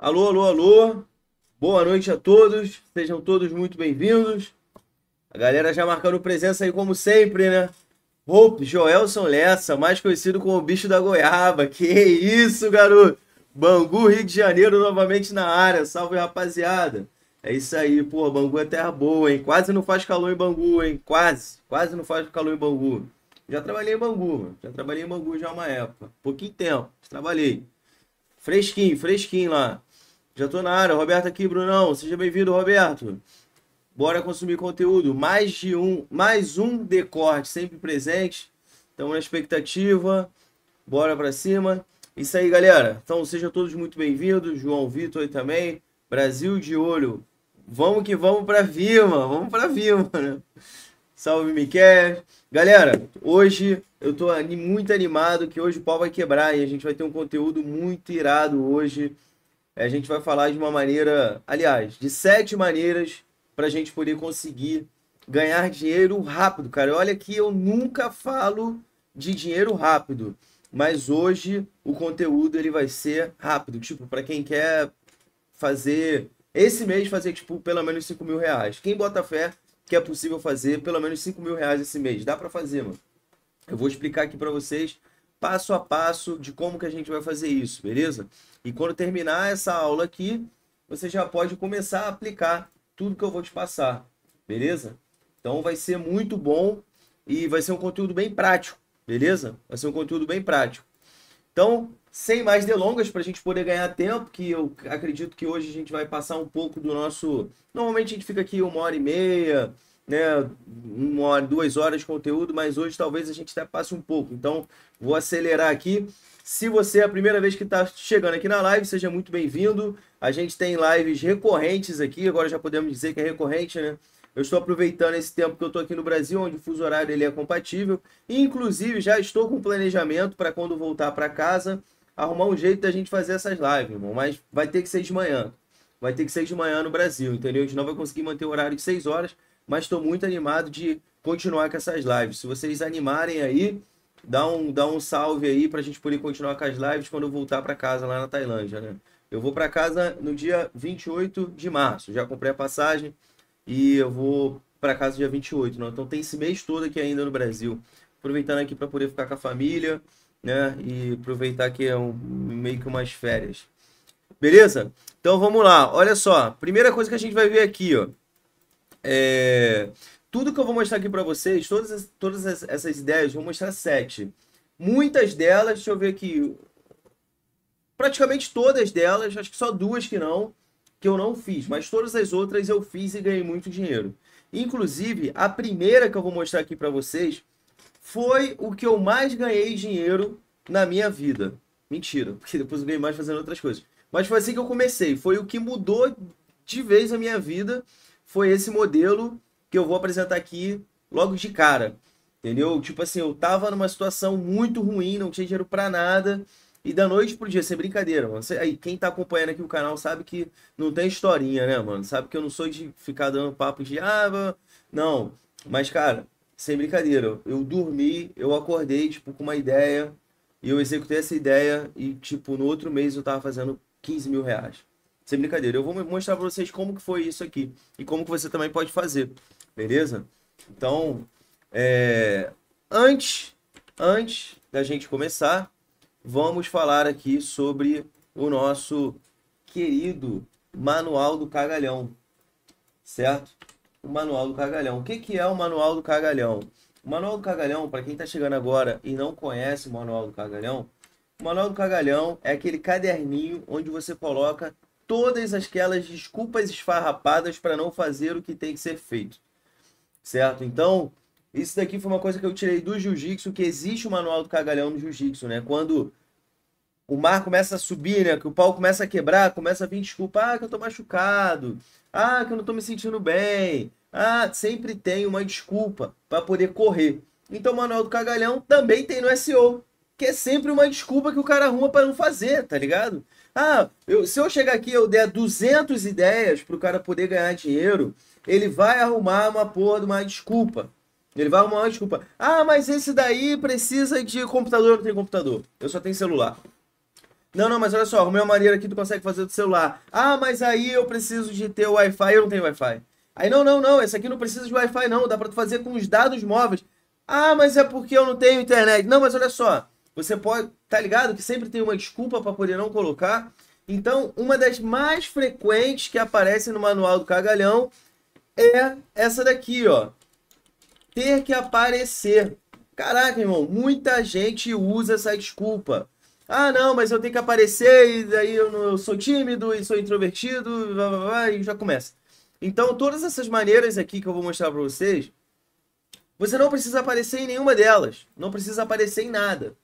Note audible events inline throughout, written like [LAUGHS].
Alô, alô, alô. Boa noite a todos. Sejam todos muito bem-vindos. A galera já marcando presença aí como sempre, né? Hope Joelson Lessa, mais conhecido como o bicho da goiaba. Que isso, garoto. Bangu, Rio de Janeiro novamente na área. Salve, rapaziada. É isso aí, pô, Bangu é terra boa, hein? Quase não faz calor em Bangu, hein? Quase, quase não faz calor em Bangu. Já trabalhei em Bangu, mano. Já trabalhei em Bangu já uma época. Pouquinho tempo, trabalhei. Fresquinho, fresquinho lá. Já tô na área. Roberto aqui, Brunão. Seja bem-vindo, Roberto. Bora consumir conteúdo. Mais de um, mais um decorte sempre presente. Estamos na expectativa. Bora para cima. Isso aí, galera. Então, sejam todos muito bem-vindos. João Vitor aí também. Brasil de olho. Vamos que vamos para Vima. Vamos para Vima, né? Salve, Miquel. Galera, hoje eu tô muito animado que hoje o pau vai quebrar e a gente vai ter um conteúdo muito irado hoje a gente vai falar de uma maneira, aliás, de sete maneiras para a gente poder conseguir ganhar dinheiro rápido, cara. Olha que eu nunca falo de dinheiro rápido, mas hoje o conteúdo ele vai ser rápido, tipo para quem quer fazer esse mês fazer tipo pelo menos cinco mil reais. Quem bota fé que é possível fazer pelo menos cinco mil reais esse mês, dá para fazer, mano. Eu vou explicar aqui para vocês passo a passo de como que a gente vai fazer isso, beleza? E quando terminar essa aula aqui, você já pode começar a aplicar tudo que eu vou te passar, beleza? Então vai ser muito bom e vai ser um conteúdo bem prático, beleza? Vai ser um conteúdo bem prático. Então, sem mais delongas, para a gente poder ganhar tempo, que eu acredito que hoje a gente vai passar um pouco do nosso. Normalmente a gente fica aqui uma hora e meia, né, uma hora, duas horas de conteúdo, mas hoje talvez a gente até passe um pouco. Então, vou acelerar aqui. Se você é a primeira vez que está chegando aqui na live, seja muito bem-vindo. A gente tem lives recorrentes aqui, agora já podemos dizer que é recorrente, né? Eu estou aproveitando esse tempo que eu estou aqui no Brasil, onde o fuso horário ele é compatível. Inclusive, já estou com planejamento para quando voltar para casa, arrumar um jeito da gente fazer essas lives, irmão. Mas vai ter que ser de manhã. Vai ter que ser de manhã no Brasil, entendeu? A gente não vai conseguir manter o horário de 6 horas, mas estou muito animado de continuar com essas lives. Se vocês animarem aí, dá um, dá um salve aí para a gente poder continuar com as lives quando eu voltar para casa lá na Tailândia, né? Eu vou para casa no dia 28 de março, já comprei a passagem e eu vou para casa dia 28, não? Né? Então tem esse mês todo aqui ainda no Brasil. Aproveitando aqui para poder ficar com a família, né? E aproveitar que é um, meio que umas férias. Beleza? Então vamos lá. Olha só, primeira coisa que a gente vai ver aqui, ó. É, tudo que eu vou mostrar aqui para vocês, todas, todas essas ideias, vou mostrar sete. Muitas delas, deixa eu ver aqui, praticamente todas delas, acho que só duas que não, que eu não fiz, mas todas as outras eu fiz e ganhei muito dinheiro. Inclusive, a primeira que eu vou mostrar aqui para vocês foi o que eu mais ganhei dinheiro na minha vida. Mentira, porque depois eu ganhei mais fazendo outras coisas. Mas foi assim que eu comecei, foi o que mudou de vez a minha vida foi esse modelo que eu vou apresentar aqui logo de cara. Entendeu? Tipo assim, eu tava numa situação muito ruim, não tinha dinheiro para nada. E da noite pro dia, sem brincadeira, mano. Aí, quem tá acompanhando aqui o canal sabe que não tem historinha, né, mano? Sabe que eu não sou de ficar dando papo de ah, não. Mas, cara, sem brincadeira, eu dormi, eu acordei, tipo, com uma ideia. E eu executei essa ideia. E, tipo, no outro mês eu tava fazendo 15 mil reais. Sem brincadeira. Eu vou mostrar para vocês como que foi isso aqui e como que você também pode fazer, beleza? Então, é... antes, antes da gente começar, vamos falar aqui sobre o nosso querido Manual do Cagalhão, certo? O Manual do Cagalhão. O que, que é o Manual do Cagalhão? O Manual do Cagalhão, para quem está chegando agora e não conhece o Manual do Cagalhão, o Manual do Cagalhão é aquele caderninho onde você coloca todas aquelas desculpas esfarrapadas para não fazer o que tem que ser feito. Certo? Então, isso daqui foi uma coisa que eu tirei do jiu-jitsu, que existe o manual do cagalhão no jiu-jitsu, né? Quando o mar começa a subir, né? Que o pau começa a quebrar, começa a vir desculpa, ah, que eu tô machucado, ah, que eu não tô me sentindo bem, ah, sempre tem uma desculpa para poder correr. Então o manual do cagalhão também tem no SEO, que é sempre uma desculpa que o cara arruma para não fazer, tá ligado? Ah, eu, se eu chegar aqui e eu der 200 ideias para o cara poder ganhar dinheiro, ele vai arrumar uma porra de uma desculpa. Ele vai arrumar uma desculpa. Ah, mas esse daí precisa de computador, eu não tenho computador. Eu só tenho celular. Não, não, mas olha só, arrumei uma maneira aqui, tu consegue fazer do celular. Ah, mas aí eu preciso de ter Wi-Fi, eu não tenho Wi-Fi. Aí, não, não, não, esse aqui não precisa de Wi-Fi, não. Dá para tu fazer com os dados móveis. Ah, mas é porque eu não tenho internet. Não, mas olha só. Você pode, tá ligado? Que sempre tem uma desculpa para poder não colocar. Então, uma das mais frequentes que aparece no manual do cagalhão é essa daqui, ó. Ter que aparecer. Caraca, irmão, muita gente usa essa desculpa. Ah, não, mas eu tenho que aparecer e daí eu, não, eu sou tímido e sou introvertido blá, blá, blá, e já começa. Então, todas essas maneiras aqui que eu vou mostrar para vocês, você não precisa aparecer em nenhuma delas. Não precisa aparecer em nada.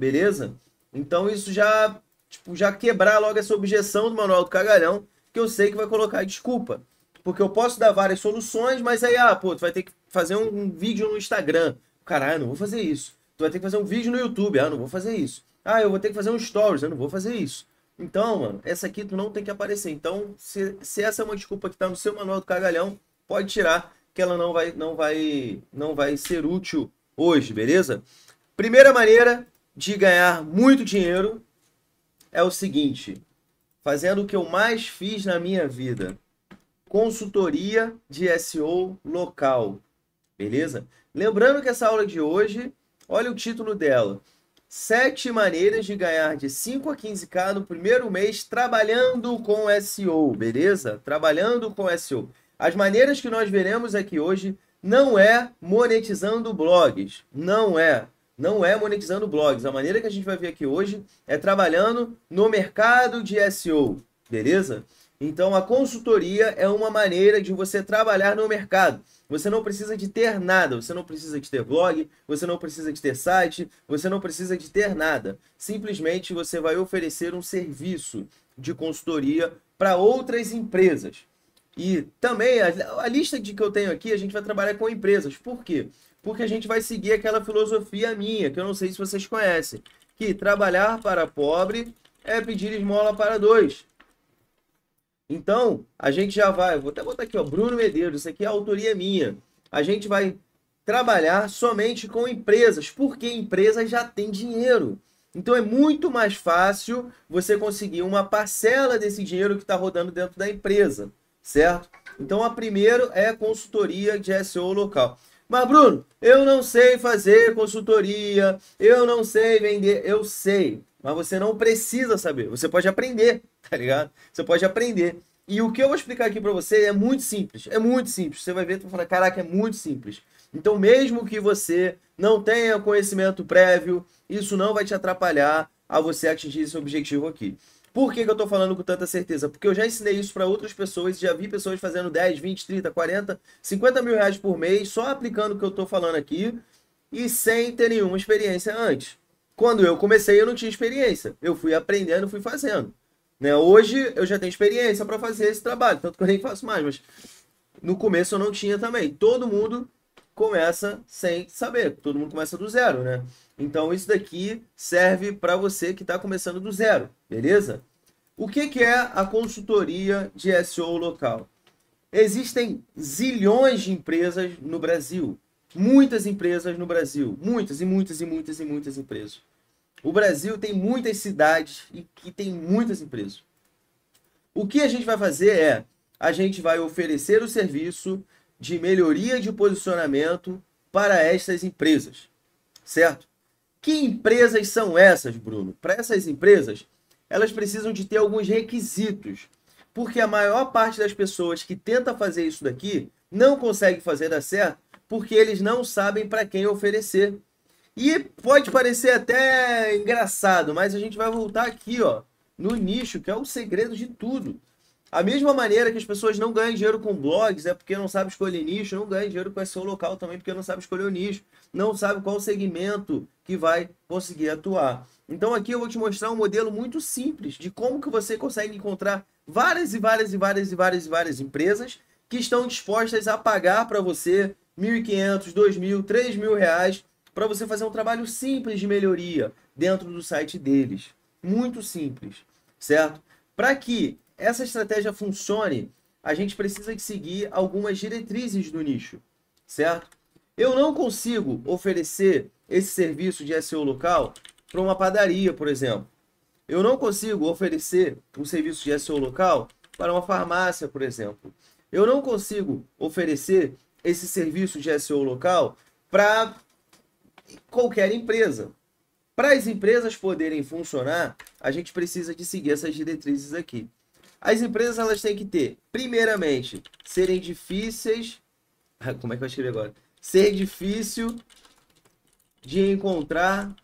Beleza? Então isso já, tipo, já quebrar logo essa objeção do manual do cagalhão, que eu sei que vai colocar desculpa. Porque eu posso dar várias soluções, mas aí, ah, pô, tu vai ter que fazer um, um vídeo no Instagram. Caralho, não vou fazer isso. Tu vai ter que fazer um vídeo no YouTube. Ah, não vou fazer isso. Ah, eu vou ter que fazer um stories. Eu não vou fazer isso. Então, mano, essa aqui tu não tem que aparecer. Então, se, se essa é uma desculpa que tá no seu manual do cagalhão, pode tirar, que ela não vai, não vai, não vai ser útil hoje, beleza? Primeira maneira de ganhar muito dinheiro é o seguinte: fazendo o que eu mais fiz na minha vida, consultoria de SEO local. Beleza? Lembrando que essa aula de hoje, olha o título dela: sete maneiras de ganhar de 5 a 15k no primeiro mês trabalhando com SEO, beleza? Trabalhando com SEO. As maneiras que nós veremos aqui hoje não é monetizando blogs, não é não é monetizando blogs. A maneira que a gente vai ver aqui hoje é trabalhando no mercado de SEO, beleza? Então a consultoria é uma maneira de você trabalhar no mercado. Você não precisa de ter nada, você não precisa de ter blog, você não precisa de ter site, você não precisa de ter nada. Simplesmente você vai oferecer um serviço de consultoria para outras empresas. E também a, a lista de que eu tenho aqui, a gente vai trabalhar com empresas. Por quê? porque a gente vai seguir aquela filosofia minha, que eu não sei se vocês conhecem, que trabalhar para pobre é pedir esmola para dois. Então, a gente já vai, vou até botar aqui, ó, Bruno Medeiros, isso aqui é autoria minha. A gente vai trabalhar somente com empresas, porque empresas já têm dinheiro. Então é muito mais fácil você conseguir uma parcela desse dinheiro que está rodando dentro da empresa, certo? Então a primeiro é consultoria de SEO local. Mas, Bruno, eu não sei fazer consultoria, eu não sei vender. Eu sei, mas você não precisa saber. Você pode aprender, [LAUGHS] tá ligado? Você pode aprender. E o que eu vou explicar aqui para você é muito simples. É muito simples. Você vai ver, tu vai falar, caraca, é muito simples. Então, mesmo que você não tenha conhecimento prévio, isso não vai te atrapalhar a você atingir esse objetivo aqui. Por que, que eu estou falando com tanta certeza? Porque eu já ensinei isso para outras pessoas, já vi pessoas fazendo 10, 20, 30, 40, 50 mil reais por mês, só aplicando o que eu estou falando aqui e sem ter nenhuma experiência antes. Quando eu comecei, eu não tinha experiência. Eu fui aprendendo, fui fazendo. Né? Hoje eu já tenho experiência para fazer esse trabalho, tanto que eu nem faço mais, mas no começo eu não tinha também. Todo mundo começa sem saber, todo mundo começa do zero, né? Então isso daqui serve para você que está começando do zero, beleza? O que, que é a consultoria de SEO local? Existem zilhões de empresas no Brasil. Muitas empresas no Brasil. Muitas e muitas e muitas e muitas empresas. O Brasil tem muitas cidades e que tem muitas empresas. O que a gente vai fazer é a gente vai oferecer o serviço de melhoria de posicionamento para estas empresas, certo? Que empresas são essas, Bruno? Para essas empresas, elas precisam de ter alguns requisitos, porque a maior parte das pessoas que tenta fazer isso daqui não consegue fazer dar certo, porque eles não sabem para quem oferecer. E pode parecer até engraçado, mas a gente vai voltar aqui, ó, no nicho, que é o segredo de tudo. A mesma maneira que as pessoas não ganham dinheiro com blogs é porque não sabe escolher nicho, não ganham dinheiro com seu local também porque não sabe escolher o nicho, não sabe qual segmento que vai conseguir atuar. Então aqui eu vou te mostrar um modelo muito simples de como que você consegue encontrar várias e várias e várias e várias e várias empresas que estão dispostas a pagar para você 1.500, 2.000, 3.000 reais para você fazer um trabalho simples de melhoria dentro do site deles. Muito simples, certo? Para que essa estratégia funcione, a gente precisa seguir algumas diretrizes do nicho, certo? Eu não consigo oferecer esse serviço de SEO local para uma padaria, por exemplo. Eu não consigo oferecer um serviço de SEO local para uma farmácia, por exemplo. Eu não consigo oferecer esse serviço de SEO local para qualquer empresa. Para as empresas poderem funcionar, a gente precisa de seguir essas diretrizes aqui. As empresas elas têm que ter, primeiramente, serem difíceis. [LAUGHS] Como é que eu escrevi agora? Ser difícil de encontrar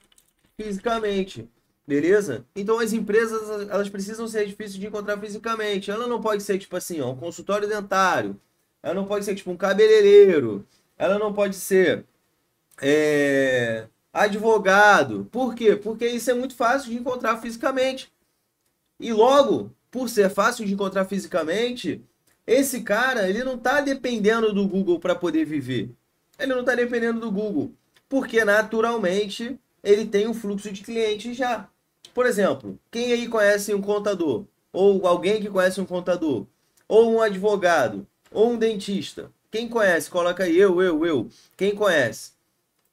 fisicamente. Beleza? Então as empresas elas precisam ser difíceis de encontrar fisicamente. Ela não pode ser tipo assim, ó, um consultório dentário. Ela não pode ser tipo um cabeleireiro. Ela não pode ser é, advogado. Por quê? Porque isso é muito fácil de encontrar fisicamente. E logo por ser fácil de encontrar fisicamente, esse cara, ele não está dependendo do Google para poder viver. Ele não está dependendo do Google, porque naturalmente ele tem um fluxo de clientes já. Por exemplo, quem aí conhece um contador ou alguém que conhece um contador, ou um advogado, ou um dentista. Quem conhece, coloca aí eu, eu, eu. Quem conhece?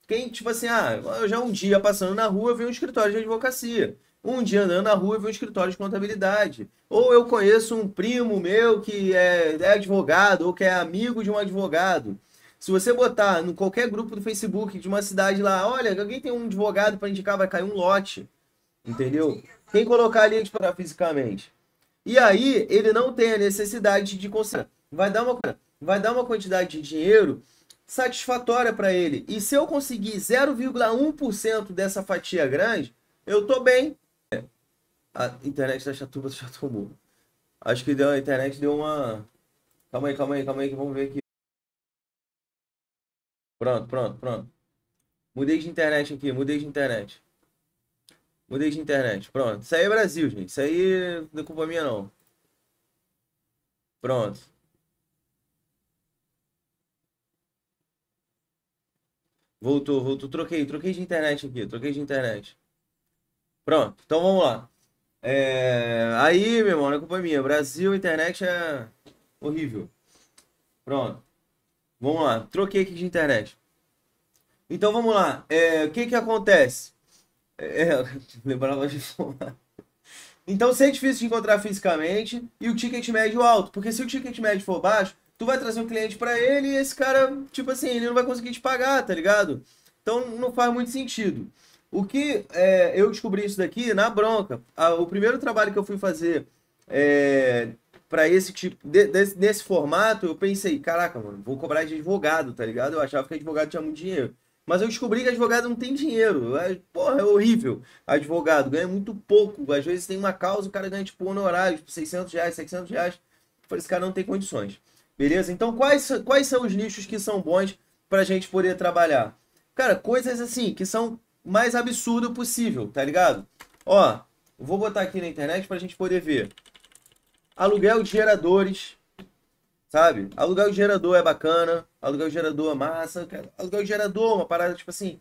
Quem, tipo assim, ah, já um dia passando na rua, vi um escritório de advocacia. Um dia andando na rua e vi um escritório de contabilidade. Ou eu conheço um primo meu que é, é advogado ou que é amigo de um advogado. Se você botar no qualquer grupo do Facebook de uma cidade lá, olha, alguém tem um advogado para indicar, vai cair um lote. Entendeu? Quem colocar ali para tipo, fisicamente. E aí, ele não tem a necessidade de conseguir. Vai dar uma, vai dar uma quantidade de dinheiro satisfatória para ele. E se eu conseguir 0,1% dessa fatia grande, eu tô bem. A internet da chatuba do Chatombo. Acho que deu, a internet deu uma. Calma aí, calma aí, calma aí, que vamos ver aqui. Pronto, pronto, pronto. Mudei de internet aqui, mudei de internet. Mudei de internet, pronto. Isso aí é Brasil, gente. Isso aí não é culpa minha, não. Pronto. Voltou, voltou. Troquei, troquei de internet aqui, troquei de internet. Pronto, então vamos lá. É... Aí, meu irmão, não é culpa minha. Brasil, internet é horrível. Pronto. Vamos lá. Troquei aqui de internet. Então vamos lá. É... O que que acontece? É... [LAUGHS] Lembrava de falar. Então, se é difícil de encontrar fisicamente e o ticket médio alto, porque se o ticket médio for baixo, tu vai trazer um cliente para ele e esse cara, tipo assim, ele não vai conseguir te pagar, tá ligado? Então, não faz muito sentido. O que é, eu descobri isso daqui na bronca. o primeiro trabalho que eu fui fazer é, para esse tipo, de, desse, nesse formato, eu pensei, caraca, mano, vou cobrar de advogado, tá ligado? Eu achava que advogado tinha muito dinheiro. Mas eu descobri que advogado não tem dinheiro. É, porra, é horrível. Advogado ganha muito pouco. Às vezes tem uma causa, o cara ganha tipo honorários, tipo 600 reais, 700 reais. Por esse cara não tem condições. Beleza? Então, quais, quais são os nichos que são bons para a gente poder trabalhar? Cara, coisas assim que são mais absurdo possível, tá ligado? Ó, vou botar aqui na internet pra gente poder ver. Aluguel de geradores, sabe? Aluguel de gerador é bacana, aluguel de gerador é massa, aluguel de gerador, é uma parada tipo assim,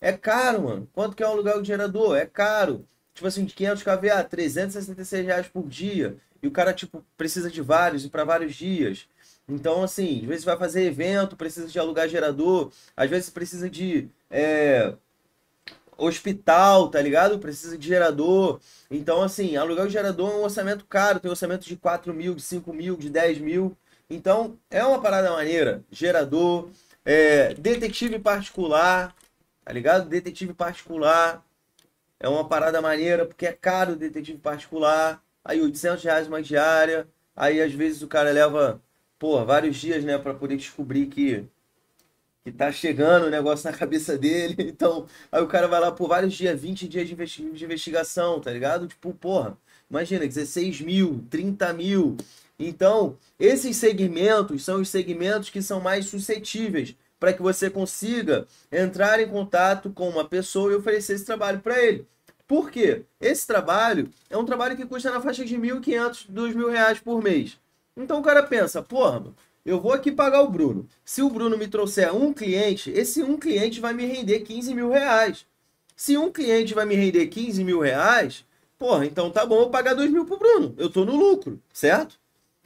é caro, mano. Quanto que é um aluguel de gerador? É caro. Tipo assim, de 500 kVA, 366 reais por dia. E o cara, tipo, precisa de vários e para vários dias. Então, assim, às vezes vai fazer evento, precisa de alugar gerador, às vezes precisa de é, hospital, tá ligado? Precisa de gerador. Então, assim, alugar o gerador é um orçamento caro. Tem orçamento de 4 mil, de 5 mil, de 10 mil. Então, é uma parada maneira. Gerador, é, detetive particular, tá ligado? Detetive particular é uma parada maneira, porque é caro o detetive particular. Aí, 800 reais uma diária. Aí, às vezes, o cara leva, pô, vários dias, né, para poder descobrir que que tá chegando o negócio na cabeça dele. [LAUGHS] Então, aí o cara vai lá por vários dias, 20 dias de, de investigação, tá ligado? Tipo, porra, imagina, 16 mil, 30 mil. Então, esses segmentos são os segmentos que são mais suscetíveis para que você consiga entrar em contato com uma pessoa e oferecer esse trabalho para ele. Por quê? Esse trabalho é um trabalho que custa na faixa de 1.500, 2.000 reais por mês. Então o cara pensa, porra, eu vou aqui pagar o Bruno. Se o Bruno me trouxer um cliente, esse um cliente vai me render 15 mil reais. Se um cliente vai me render 15 mil reais, porra, então tá bom eu pagar 2 mil pro Bruno. Eu tô no lucro, certo?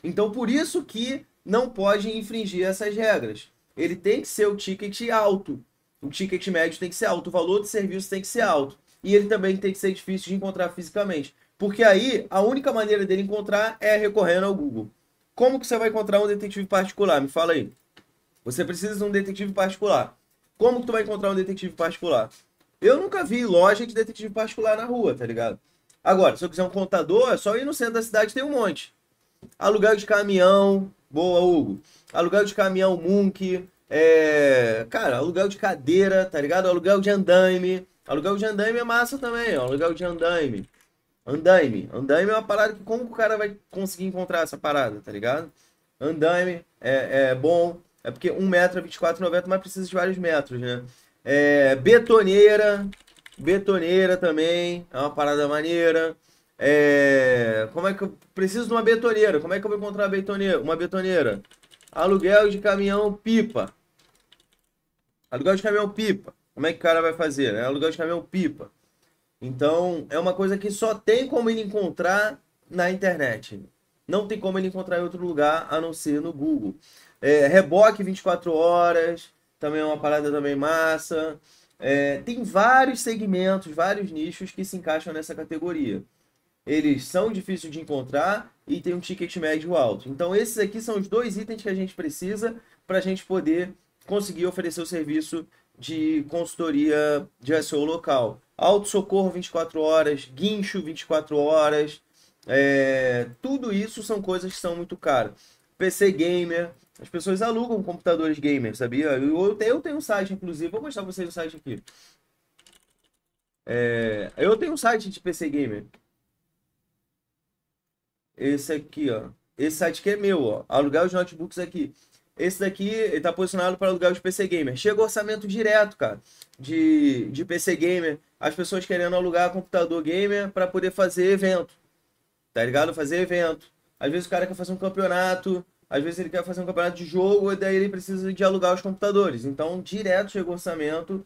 Então por isso que não pode infringir essas regras. Ele tem que ser o ticket alto. O ticket médio tem que ser alto, o valor de serviço tem que ser alto. E ele também tem que ser difícil de encontrar fisicamente. Porque aí a única maneira dele encontrar é recorrendo ao Google. Como que você vai encontrar um detetive particular? Me fala aí. Você precisa de um detetive particular. Como que tu vai encontrar um detetive particular? Eu nunca vi loja de detetive particular na rua, tá ligado? Agora, se eu quiser um contador, é só ir no centro da cidade, tem um monte. Aluguel de caminhão, boa, Hugo. Aluguel de caminhão Munk, é... cara, aluguel de cadeira, tá ligado? Aluguel de andaime. Aluguel de andaime é massa também, ó. Aluguel de andaime. Andaime. Andaime é uma parada que como o cara vai conseguir encontrar essa parada, tá ligado? Andaime é, é bom. É porque 1 metro é 24,90, mas precisa de vários metros, né? É, betoneira. Betoneira também. É uma parada maneira. É, como é que eu preciso de uma betoneira? Como é que eu vou encontrar uma betoneira? Uma betoneira? Aluguel de caminhão pipa. Aluguel de caminhão pipa. Como é que o cara vai fazer? Né? Aluguel de caminhão pipa. Então, é uma coisa que só tem como ele encontrar na internet. Não tem como ele encontrar em outro lugar a não ser no Google. É, reboque 24 horas, também é uma parada também massa. É, tem vários segmentos, vários nichos que se encaixam nessa categoria. Eles são difíceis de encontrar e tem um ticket médio alto. Então, esses aqui são os dois itens que a gente precisa para a gente poder conseguir oferecer o serviço de consultoria de SEO local. Auto Socorro 24 horas, Guincho 24 horas, é, tudo isso são coisas que são muito caras. PC Gamer, as pessoas alugam computadores gamer, sabia? Eu, eu tenho um site, inclusive, vou mostrar pra vocês o site aqui. É, eu tenho um site de PC Gamer. Esse aqui, ó. Esse site que é meu, ó. Alugar os notebooks aqui. Esse daqui está posicionado para alugar os PC Gamer. Chega orçamento direto, cara, de, de PC Gamer. As pessoas querendo alugar computador gamer para poder fazer evento. Tá ligado? Fazer evento. Às vezes o cara quer fazer um campeonato, às vezes ele quer fazer um campeonato de jogo, e daí ele precisa de alugar os computadores. Então, direto chega orçamento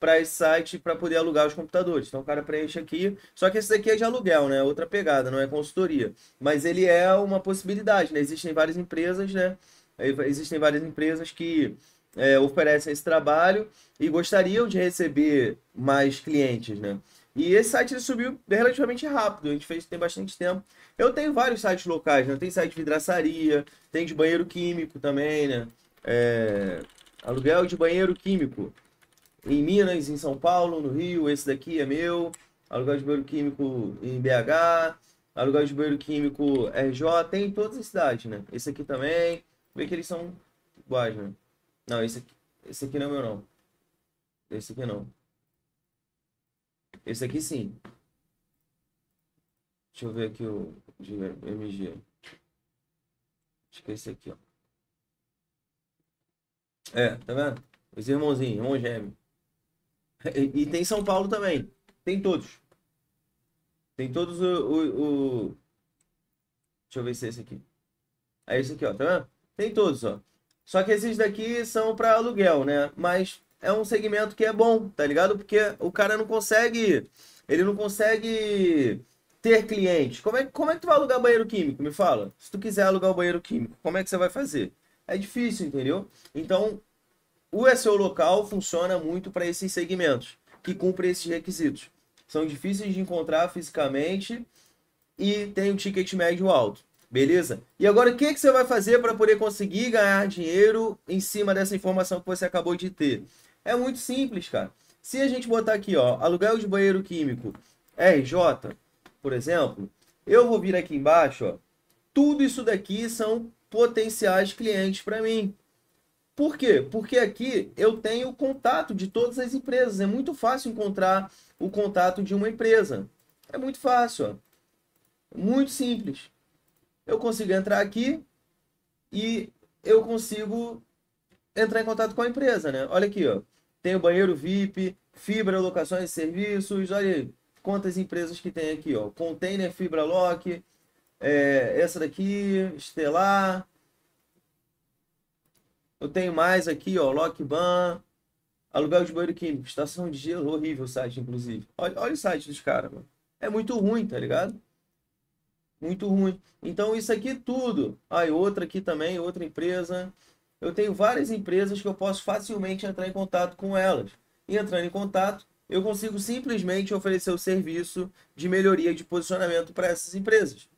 para esse site para poder alugar os computadores. Então o cara preenche aqui. Só que esse daqui é de aluguel, né? Outra pegada, não é consultoria. Mas ele é uma possibilidade, né? Existem várias empresas, né? existem várias empresas que é, oferecem esse trabalho e gostariam de receber mais clientes, né? E esse site subiu relativamente rápido, a gente fez tem bastante tempo. Eu tenho vários sites locais, né? Tem site de vidraçaria, tem de banheiro químico também, né? É... aluguel de banheiro químico. Em Minas, em São Paulo, no Rio, esse daqui é meu. Aluguel de banheiro químico em BH, aluguel de banheiro químico RJ, tem em todas as cidades, né? Esse aqui também vê que eles são iguais, né? Não, esse aqui, esse aqui não é meu não. Esse aqui não. Esse aqui sim. Deixa eu ver aqui o MG. Acho que é esse aqui, ó. É, tá vendo? Os irmãozinhos, irmão gêmeo. [LAUGHS] E, e tem São Paulo também. Tem todos. Tem todos o, o, o... Deixa eu ver se é esse aqui. É esse aqui, ó. Tá vendo? Tem todos, ó. Só que esses daqui são para aluguel, né? Mas é um segmento que é bom, tá ligado? Porque o cara não consegue, ele não consegue ter cliente. Como é, como é que tu vai alugar banheiro químico? Me fala. Se tu quiser alugar o banheiro químico, como é que você vai fazer? É difícil, entendeu? Então, o seu local funciona muito para esses segmentos que cumprem esses requisitos. São difíceis de encontrar fisicamente e tem um ticket médio alto. Beleza? E agora o que, é que você vai fazer para poder conseguir ganhar dinheiro em cima dessa informação que você acabou de ter? É muito simples, cara. Se a gente botar aqui, ó, aluguel de banheiro químico RJ, por exemplo, eu vou vir aqui embaixo, ó. Tudo isso daqui são potenciais clientes para mim. Por quê? Porque aqui eu tenho contato de todas as empresas. É muito fácil encontrar o contato de uma empresa. É muito fácil, ó. Muito simples eu consigo entrar aqui e eu consigo entrar em contato com a empresa, né? Olha aqui, ó. Tem o banheiro VIP, fibra, locações e serviços. Olha aí, quantas empresas que tem aqui, ó. Container, fibra lock, é, essa daqui, Estelar. Eu tenho mais aqui, ó, Lockban, aluguel de banheiro químico, estação de gelo, horrível o site, inclusive. Olha, olha o site dos caras, mano. É muito ruim, tá ligado? muito ruim. Então isso aqui é tudo. Aí ah, outra aqui também, outra empresa. Eu tenho várias empresas que eu posso facilmente entrar em contato com elas. E entrando em contato, eu consigo simplesmente oferecer o serviço de melhoria de posicionamento para essas empresas.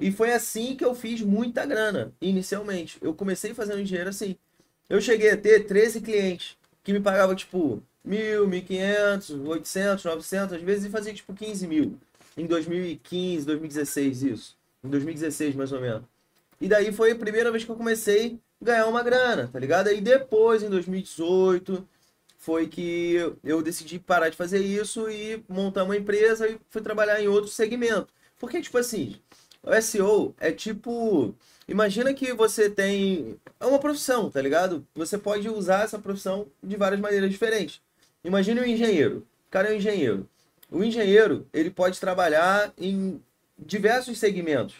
E foi assim que eu fiz muita grana, inicialmente. Eu comecei fazendo dinheiro assim. Eu cheguei a ter 13 clientes que me pagavam tipo mil, mil quinhentos, oitocentos, novecentos, às vezes e fazia tipo 15 mil em 2015, 2016, isso. Em 2016, mais ou menos. E daí foi a primeira vez que eu comecei a ganhar uma grana, tá ligado? E depois, em 2018, foi que eu decidi parar de fazer isso e montar uma empresa e fui trabalhar em outro segmento. Porque, tipo assim, o SEO é tipo. Imagina que você tem. É uma profissão, tá ligado? Você pode usar essa profissão de várias maneiras diferentes. Imagina um engenheiro. O cara é um engenheiro. O engenheiro, ele pode trabalhar em diversos segmentos.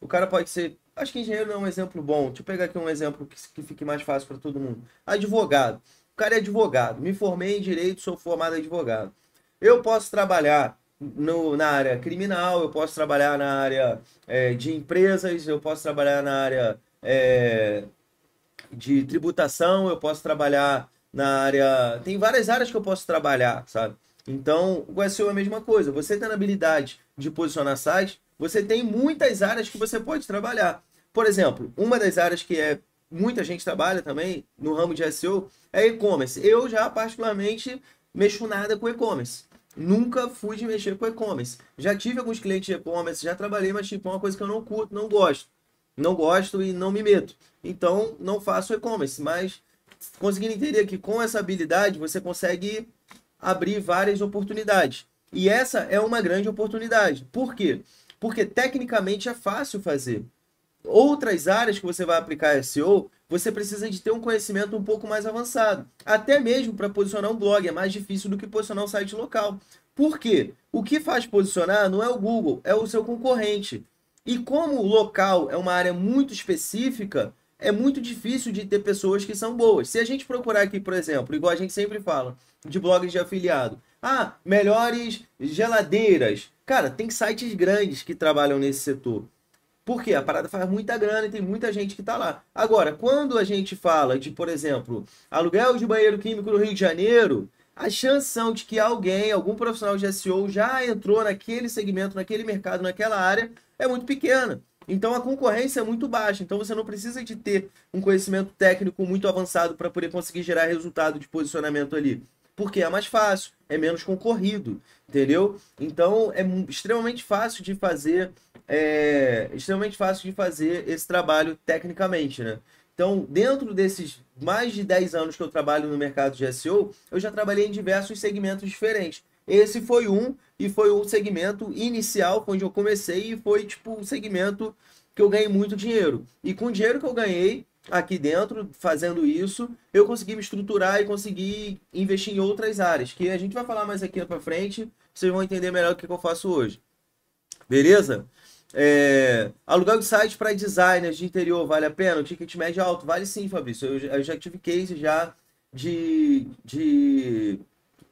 O cara pode ser. Acho que engenheiro é um exemplo bom. Deixa eu pegar aqui um exemplo que, que fique mais fácil para todo mundo. Advogado. O cara é advogado. Me formei em direito, sou formado advogado. Eu posso trabalhar no, na área criminal, eu posso trabalhar na área é, de empresas, eu posso trabalhar na área é, de tributação, eu posso trabalhar na área. Tem várias áreas que eu posso trabalhar, sabe? Então, o SEO é a mesma coisa. Você tendo habilidade de posicionar sites, você tem muitas áreas que você pode trabalhar. Por exemplo, uma das áreas que é muita gente trabalha também no ramo de SEO é e-commerce. Eu já particularmente mexo nada com e-commerce. Nunca fui de mexer com e-commerce. Já tive alguns clientes de e-commerce, já trabalhei, mas tipo, é uma coisa que eu não curto, não gosto. Não gosto e não me meto. Então, não faço e-commerce, mas conseguindo entender que com essa habilidade você consegue abrir várias oportunidades. E essa é uma grande oportunidade. Por quê? Porque tecnicamente é fácil fazer. Outras áreas que você vai aplicar SEO, você precisa de ter um conhecimento um pouco mais avançado. Até mesmo para posicionar um blog é mais difícil do que posicionar um site local. Por quê? O que faz posicionar não é o Google, é o seu concorrente. E como o local é uma área muito específica, é muito difícil de ter pessoas que são boas. Se a gente procurar aqui, por exemplo, igual a gente sempre fala, de blogs de afiliado. Ah, melhores geladeiras. Cara, tem sites grandes que trabalham nesse setor. Por quê? a parada faz muita grana e tem muita gente que está lá. Agora, quando a gente fala de, por exemplo, aluguel de banheiro químico no Rio de Janeiro, a chances de que alguém, algum profissional de SEO já entrou naquele segmento, naquele mercado, naquela área, é muito pequena. Então a concorrência é muito baixa. Então você não precisa de ter um conhecimento técnico muito avançado para poder conseguir gerar resultado de posicionamento ali. Porque é mais fácil, é menos concorrido, entendeu? Então é extremamente fácil de fazer, é, extremamente fácil de fazer esse trabalho tecnicamente, né? Então, dentro desses mais de 10 anos que eu trabalho no mercado de SEO, eu já trabalhei em diversos segmentos diferentes. Esse foi um, e foi o segmento inicial, onde eu comecei, e foi tipo o um segmento que eu ganhei muito dinheiro. E com o dinheiro que eu ganhei aqui dentro, fazendo isso, eu consegui me estruturar e consegui investir em outras áreas, que a gente vai falar mais aqui para frente, vocês vão entender melhor o que, que eu faço hoje. Beleza? É, alugar de site para designers de interior vale a pena? O ticket médio é alto? Vale sim, Fabrício. Eu, eu já tive case já de, de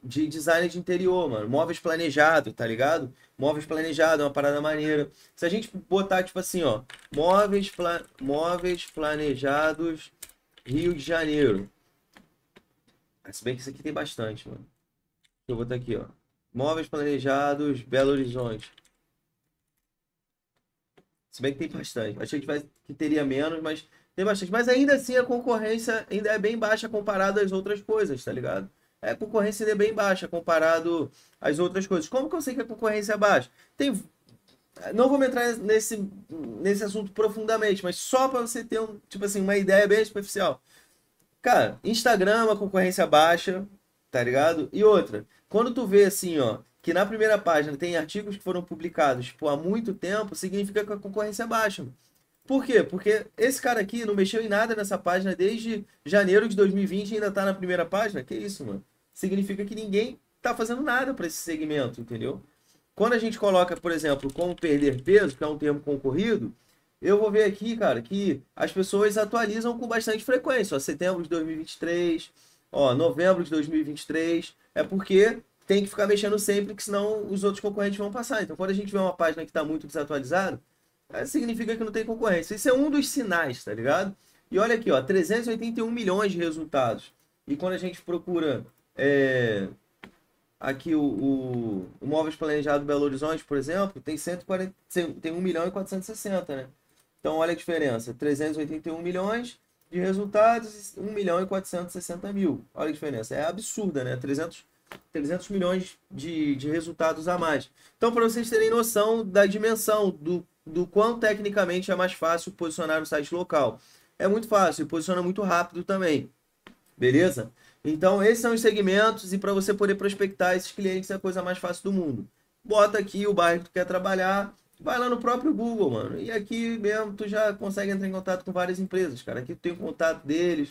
de design de interior, mano. Móveis planejado, tá ligado? Móveis planejado, é uma parada maneira. Se a gente botar, tipo assim, ó, móveis, pla... móveis planejados Rio de Janeiro. Ah, se bem que isso aqui tem bastante, mano. Eu vou botar aqui, ó. Móveis planejados Belo Horizonte. Se bem que tem bastante. Achei que, vai, que teria menos, mas tem bastante. Mas ainda assim a concorrência ainda é bem baixa comparada às outras coisas, tá ligado? a é, concorrência é bem baixa comparado às outras coisas. Como que eu sei que a concorrência é baixa? Tem, não vamos entrar nesse, nesse assunto profundamente, mas só para você ter um, tipo assim, uma ideia bem superficial. Cara, Instagram é uma concorrência baixa, tá ligado? E outra, quando tu vê assim, ó, que na primeira página tem artigos que foram publicados tipo, há muito tempo, significa que a concorrência é baixa. Mano. Por quê? Porque esse cara aqui não mexeu em nada nessa página desde janeiro de 2020 e ainda tá na primeira página. Que isso, mano? Significa que ninguém tá fazendo nada para esse segmento, entendeu? Quando a gente coloca, por exemplo, como perder peso, que é um termo concorrido, eu vou ver aqui, cara, que as pessoas atualizam com bastante frequência. Ó, setembro de 2023, ó, novembro de 2023. É porque tem que ficar mexendo sempre, que senão os outros concorrentes vão passar. Então, quando a gente vê uma página que está muito desatualizada, significa que não tem concorrência. Isso é um dos sinais, tá ligado? E olha aqui, ó, 381 milhões de resultados. E quando a gente procura é, aqui o, o, o Móveis Planejado Belo Horizonte, por exemplo, tem, 140, tem 1 milhão e 460, né? Então olha a diferença, 381 milhões de resultados e 1 milhão e 460 mil. Olha a diferença, é absurda, né? 300, 300 milhões de, de resultados a mais. Então para vocês terem noção da dimensão do do quão tecnicamente é mais fácil posicionar o site local. É muito fácil, posiciona muito rápido também. Beleza? Então, esses são os segmentos e para você poder prospectar esses clientes é a coisa mais fácil do mundo. Bota aqui o bairro que tu quer trabalhar, vai lá no próprio Google, mano. E aqui mesmo tu já consegue entrar em contato com várias empresas, cara. Aqui tu tem o contato deles,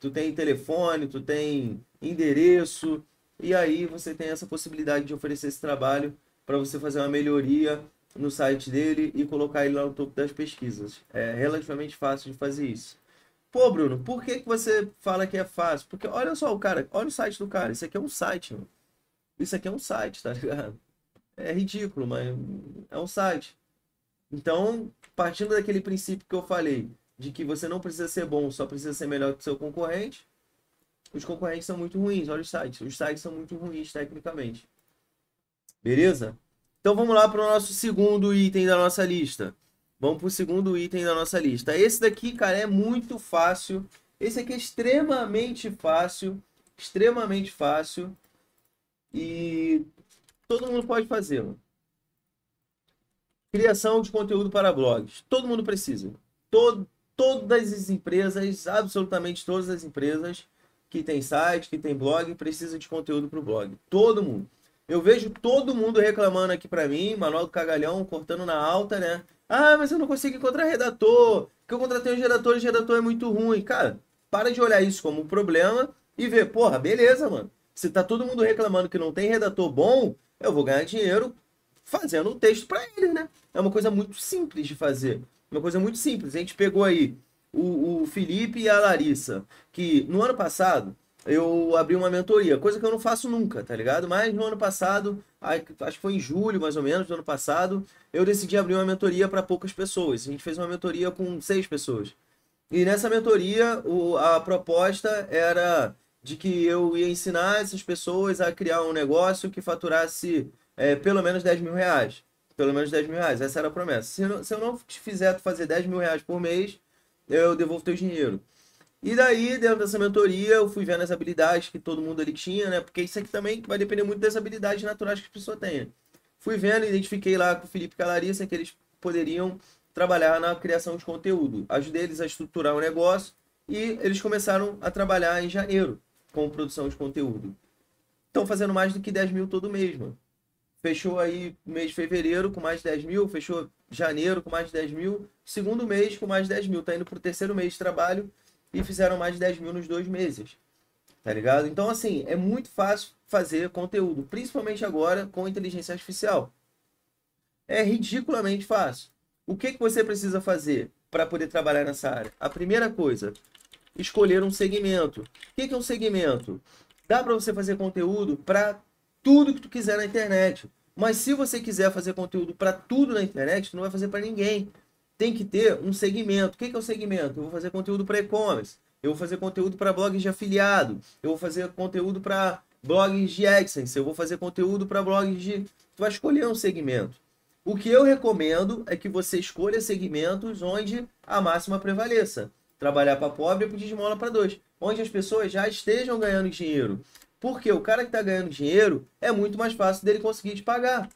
tu tem telefone, tu tem endereço. E aí você tem essa possibilidade de oferecer esse trabalho para você fazer uma melhoria no site dele e colocar ele lá no topo das pesquisas. É relativamente fácil de fazer isso. Pô, Bruno, por que, que você fala que é fácil? Porque olha só o cara, olha o site do cara. Isso aqui é um site, mano. Isso aqui é um site, tá ligado? É ridículo, mas é um site. Então, partindo daquele princípio que eu falei, de que você não precisa ser bom, só precisa ser melhor que seu concorrente, os concorrentes são muito ruins, olha os sites. Os sites são muito ruins tecnicamente. Beleza? Então vamos lá para o nosso segundo item da nossa lista. Vamos para o segundo item da nossa lista. Esse daqui, cara, é muito fácil. Esse aqui é extremamente fácil. Extremamente fácil. E todo mundo pode fazê-lo. Criação de conteúdo para blogs. Todo mundo precisa. Todo, todas as empresas, absolutamente todas as empresas que tem site, que tem blog, precisam de conteúdo para o blog. Todo mundo. Eu vejo todo mundo reclamando aqui para mim, Manuel do Cagalhão cortando na alta, né? Ah, mas eu não consigo encontrar redator, que eu contratei um redator e o redator é muito ruim. Cara, para de olhar isso como um problema e ver, porra, beleza, mano. Se tá todo mundo reclamando que não tem redator bom, eu vou ganhar dinheiro fazendo um texto para ele, né? É uma coisa muito simples de fazer. Uma coisa muito simples. A gente pegou aí o, o Felipe e a Larissa, que no ano passado eu abri uma mentoria, coisa que eu não faço nunca, tá ligado? Mas no ano passado, acho que foi em julho mais ou menos do ano passado, eu decidi abrir uma mentoria para poucas pessoas. A gente fez uma mentoria com seis pessoas. E nessa mentoria, o, a proposta era de que eu ia ensinar essas pessoas a criar um negócio que faturasse é, pelo menos 10 mil reais. Pelo menos 10 mil reais, essa era a promessa. Se, não, se eu não te fizer fazer 10 mil reais por mês, eu devolvo teu dinheiro. E daí, dentro dessa mentoria, eu fui vendo as habilidades que todo mundo ali tinha, né? Porque isso aqui também vai depender muito das habilidades naturais que a pessoa tenha Fui vendo, identifiquei lá com o Felipe Calarissa que eles poderiam trabalhar na criação de conteúdo. Ajudei eles a estruturar o um negócio e eles começaram a trabalhar em janeiro com produção de conteúdo. Estão fazendo mais do que 10 mil todo mês, mano. Fechou aí mês de fevereiro com mais de 10 mil, fechou janeiro com mais de 10 mil, segundo mês com mais de 10 mil. está indo pro terceiro mês de trabalho e fizeram mais de 10 mil nos dois meses. Tá ligado? Então, assim, é muito fácil fazer conteúdo, principalmente agora com inteligência artificial. É ridiculamente fácil. O que, que você precisa fazer para poder trabalhar nessa área? A primeira coisa, escolher um segmento. O que, que é um segmento? Dá para você fazer conteúdo para tudo que tu quiser na internet. Mas se você quiser fazer conteúdo para tudo na internet, tu não vai fazer para ninguém tem que ter um segmento. O que, é o segmento? Eu vou fazer conteúdo para e-commerce, eu vou fazer conteúdo para blogs de afiliado, eu vou fazer conteúdo para blogs de AdSense, eu vou fazer conteúdo para blogs de. Tu vai escolher um segmento. O que eu recomendo é que você escolha segmentos onde a máxima prevaleça. Trabalhar para pobre é pedir esmola para dois. Onde as pessoas já estejam ganhando dinheiro. Porque o cara que está ganhando dinheiro é muito mais fácil dele conseguir te pagar.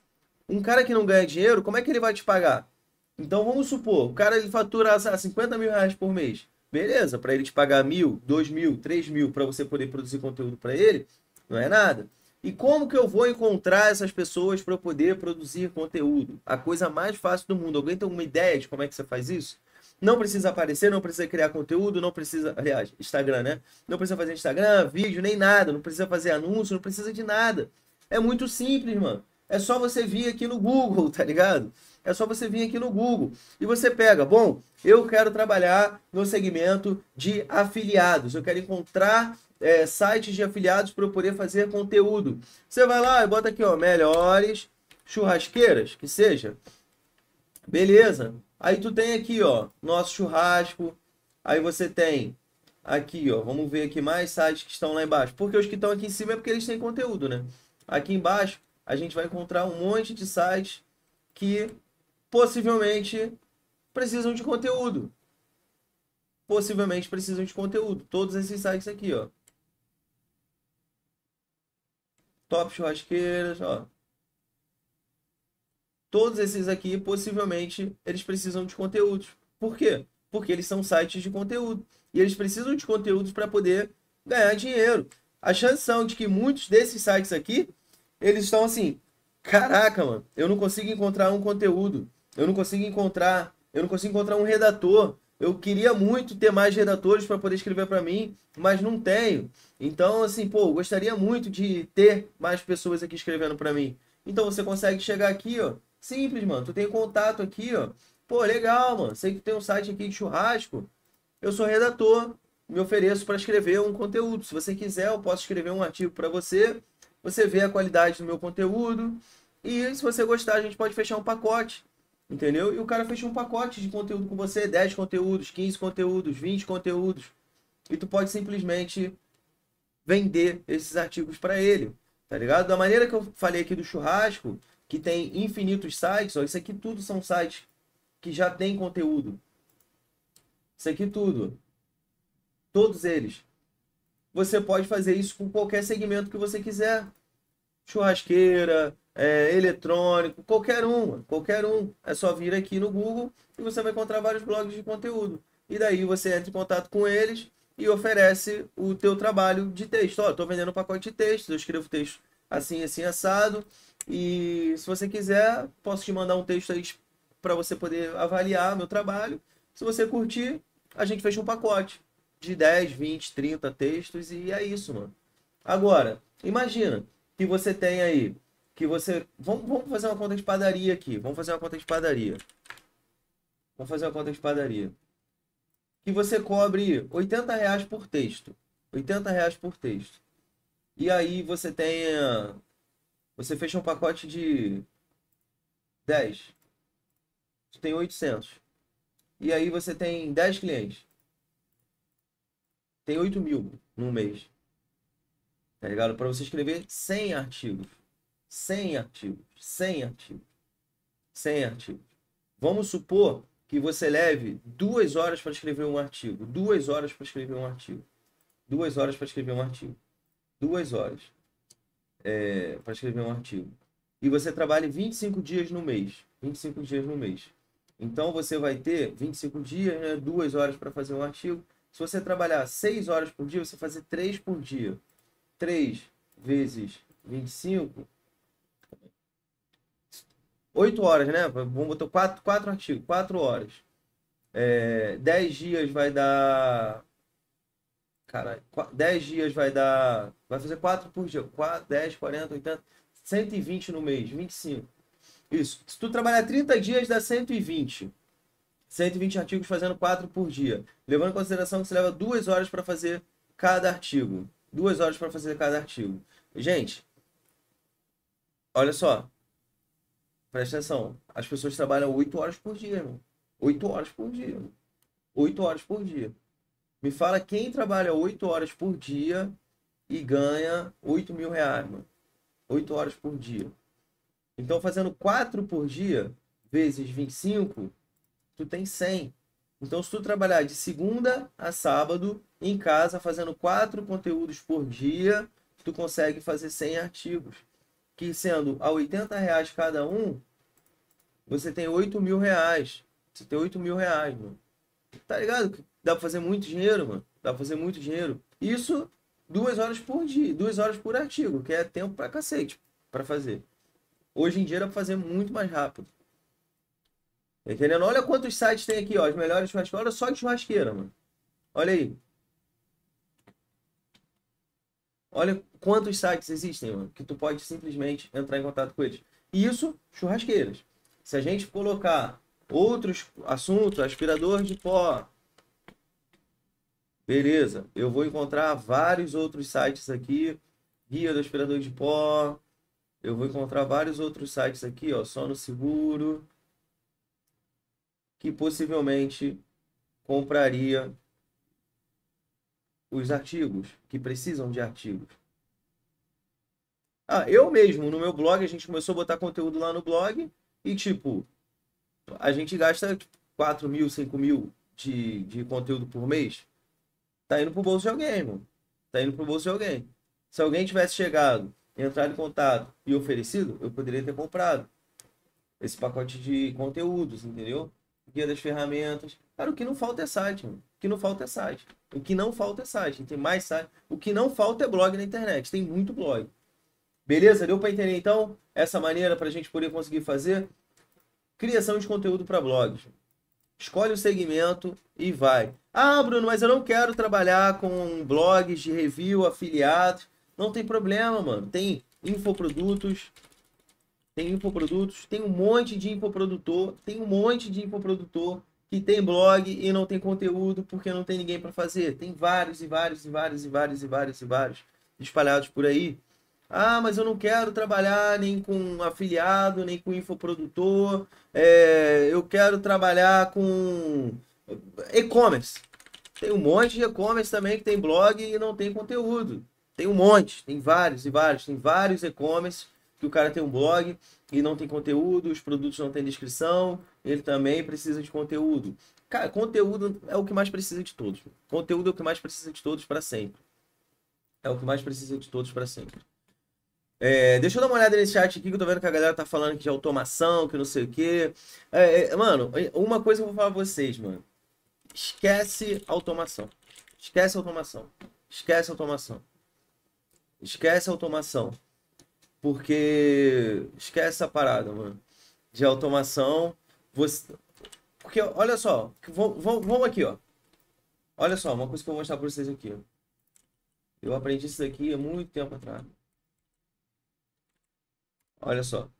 Um cara que não ganha dinheiro, como é que ele vai te pagar? Então vamos supor, o cara ele fatura sabe, 50 mil reais por mês. Beleza, para ele te pagar mil, dois mil, três mil para você poder produzir conteúdo para ele, não é nada. E como que eu vou encontrar essas pessoas para poder produzir conteúdo? A coisa mais fácil do mundo. Alguém tem alguma ideia de como é que você faz isso? Não precisa aparecer, não precisa criar conteúdo, não precisa. Aliás, Instagram, né? Não precisa fazer Instagram, vídeo, nem nada. Não precisa fazer anúncio, não precisa de nada. É muito simples, mano. É só você vir aqui no Google, [LAUGHS] tá ligado? É só você vir aqui no Google e você pega, bom, eu quero trabalhar no segmento de afiliados, eu quero encontrar é, sites de afiliados para eu poder fazer conteúdo. Você vai lá e bota aqui, ó, melhores churrasqueiras, que seja. Beleza. Aí tu tem aqui, ó, nosso churrasco. Aí você tem aqui, ó, vamos ver aqui mais sites que estão lá embaixo. Porque os que estão aqui em cima é porque eles têm conteúdo, né? Aqui embaixo a gente vai encontrar um monte de sites que possivelmente precisam de conteúdo. Possivelmente precisam de conteúdo. Todos esses sites aqui, ó. Top churrasqueiras, ó. Todos esses aqui, possivelmente, eles precisam de conteúdo. Por quê? Porque eles são sites de conteúdo. E eles precisam de conteúdos para poder ganhar dinheiro. A chance são de que muitos desses sites aqui, eles estão assim, caraca, mano, eu não consigo encontrar um conteúdo eu não consigo encontrar, eu não consigo encontrar um redator. Eu queria muito ter mais redatores para poder escrever para mim, mas não tenho. Então, assim, pô, gostaria muito de ter mais pessoas aqui escrevendo para mim. Então você consegue chegar aqui, ó. Simples, mano. Tu tem contato aqui, ó. Pô, legal, mano. Sei que tem um site aqui de churrasco. Eu sou redator, me ofereço para escrever um conteúdo. Se você quiser, eu posso escrever um artigo para você. Você vê a qualidade do meu conteúdo. E se você gostar, a gente pode fechar um pacote. Entendeu? E o cara fecha um pacote de conteúdo com você, 10 conteúdos, 15 conteúdos, 20 conteúdos. E tu pode simplesmente vender esses artigos para ele, tá ligado? Da maneira que eu falei aqui do churrasco, que tem infinitos sites, ó, isso aqui tudo são sites que já tem conteúdo. Isso aqui tudo. Todos eles. Você pode fazer isso com qualquer segmento que você quiser. Churrasqueira, é, eletrônico, qualquer um, qualquer um. É só vir aqui no Google e você vai encontrar vários blogs de conteúdo. E daí você entra em contato com eles e oferece o teu trabalho de texto. Ó, tô estou vendendo um pacote de texto, eu escrevo texto assim, assim, assado. E se você quiser, posso te mandar um texto aí para você poder avaliar meu trabalho. Se você curtir, a gente fecha um pacote de 10, 20, 30 textos e é isso, mano. Agora, imagina que você tem aí que você. Vamos, vamos fazer uma conta de padaria aqui. Vamos fazer uma conta de padaria. Vamos fazer uma conta de padaria. Que você cobre 80 reais por texto. 80 reais por texto. E aí você tenha. Você fecha um pacote de 10. Você tem 800. E aí você tem 10 clientes. Tem 8 mil no mês. Tá ligado? Para você escrever 100 artigos. 100 artigos, 100 artigos, 100 artigos. Vamos supor que você leve duas horas para escrever um artigo, duas horas para escrever um artigo, duas horas para escrever um artigo, duas horas é, para escrever um artigo. E você trabalhe 25 dias no mês, 25 dias no mês. Então você vai ter 25 dias, né, duas horas para fazer um artigo. Se você trabalhar 6 horas por dia, você vai fazer 3 por dia. 3 vezes 25 8 horas, né? Vamos botar 4, 4 artigos, 4 horas. É, 10 dias vai dar. Caralho, 10 dias vai dar. Vai fazer 4 por dia. 4, 10, 40, 80, 120 no mês, 25. Isso. Se tu trabalhar 30 dias, dá 120. 120 artigos fazendo 4 por dia. Levando em consideração que você leva 2 horas para fazer cada artigo. 2 horas para fazer cada artigo. Gente, olha só. Presta atenção. As pessoas trabalham 8 horas por dia, irmão. 8 horas por dia. oito 8 horas por dia. Me fala quem trabalha 8 horas por dia e ganha 8 mil reais, mano. 8 horas por dia. Então, fazendo 4 por dia, vezes 25, tu tem 100. Então, se tu trabalhar de segunda a sábado, em casa, fazendo 4 conteúdos por dia, tu consegue fazer 100 artigos que sendo a 80 reais cada um, você tem 8 mil reais. Você tem 8 mil reais, mano. Tá ligado? Dá pra fazer muito dinheiro, mano. Dá pra fazer muito dinheiro. Isso duas horas por dia, duas horas por artigo, que é tempo pra cacete pra fazer. Hoje em dia dá pra fazer muito mais rápido. Entendendo? Olha quantos sites tem aqui, ó. As melhores churrasqueiras. Olha só de churrasqueira, mano. Olha aí. Olha quantos sites existem, mano, que tu pode simplesmente entrar em contato com eles. Isso, churrasqueiras. Se a gente colocar outros assuntos, aspirador de pó, beleza, eu vou encontrar vários outros sites aqui, guia do aspirador de pó, eu vou encontrar vários outros sites aqui, ó, só no seguro, que possivelmente compraria os artigos que precisam de artigos. Ah, eu mesmo, no meu blog, a gente começou a botar conteúdo lá no blog e, tipo, a gente gasta 4 mil, 5 mil de, de conteúdo por mês. Tá indo pro bolso de alguém, mano. Tá indo pro bolso de alguém. Se alguém tivesse chegado, entrado em contato e oferecido, eu poderia ter comprado esse pacote de conteúdos, entendeu? Guia das ferramentas. Cara, o que não falta é site, mano que não falta é site. O que não falta é site. Tem mais site. O que não falta é blog na internet. Tem muito blog. Beleza? Deu para entender então essa maneira para a gente poder conseguir fazer? Criação de conteúdo para blogs. Escolhe o segmento e vai. Ah, Bruno, mas eu não quero trabalhar com blogs de review, afiliados. Não tem problema, mano. Tem infoprodutos, tem infoprodutos, tem um monte de infoprodutor, tem um monte de infoprodutor que tem blog e não tem conteúdo porque não tem ninguém para fazer. Tem vários e vários e vários e vários e vários e vários espalhados por aí. Ah, mas eu não quero trabalhar nem com afiliado, nem com infoprodutor. É, eu quero trabalhar com e-commerce. Tem um monte de e-commerce também que tem blog e não tem conteúdo. Tem um monte, tem vários e vários, tem vários e-commerce que o cara tem um blog e não tem conteúdo, os produtos não têm descrição, ele também precisa de conteúdo. Cara, conteúdo é o que mais precisa de todos. Conteúdo é o que mais precisa de todos para sempre. É o que mais precisa de todos para sempre. É, deixa eu dar uma olhada nesse chat aqui que eu tô vendo que a galera tá falando de automação, que não sei o quê. É, é, mano, uma coisa que eu vou falar pra vocês, mano. Esquece automação. Esquece automação. Esquece automação. Esquece automação. Porque esquece essa parada, mano. De automação. Você... Porque, olha só, vamos aqui, ó. Olha só, uma coisa que eu vou mostrar para vocês aqui. Eu aprendi isso aqui há muito tempo atrás. Olha só.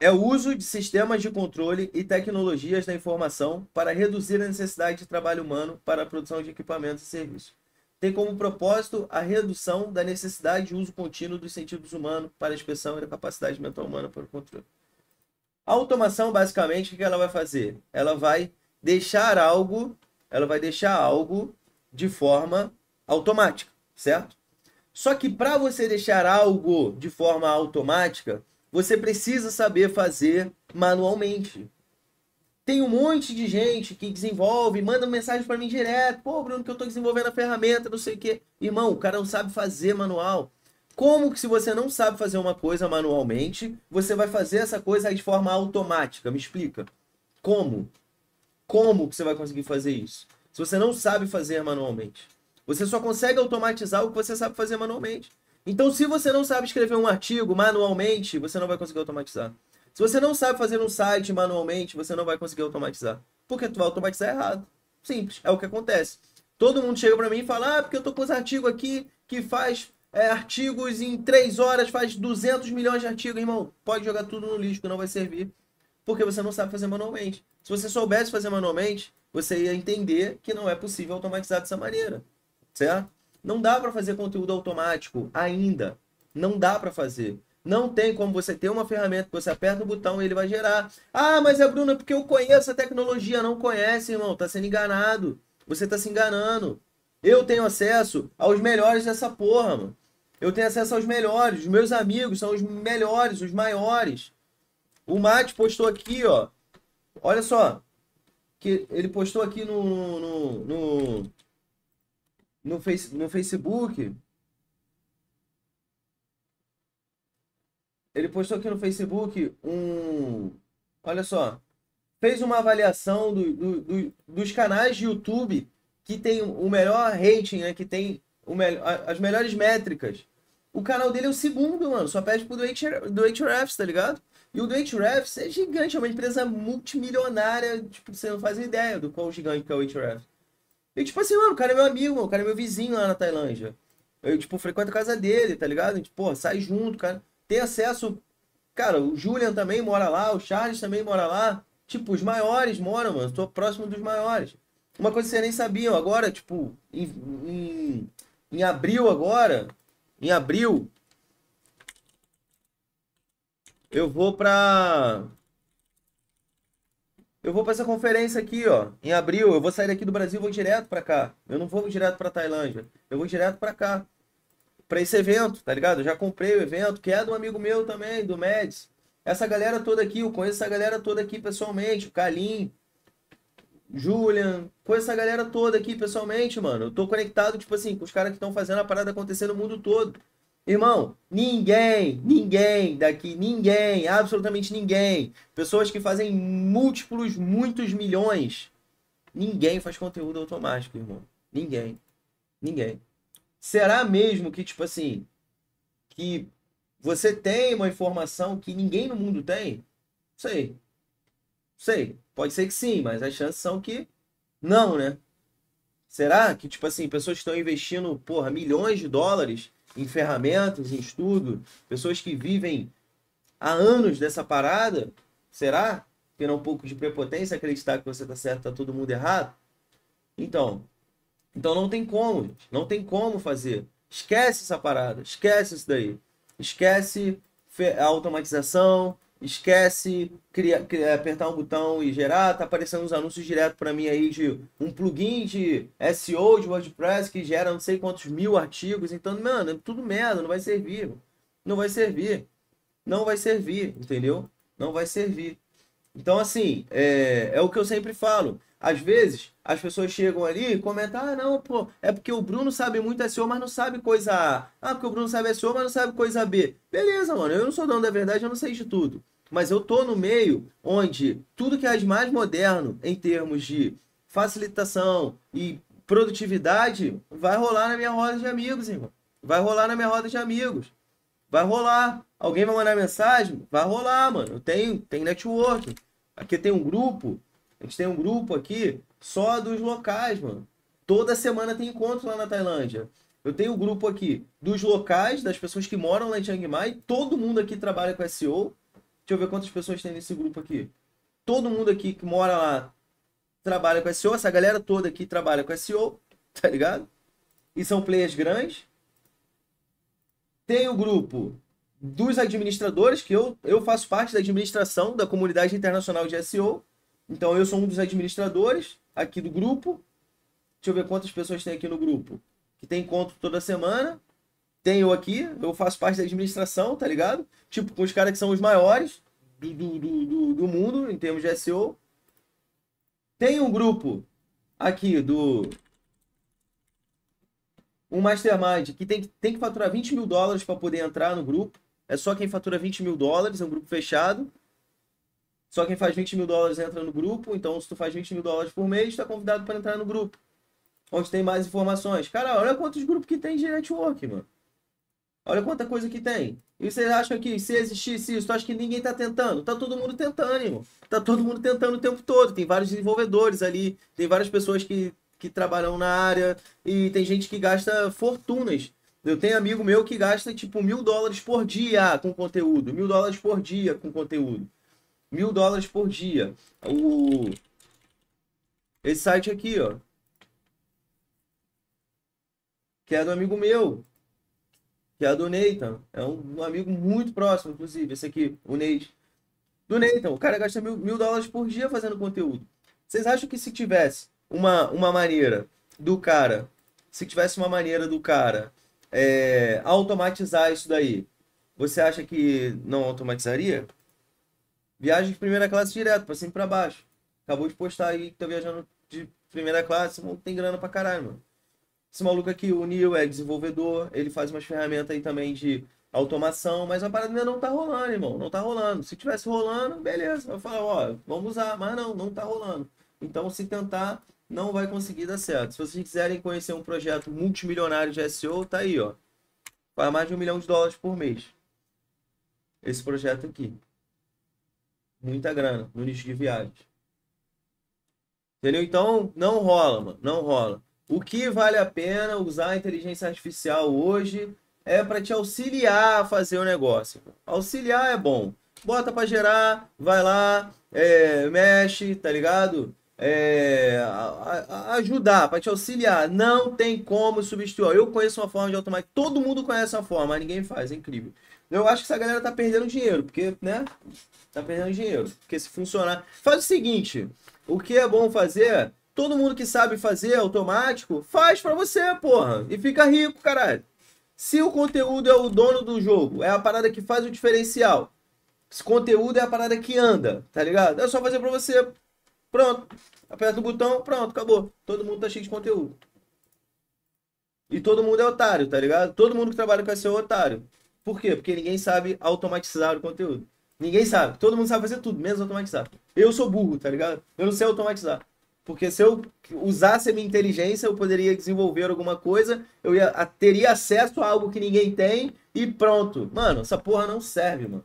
É o uso de sistemas de controle e tecnologias da informação para reduzir a necessidade de trabalho humano para a produção de equipamentos e serviços tem como propósito a redução da necessidade de uso contínuo dos sentidos humanos para a expressão e da capacidade mental humana para o controle. A automação, basicamente, o que ela vai fazer? Ela vai deixar algo, ela vai deixar algo de forma automática, certo? Só que para você deixar algo de forma automática, você precisa saber fazer manualmente. Tem um monte de gente que desenvolve, manda mensagem para mim direto. Pô, Bruno, que eu tô desenvolvendo a ferramenta, não sei o quê. Irmão, o cara não sabe fazer manual. Como que se você não sabe fazer uma coisa manualmente, você vai fazer essa coisa de forma automática? Me explica. Como? Como que você vai conseguir fazer isso? Se você não sabe fazer manualmente. Você só consegue automatizar o que você sabe fazer manualmente. Então, se você não sabe escrever um artigo manualmente, você não vai conseguir automatizar. Se você não sabe fazer um site manualmente, você não vai conseguir automatizar. Porque tu vai automatizar errado. Simples, é o que acontece. Todo mundo chega para mim e fala: "Ah, porque eu tô com os artigos aqui que faz é, artigos em três horas, faz 200 milhões de artigos, irmão. Pode jogar tudo no lixo que não vai servir, porque você não sabe fazer manualmente. Se você soubesse fazer manualmente, você ia entender que não é possível automatizar dessa maneira, certo? Não dá para fazer conteúdo automático ainda. Não dá para fazer. Não tem como você ter uma ferramenta que você aperta o botão e ele vai gerar. Ah, mas é Bruno, é porque eu conheço a tecnologia. Não conhece, irmão. Tá sendo enganado. Você tá se enganando. Eu tenho acesso aos melhores dessa porra, mano. Eu tenho acesso aos melhores. Os meus amigos são os melhores, os maiores. O Mate postou aqui, ó. Olha só. que Ele postou aqui no, no, no, no, face, no Facebook Ele postou aqui no Facebook um. Olha só. Fez uma avaliação do, do, do, dos canais de YouTube que tem o melhor rating, né? Que tem o me as melhores métricas. O canal dele é o segundo, mano. Só pede pro do, HR, do HRFs, tá ligado? E o do HRFs é gigante, é uma empresa multimilionária. Tipo, você não faz ideia do quão gigante que é o HRFs. E tipo assim, mano, o cara é meu amigo, mano, o cara é meu vizinho lá na Tailândia. Eu, tipo, frequento a casa dele, tá ligado? A gente, pô, sai junto, cara tem acesso. Cara, o Julian também mora lá, o Charles também mora lá. Tipo, os maiores moram, mano. Tô próximo dos maiores. Uma coisa que vocês nem sabiam agora, tipo, em, em, em abril agora, em abril, eu vou pra. Eu vou pra essa conferência aqui, ó. Em abril, eu vou sair daqui do Brasil, vou direto pra cá. Eu não vou direto pra Tailândia. Eu vou direto pra cá para esse evento, tá ligado? Eu já comprei o evento, que é do amigo meu também, do Meds. Essa galera toda aqui, eu conheço essa galera toda aqui pessoalmente, o Kalim, Julian, conheço essa galera toda aqui pessoalmente, mano. Eu tô conectado, tipo assim, com os caras que estão fazendo a parada acontecer no mundo todo. Irmão, ninguém, ninguém daqui, ninguém, absolutamente ninguém. Pessoas que fazem múltiplos, muitos milhões. Ninguém faz conteúdo automático, irmão. Ninguém. Ninguém será mesmo que, tipo assim, que você tem uma informação que ninguém no mundo tem? Sei. Sei. Pode ser que sim, mas as chances são que não, né? Será que, tipo assim, pessoas estão investindo, porra, milhões de dólares em ferramentas, em estudo, pessoas que vivem há anos dessa parada, será? Ter um pouco de prepotência acreditar que você tá certo, tá todo mundo errado? Então, então não tem como, não tem como fazer. Esquece essa parada, esquece isso daí. Esquece a automatização, esquece criar, criar, é, apertar um botão e gerar. Tá aparecendo uns anúncios direto para mim aí de um plugin de SEO de WordPress que gera não sei quantos mil artigos. Então, mano, é tudo merda, não vai servir. Não vai servir. Não vai servir, entendeu? Não vai servir. Então, assim, é, é o que eu sempre falo. Às vezes, as pessoas chegam ali e comentam: ah, não, pô, é porque o Bruno sabe muito SEO, mas não sabe coisa A. Ah, porque o Bruno sabe SEO, mas não sabe coisa B. Beleza, mano, eu não sou dono da verdade, eu não sei de tudo. Mas eu tô no meio onde tudo que é mais moderno em termos de facilitação e produtividade vai rolar na minha roda de amigos, irmão. Vai rolar na minha roda de amigos. Vai rolar. Alguém vai mandar mensagem? Vai rolar, mano. Tem, tem network Aqui tem um grupo a gente tem um grupo aqui só dos locais, mano. Toda semana tem encontro lá na Tailândia. Eu tenho um grupo aqui dos locais, das pessoas que moram lá em Chiang Mai. Todo mundo aqui trabalha com SEO. Deixa eu ver quantas pessoas tem nesse grupo aqui. Todo mundo aqui que mora lá trabalha com SEO. Essa galera toda aqui trabalha com SEO, [LAUGHS] tá ligado? E são players grandes. Tem o grupo dos administradores, que eu, eu faço parte da administração da comunidade internacional de SEO. Então eu sou um dos administradores aqui do grupo. Deixa eu ver quantas pessoas tem aqui no grupo. Que tem encontro toda semana. Tem eu aqui, eu faço parte da administração, tá ligado? Tipo, com os caras que são os maiores do, do, do, do mundo em termos de SEO. Tem um grupo aqui do. Um mastermind que tem, tem que faturar 20 mil dólares para poder entrar no grupo. É só quem fatura 20 mil dólares, é um grupo fechado. Só quem faz 20 mil dólares entra no grupo. Então, se tu faz 20 mil dólares por mês, tá convidado para entrar no grupo. Onde tem mais informações. Cara, olha quantos grupos que tem de network, mano. Olha quanta coisa que tem. E vocês acham que se existisse isso, tu acha que ninguém tá tentando? Tá todo mundo tentando, irmão. Tá todo mundo tentando o tempo todo. Tem vários desenvolvedores ali, tem várias pessoas que, que trabalham na área e tem gente que gasta fortunas. Eu tenho amigo meu que gasta tipo mil dólares por dia com conteúdo, mil dólares por dia com conteúdo mil dólares por dia. O... Esse site aqui, ó. Que é do amigo meu. Que é do Neitan É um, amigo muito próximo, inclusive. Esse aqui, o Nate. Do Neitan O cara gasta mil, mil dólares por dia fazendo conteúdo. Vocês acham que se tivesse uma, uma maneira do cara... Se tivesse uma maneira do cara é, automatizar isso daí, você acha que não automatizaria? Viagem de primeira classe direto, pra cima e pra baixo. Acabou de postar aí que tá viajando de primeira classe, não tem grana pra caralho, mano. Esse maluco aqui, o Neil, é desenvolvedor, ele faz umas ferramentas aí também de automação, mas a parada ainda não tá rolando, irmão. Não tá rolando. Se tivesse rolando, beleza. Eu falo, ó, vamos usar, mas não, não tá rolando. Então, se tentar, não vai conseguir dar certo. Se vocês quiserem conhecer um projeto multimilionário de SEO, tá aí, ó. Faz mais de um milhão de dólares por mês. Esse projeto aqui muita grana no nicho de viagens. Entendeu? Então, não rola, mano. Não rola. O que vale a pena usar a inteligência artificial hoje é para te auxiliar a fazer o negócio. Auxiliar é bom. Bota para gerar, vai lá, é, mexe, tá ligado? É, a, a ajudar, para te auxiliar. Não tem como substituir. Eu conheço uma forma de automatizar. Todo mundo conhece a forma, mas ninguém faz. É incrível. Eu acho que essa galera tá perdendo dinheiro, porque, né? Tá perdendo dinheiro. Porque se funcionar. Faz o seguinte: o que é bom fazer, todo mundo que sabe fazer automático, faz para você, porra. E fica rico, caralho. Se o conteúdo é o dono do jogo, é a parada que faz o diferencial. Esse conteúdo é a parada que anda, tá ligado? É só fazer pra você. Pronto. Aperta o botão, pronto, acabou. Todo mundo tá cheio de conteúdo. E todo mundo é otário, tá ligado? Todo mundo que trabalha com esse é otário. Por quê? Porque ninguém sabe automatizar o conteúdo. Ninguém sabe. Todo mundo sabe fazer tudo, menos automatizar. Eu sou burro, tá ligado? Eu não sei automatizar. Porque se eu usasse a minha inteligência, eu poderia desenvolver alguma coisa, eu ia, a, teria acesso a algo que ninguém tem e pronto. Mano, essa porra não serve, mano.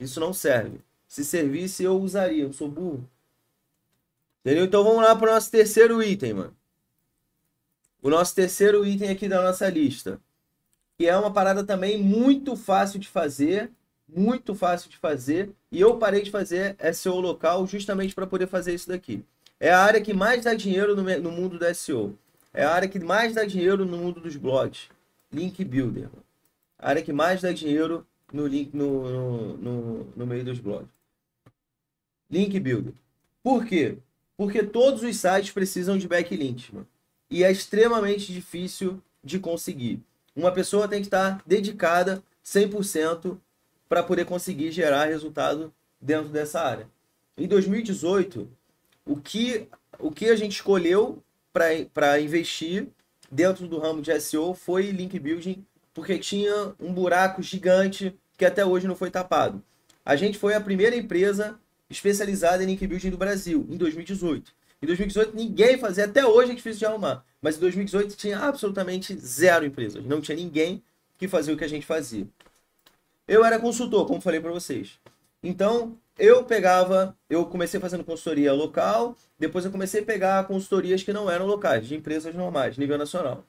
Isso não serve. Se servisse, eu usaria. Eu sou burro. Entendeu? Então vamos lá para o nosso terceiro item, mano. O nosso terceiro item aqui da nossa lista que é uma parada também muito fácil de fazer, muito fácil de fazer, e eu parei de fazer SEO local justamente para poder fazer isso daqui. É a área que mais dá dinheiro no, no, mundo do SEO. É a área que mais dá dinheiro no mundo dos blogs. Link Builder. A área que mais dá dinheiro no, link, no, no, no meio dos blogs. Link Builder. Por quê? Porque todos os sites precisam de backlinks, mano. E é extremamente difícil de conseguir. Uma pessoa tem que estar dedicada 100% para poder conseguir gerar resultado dentro dessa área. Em 2018, o que, o que a gente escolheu para investir dentro do ramo de SEO foi link building, porque tinha um buraco gigante que até hoje não foi tapado. A gente foi a primeira empresa especializada em link building do Brasil em 2018. Em 2018 ninguém fazia, até hoje é difícil de arrumar. Mas em 2018 tinha absolutamente zero empresas, não tinha ninguém que fazia o que a gente fazia. Eu era consultor, como falei para vocês. Então, eu pegava, eu comecei fazendo consultoria local, depois eu comecei a pegar consultorias que não eram locais, de empresas normais, nível nacional.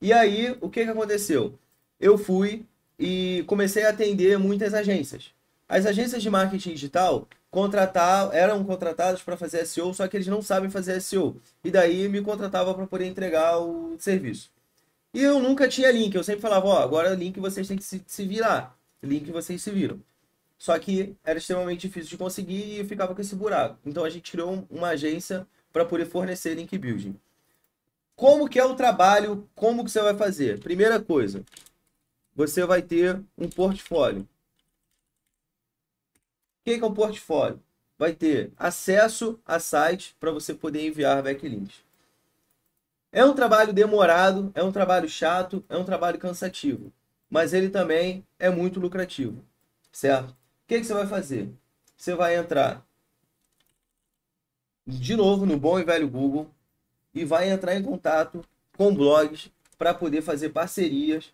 E aí, o que, que aconteceu? Eu fui e comecei a atender muitas agências. As agências de marketing digital, contratar, eram contratados para fazer SEO, só que eles não sabem fazer SEO. E daí me contratava para poder entregar o serviço. E eu nunca tinha link, eu sempre falava, ó, agora link vocês têm que se, se virar. Link vocês se viram. Só que era extremamente difícil de conseguir e eu ficava com esse buraco. Então a gente criou uma agência para poder fornecer link building. Como que é o trabalho? Como que você vai fazer? Primeira coisa, você vai ter um portfólio que é um portfólio? Vai ter acesso a sites para você poder enviar backlinks. É um trabalho demorado, é um trabalho chato, é um trabalho cansativo, mas ele também é muito lucrativo, certo? O que, que você vai fazer? Você vai entrar de novo no bom e velho Google e vai entrar em contato com blogs para poder fazer parcerias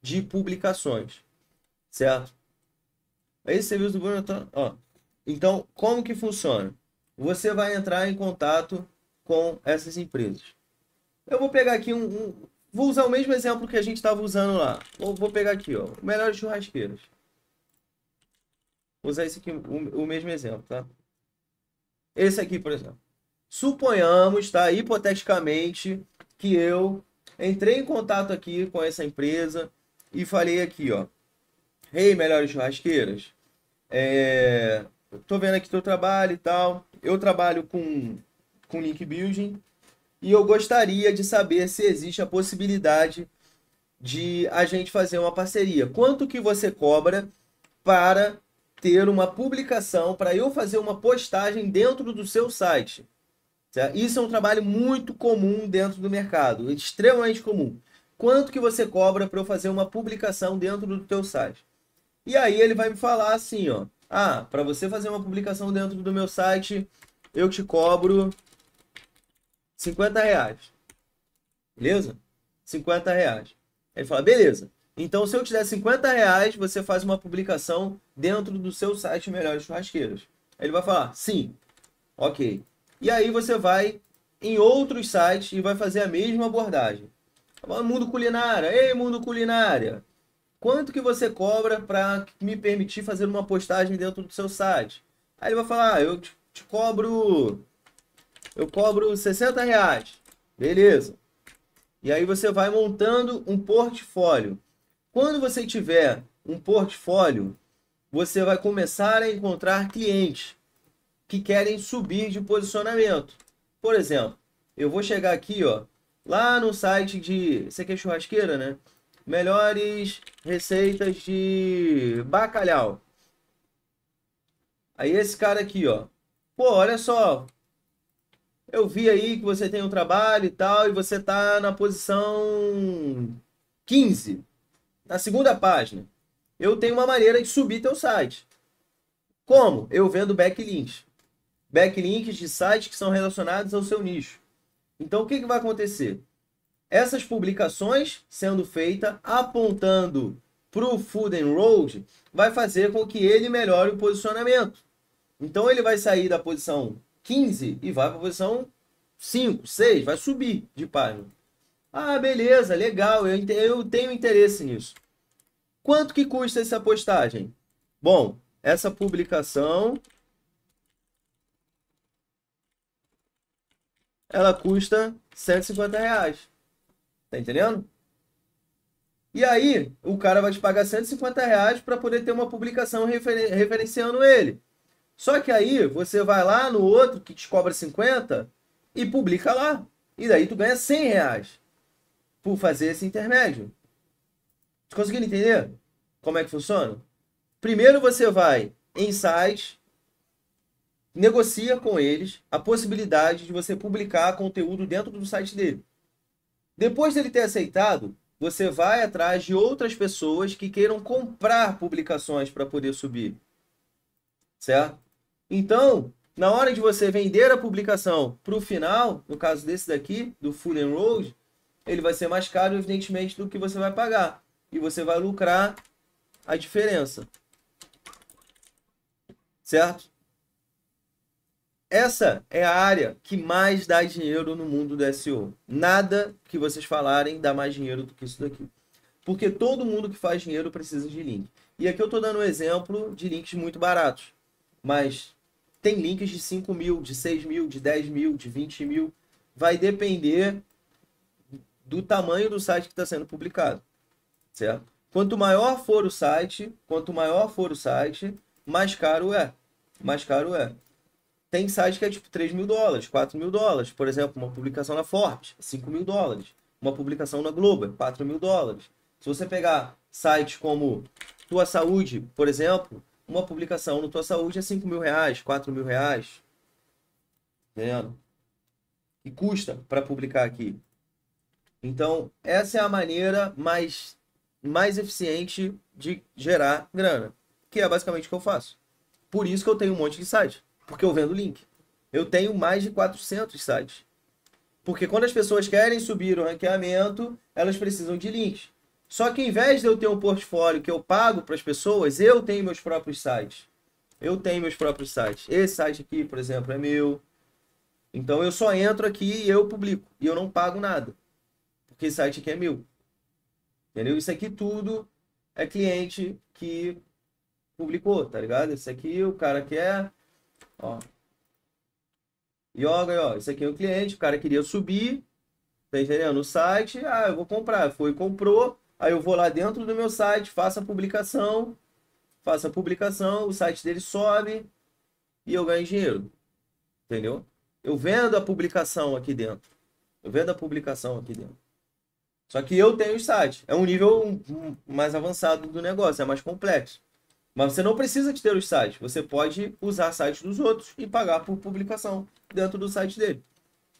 de publicações, certo? Aí esse serviço do bonitão. ó. Então, como que funciona? Você vai entrar em contato com essas empresas. Eu vou pegar aqui um, um vou usar o mesmo exemplo que a gente estava usando lá. Vou, vou pegar aqui, ó, melhores churrasqueiras. Vou usar esse aqui, o, o mesmo exemplo, tá? Esse aqui, por exemplo. Suponhamos, tá, hipoteticamente, que eu entrei em contato aqui com essa empresa e falei aqui, ó. Ei, hey, melhores churrasqueiras, é, tô vendo aqui teu trabalho e tal. Eu trabalho com, com link building e eu gostaria de saber se existe a possibilidade de a gente fazer uma parceria. Quanto que você cobra para ter uma publicação, para eu fazer uma postagem dentro do seu site? Isso é um trabalho muito comum dentro do mercado, extremamente comum. Quanto que você cobra para eu fazer uma publicação dentro do teu site? E aí ele vai me falar assim, ó. Ah, para você fazer uma publicação dentro do meu site, eu te cobro 50 reais. Beleza? 50 reais. Ele fala, beleza. Então, se eu te der 50 reais, você faz uma publicação dentro do seu site Melhores Churrasqueiros. Ele vai falar, sim. Ok. E aí você vai em outros sites e vai fazer a mesma abordagem. Mundo culinária. Ei, mundo culinária. Quanto que você cobra para me permitir fazer uma postagem dentro do seu site? Aí ele vai falar, ah, eu te, te cobro, eu cobro 60 reais. Beleza. E aí você vai montando um portfólio. Quando você tiver um portfólio, você vai começar a encontrar clientes que querem subir de posicionamento. Por exemplo, eu vou chegar aqui, ó, lá no site de, você quer é churrasqueira, né? Melhores receitas de bacalhau. Aí esse cara aqui, ó. Pô, olha só. Eu vi aí que você tem um trabalho e tal, e você tá na posição 15, na segunda página. Eu tenho uma maneira de subir teu site. Como? Eu vendo backlinks. Backlinks de sites que são relacionados ao seu nicho. Então o que, que vai acontecer? Essas publicações sendo feitas apontando para o Food and Road vai fazer com que ele melhore o posicionamento. Então ele vai sair da posição 15 e vai para a posição 5, 6, vai subir de página. Ah, beleza, legal, eu, eu tenho interesse nisso. Quanto que custa essa postagem? Bom, essa publicação ela custa 150 reais. Tá entendendo? E aí, o cara vai te pagar 150 reais para poder ter uma publicação referen referenciando ele. Só que aí, você vai lá no outro que te cobra 50 e publica lá. E daí tu ganha 100 reais por fazer esse intermédio. Tu tá conseguindo entender como é que funciona? Primeiro você vai em sites, negocia com eles a possibilidade de você publicar conteúdo dentro do site dele. Depois dele ter aceitado, você vai atrás de outras pessoas que queiram comprar publicações para poder subir. Certo? Então, na hora de você vender a publicação para o final, no caso desse daqui, do Full Enrolled, ele vai ser mais caro, evidentemente, do que você vai pagar. E você vai lucrar a diferença. Certo? Essa é a área que mais dá dinheiro no mundo do SEO. Nada que vocês falarem dá mais dinheiro do que isso daqui. Porque todo mundo que faz dinheiro precisa de link. E aqui eu estou dando um exemplo de links muito baratos. Mas tem links de 5 mil, de 6 mil, de 10 mil, de 20 mil. Vai depender do tamanho do site que está sendo publicado. Certo? Quanto maior for o site, quanto maior for o site, mais caro é. Mais caro é. Tem site que é tipo 3 mil dólares, 4 mil dólares. Por exemplo, uma publicação na Forbes, 5 mil dólares. Uma publicação na Globo, 4 mil dólares. Se você pegar sites como Tua Saúde, por exemplo, uma publicação no Tua Saúde é 5 mil reais, 4 mil reais. Entendendo? E custa para publicar aqui. Então, essa é a maneira mais, mais eficiente de gerar grana, que é basicamente o que eu faço. Por isso que eu tenho um monte de sites. Porque eu vendo link. Eu tenho mais de 400 sites. Porque quando as pessoas querem subir o ranqueamento, elas precisam de links. Só que em vez de eu ter um portfólio que eu pago para as pessoas, eu tenho meus próprios sites. Eu tenho meus próprios sites. Esse site aqui, por exemplo, é meu. Então eu só entro aqui e eu publico. E eu não pago nada. Porque esse site aqui é meu. Entendeu? Isso aqui tudo é cliente que publicou, tá ligado? Isso aqui o cara quer Ó. E ó, ó, esse aqui é o cliente, o cara queria subir, tá entendendo? No site, ah, eu vou comprar. Foi, comprou. Aí eu vou lá dentro do meu site, faço a publicação, faço a publicação, o site dele sobe e eu ganho dinheiro. Entendeu? Eu vendo a publicação aqui dentro. Eu vendo a publicação aqui dentro. Só que eu tenho o site. É um nível mais avançado do negócio, é mais complexo. Mas você não precisa de ter os sites. Você pode usar sites dos outros e pagar por publicação dentro do site dele.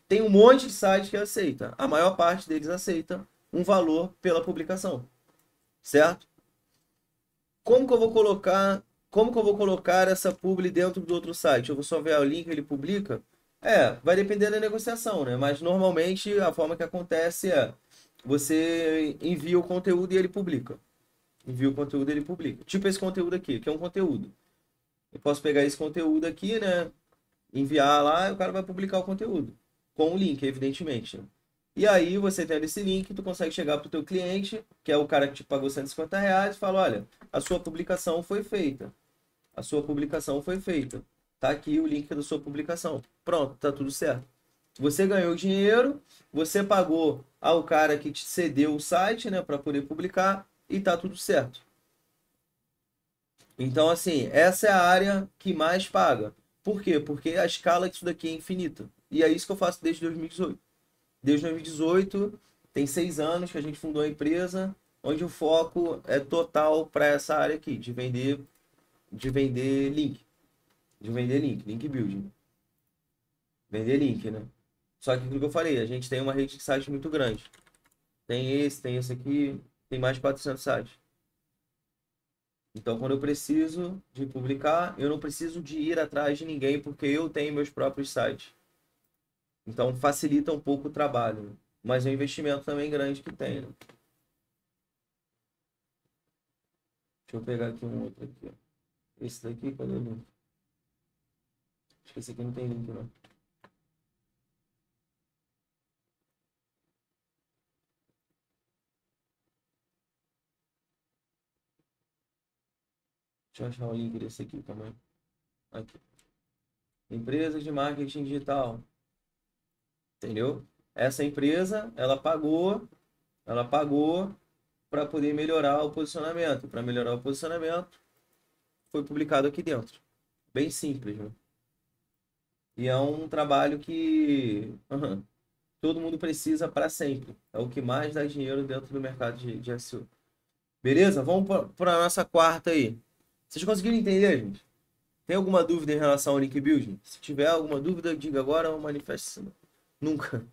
Tem um monte de sites que aceita. A maior parte deles aceita um valor pela publicação. Certo? Como que eu vou colocar, como que eu vou colocar essa publi dentro do outro site? Eu vou só ver o link que ele publica? É, vai depender da negociação, né? Mas normalmente a forma que acontece é você envia o conteúdo e ele publica envia o conteúdo ele publica. Tipo esse conteúdo aqui, que é um conteúdo. Eu posso pegar esse conteúdo aqui, né? Enviar lá, e o cara vai publicar o conteúdo. Com o link, evidentemente. E aí, você tendo esse link, tu consegue chegar pro teu cliente, que é o cara que te pagou 150 reais, e fala, olha, a sua publicação foi feita. A sua publicação foi feita. Tá aqui o link da sua publicação. Pronto, tá tudo certo. Você ganhou dinheiro, você pagou ao cara que te cedeu o site, né, para poder publicar e tá tudo certo. Então, assim, essa é a área que mais paga. Por quê? Porque a escala disso daqui é infinita. E é isso que eu faço desde 2018. Desde 2018, tem seis anos que a gente fundou a empresa, onde o foco é total para essa área aqui, de vender, de vender link. De vender link, link building. Vender link, né? Só que aquilo que eu falei, a gente tem uma rede de sites muito grande. Tem esse, tem esse aqui, tem mais de 400 sites. Então, quando eu preciso de publicar, eu não preciso de ir atrás de ninguém, porque eu tenho meus próprios sites. Então, facilita um pouco o trabalho. Mas é um investimento também grande que tem. Né? Deixa eu pegar aqui um outro aqui. Esse daqui, cadê o link? Acho que esse aqui não tem link, não. Deixa eu achar o link desse aqui também. Tá aqui. Empresas de marketing digital. Entendeu? Essa empresa, ela pagou, ela pagou para poder melhorar o posicionamento. Para melhorar o posicionamento, foi publicado aqui dentro. Bem simples, né? E é um trabalho que uhum, todo mundo precisa para sempre. É o que mais dá dinheiro dentro do mercado de, de SEO. Beleza? Vamos para a nossa quarta aí. Vocês conseguiram entender, gente? Tem alguma dúvida em relação ao link building? Se tiver alguma dúvida, diga agora ou manifeste -se. Nunca.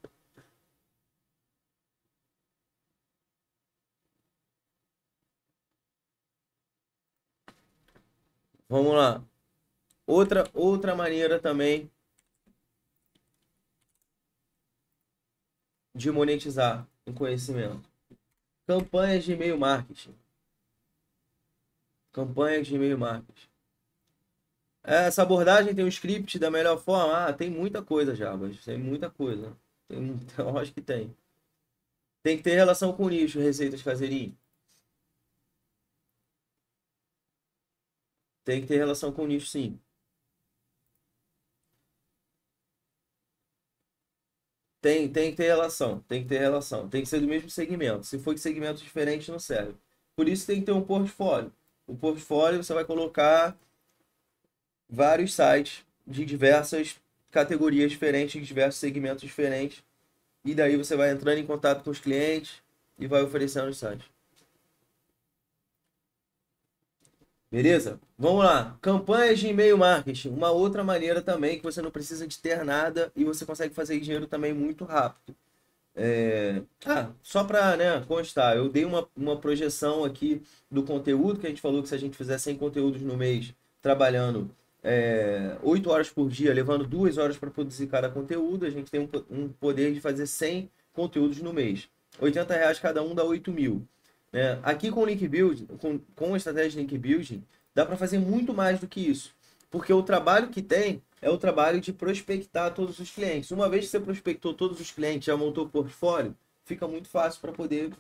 Vamos lá. Outra, outra maneira também de monetizar um conhecimento. Campanhas de e-mail marketing campanha de e-mail marketing. É, essa abordagem tem um script da melhor forma? Ah, tem muita coisa, Java. Tem muita coisa. Tem, [LAUGHS] então, acho que tem. Tem que ter relação com o nicho, receitas caseirinhas. Tem que ter relação com o nicho, sim. Tem, tem que ter relação, tem que ter relação. Tem que ser do mesmo segmento. Se for de segmento diferente, não serve. Por isso tem que ter um portfólio. O portfólio você vai colocar vários sites de diversas categorias diferentes, de diversos segmentos diferentes. E daí você vai entrando em contato com os clientes e vai oferecendo os sites. Beleza? Vamos lá. Campanhas de e-mail marketing. Uma outra maneira também que você não precisa de ter nada e você consegue fazer dinheiro também muito rápido. É... Ah, só para né, constar, eu dei uma, uma projeção aqui do conteúdo que a gente falou que se a gente fizer 100 conteúdos no mês, trabalhando é, 8 horas por dia, levando 2 horas para produzir cada conteúdo, a gente tem um, um, poder de fazer 100 conteúdos no mês. 80 reais cada um dá 8 mil. Né? Aqui com o Link Building, com, com a estratégia de Link Building, dá para fazer muito mais do que isso. Porque o trabalho que tem é o trabalho de prospectar todos os clientes. Uma vez que você prospectou todos os clientes, já montou o portfólio, fica muito fácil para poder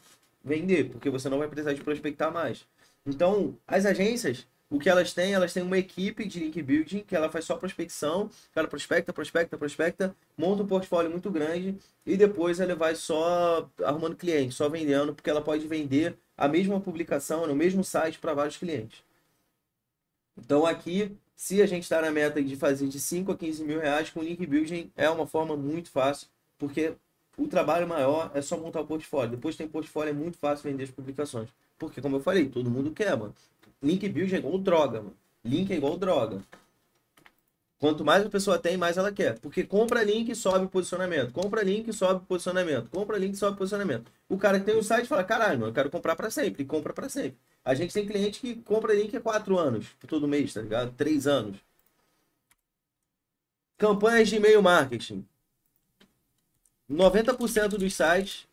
vender, porque você não vai precisar de prospectar mais. Então, as agências, o que elas têm, elas têm uma equipe de link building que ela faz só prospecção, ela prospecta, prospecta, prospecta, monta um portfólio muito grande e depois ela vai só arrumando clientes, só vendendo, porque ela pode vender a mesma publicação no mesmo site para vários clientes. Então aqui se a gente está na meta de fazer de 5 a 15 mil reais, com link building é uma forma muito fácil, porque o trabalho maior é só montar o portfólio. Depois tem portfólio, é muito fácil vender as publicações. Porque, como eu falei, todo mundo quer, mano. Link building é igual droga, mano. Link é igual droga. Quanto mais a pessoa tem, mais ela quer. Porque compra link, sobe o posicionamento. Compra link, sobe o posicionamento. Compra link, sobe o posicionamento. O cara que tem um site fala, caralho, eu quero comprar para sempre. E compra para sempre. A gente tem cliente que compra link há quatro anos, todo mês, tá ligado? Três anos. Campanhas de e-mail marketing. 90% dos sites,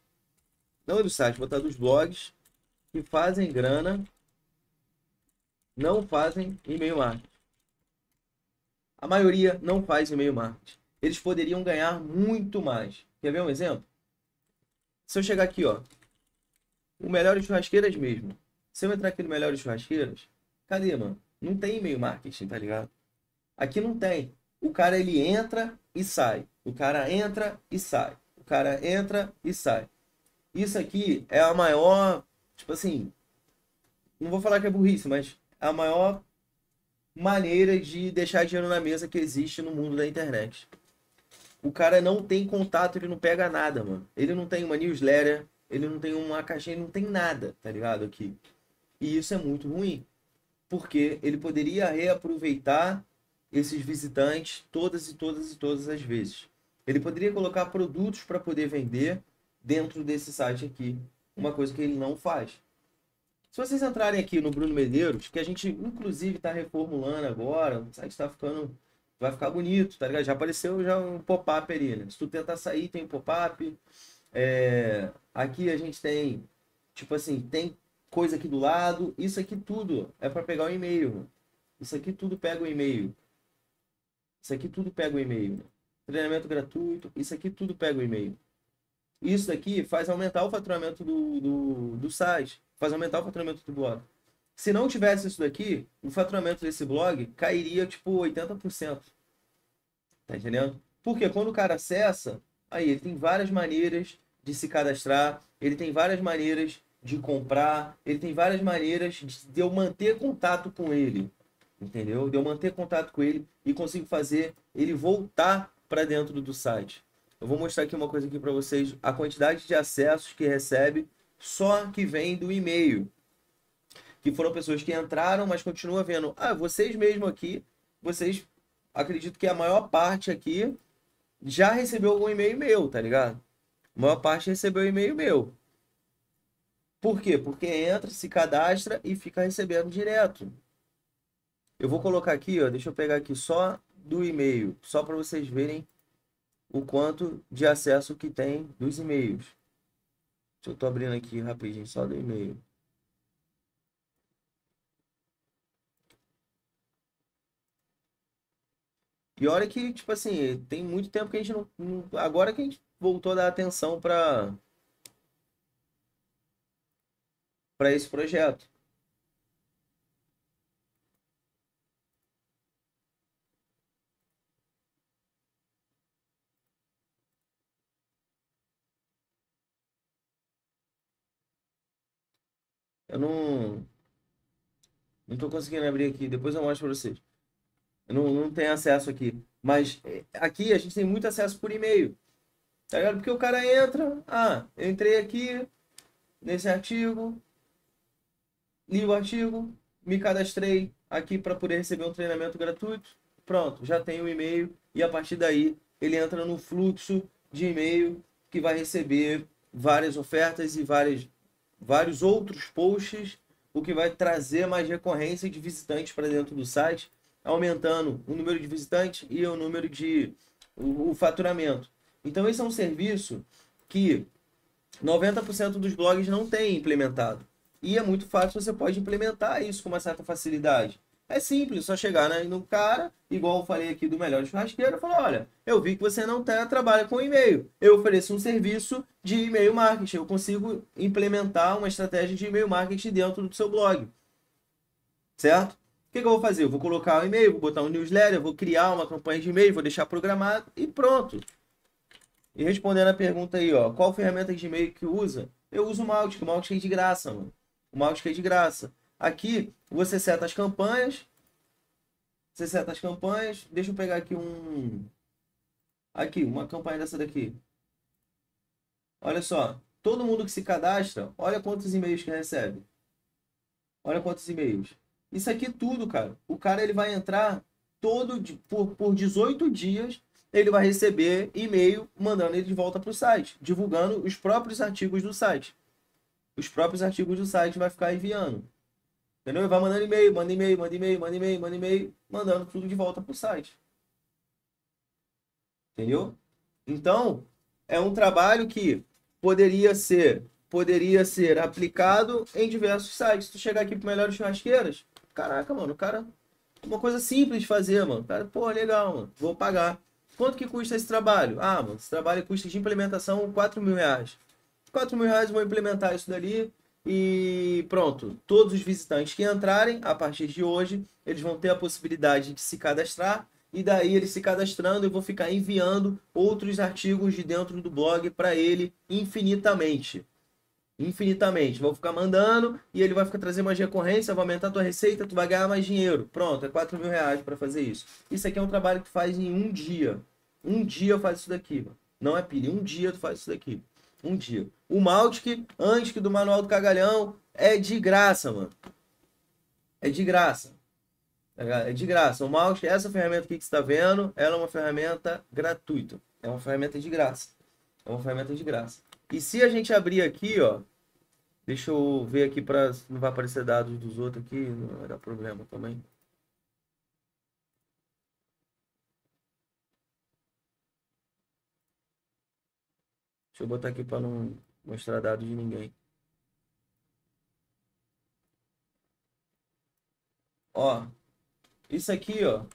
não é dos sites, botar dos blogs, que fazem grana, não fazem e-mail marketing. A maioria não faz e-mail marketing. Eles poderiam ganhar muito mais. Quer ver um exemplo? Se eu chegar aqui, ó, o melhor Churrasqueiras mesmo. Se eu entrar aqui no melhor Churrasqueiras, cadê, mano? Não tem e-mail marketing, tá ligado? Aqui não tem. O cara, ele entra e sai. O cara entra e sai. O cara entra e sai. Isso aqui é a maior, tipo assim, não vou falar que é burrice, mas é a maior maneira de deixar dinheiro na mesa que existe no mundo da internet. O cara não tem contato, ele não pega nada, mano. Ele não tem uma newsletter, ele não tem uma caixinha, ele não tem nada, tá ligado? Aqui. E isso é muito ruim, porque ele poderia reaproveitar esses visitantes todas e todas e todas as vezes. Ele poderia colocar produtos para poder vender dentro desse site aqui, uma coisa que ele não faz. Se vocês entrarem aqui no Bruno Medeiros, que a gente inclusive está reformulando agora, o site está ficando. Vai ficar bonito, tá ligado? Já apareceu já um pop-up ali, né? Se tu tentar sair, tem um pop-up. É, aqui a gente tem, tipo assim, tem coisa aqui do lado. Isso aqui tudo é para pegar o e-mail. Isso aqui tudo pega o e-mail. Isso aqui tudo pega o e-mail. Treinamento gratuito. Isso aqui tudo pega o e-mail. Isso aqui faz aumentar o faturamento do, do, do site faz aumentar o faturamento do blog. Se não tivesse isso daqui, o faturamento desse blog cairia tipo 80%. Tá entendendo? Porque quando o cara acessa, aí ele tem várias maneiras de se cadastrar, ele tem várias maneiras de comprar, ele tem várias maneiras de eu manter contato com ele. Entendeu? De eu manter contato com ele e consigo fazer ele voltar para dentro do site. Eu vou mostrar aqui uma coisa aqui para vocês, a quantidade de acessos que recebe só que vem do e-mail. Que foram pessoas que entraram, mas continua vendo. Ah, vocês mesmo aqui, vocês acredito que a maior parte aqui já recebeu algum e-mail meu, tá ligado? A maior parte recebeu e-mail meu. Por quê? Porque entra, se cadastra e fica recebendo direto. Eu vou colocar aqui, ó, deixa eu pegar aqui só do e-mail, só para vocês verem o quanto de acesso que tem dos e-mails eu tô abrindo aqui rapidinho, só do e-mail. E olha que, tipo assim, tem muito tempo que a gente não. não agora que a gente voltou a dar atenção para para esse projeto. Eu não. Não tô conseguindo abrir aqui. Depois eu mostro pra vocês. Eu não, não tenho acesso aqui. Mas é, aqui a gente tem muito acesso por e-mail. Tá ligado? Porque o cara entra. Ah, eu entrei aqui nesse artigo. Li o artigo. Me cadastrei aqui para poder receber um treinamento gratuito. Pronto, já tem o e-mail. E a partir daí ele entra no fluxo de e-mail que vai receber várias ofertas e várias vários outros posts, o que vai trazer mais recorrência de visitantes para dentro do site, aumentando o número de visitantes e o número de o, o faturamento. Então esse é um serviço que 90% dos blogs não tem implementado. E é muito fácil, você pode implementar isso com uma certa facilidade. É simples, é só chegar né, cara, igual eu falei aqui do melhor churrasqueiro, e falar: olha, eu vi que você não tá, trabalha com e-mail. Eu ofereço um serviço de e-mail marketing. Eu consigo implementar uma estratégia de e-mail marketing dentro do seu blog. Certo? O que, que eu vou fazer? Eu vou colocar um e-mail, vou botar um newsletter, vou criar uma campanha de e-mail, vou deixar programado e pronto. E respondendo a pergunta aí, ó, qual ferramenta de e-mail que usa? Eu uso o Maltic, o Maltic é de graça, mano. O Maltic é de graça. Aqui você seta as campanhas. Você seta as campanhas. Deixa eu pegar aqui um. Aqui, uma campanha dessa daqui. Olha só. Todo mundo que se cadastra, olha quantos e-mails que recebe. Olha quantos e-mails. Isso aqui é tudo, cara. O cara ele vai entrar todo por, por 18 dias. Ele vai receber e-mail mandando ele de volta para o site, divulgando os próprios artigos do site. Os próprios artigos do site vai ficar enviando. Entendeu? Vai mandando e-mail, manda e-mail, manda e-mail, manda e-mail, manda e-mail, mandando tudo de volta pro site. Entendeu? Então, é um trabalho que poderia ser, poderia ser aplicado em diversos sites. Se tu chegar aqui pro Melhores Churrasqueiras, caraca, mano, o cara. Uma coisa simples de fazer, mano. O cara, pô, legal, mano. Vou pagar. Quanto que custa esse trabalho? Ah, mano, esse trabalho custa de implementação 4 mil reais. 4 mil reais, vou implementar isso dali. E pronto, todos os visitantes que entrarem a partir de hoje, eles vão ter a possibilidade de se cadastrar e daí ele se cadastrando eu vou ficar enviando outros artigos de dentro do blog para ele infinitamente. Infinitamente, vou ficar mandando e ele vai ficar trazendo mais recorrência, vai aumentar a tua receita, tu vai ganhar mais dinheiro. Pronto, é 4 mil reais para fazer isso. Isso aqui é um trabalho que tu faz em um dia. Um dia faz isso daqui. Mano. Não é pilha, um dia tu faz isso daqui um dia. O Maltic, antes que do Manual do Cagalhão, é de graça, mano. É de graça. Tá é de graça. O Maltic, é essa ferramenta aqui que você está vendo, ela é uma ferramenta gratuita. É uma ferramenta de graça. É uma ferramenta de graça. E se a gente abrir aqui, ó. Deixa eu ver aqui para não vai aparecer dados dos outros aqui, não vai dar problema também. Deixa eu botar aqui para não mostrar dados de ninguém. Ó, isso aqui, ó.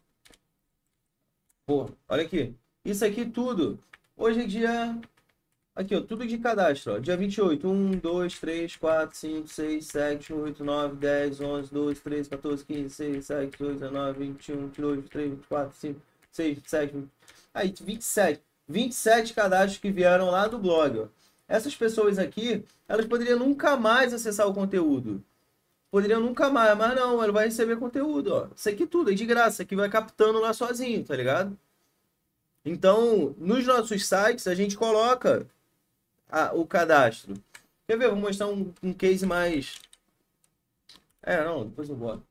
Pô, olha aqui. Isso aqui tudo. Hoje é dia... Aqui, ó, tudo de cadastro, ó. Dia 28. 1, 2, 3, 4, 5, 6, 7, 8, 9, 10, 11, 12, 13, 14, 15, 16, 17, 18, 19, 21, 22, 23, 24, 25, 6, sete Aí, 27. 27 cadastros que vieram lá do blog. Ó. Essas pessoas aqui, elas poderiam nunca mais acessar o conteúdo. Poderiam nunca mais, mas não, ela vai receber conteúdo, ó. Isso aqui tudo é de graça, aqui vai captando lá sozinho, tá ligado? Então, nos nossos sites, a gente coloca a, o cadastro. Quer ver? Vou mostrar um, um case mais... É, não, depois eu boto.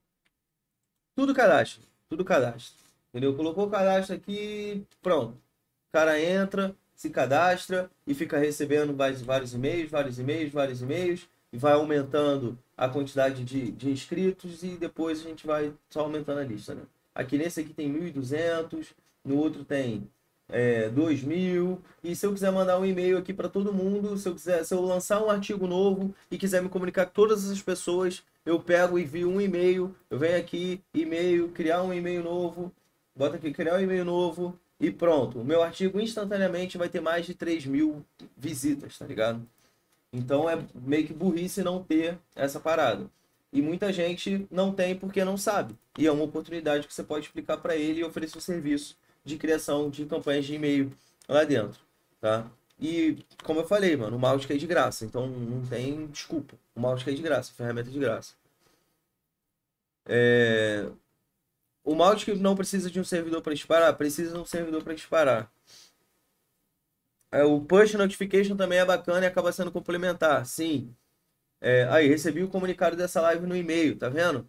Tudo cadastro, tudo cadastro. Entendeu? Colocou o cadastro aqui, pronto cara entra, se cadastra e fica recebendo vários e-mails, vários e-mails, vários e-mails, e vai aumentando a quantidade de, de inscritos e depois a gente vai só aumentando a lista, né? Aqui nesse aqui tem 1.200, no outro tem é, 2.000, e se eu quiser mandar um e-mail aqui para todo mundo, se eu quiser, se eu lançar um artigo novo e quiser me comunicar com todas as pessoas, eu pego e envio um e-mail, eu venho aqui, e-mail, criar um e-mail novo, bota aqui, criar um e-mail novo, e pronto. O meu artigo instantaneamente vai ter mais de 3 mil visitas, tá ligado? Então é meio que burrice não ter essa parada. E muita gente não tem porque não sabe. E é uma oportunidade que você pode explicar para ele e oferecer o um serviço de criação de campanhas de e-mail lá dentro, tá? E como eu falei, mano, o Mautic é de graça, então não tem desculpa. O Mautic é de graça, ferramenta é de graça. É... O que não precisa de um servidor para disparar? Precisa de um servidor para disparar. É, o push notification também é bacana e acaba sendo complementar. Sim. É, aí, recebi o comunicado dessa live no e-mail, tá vendo?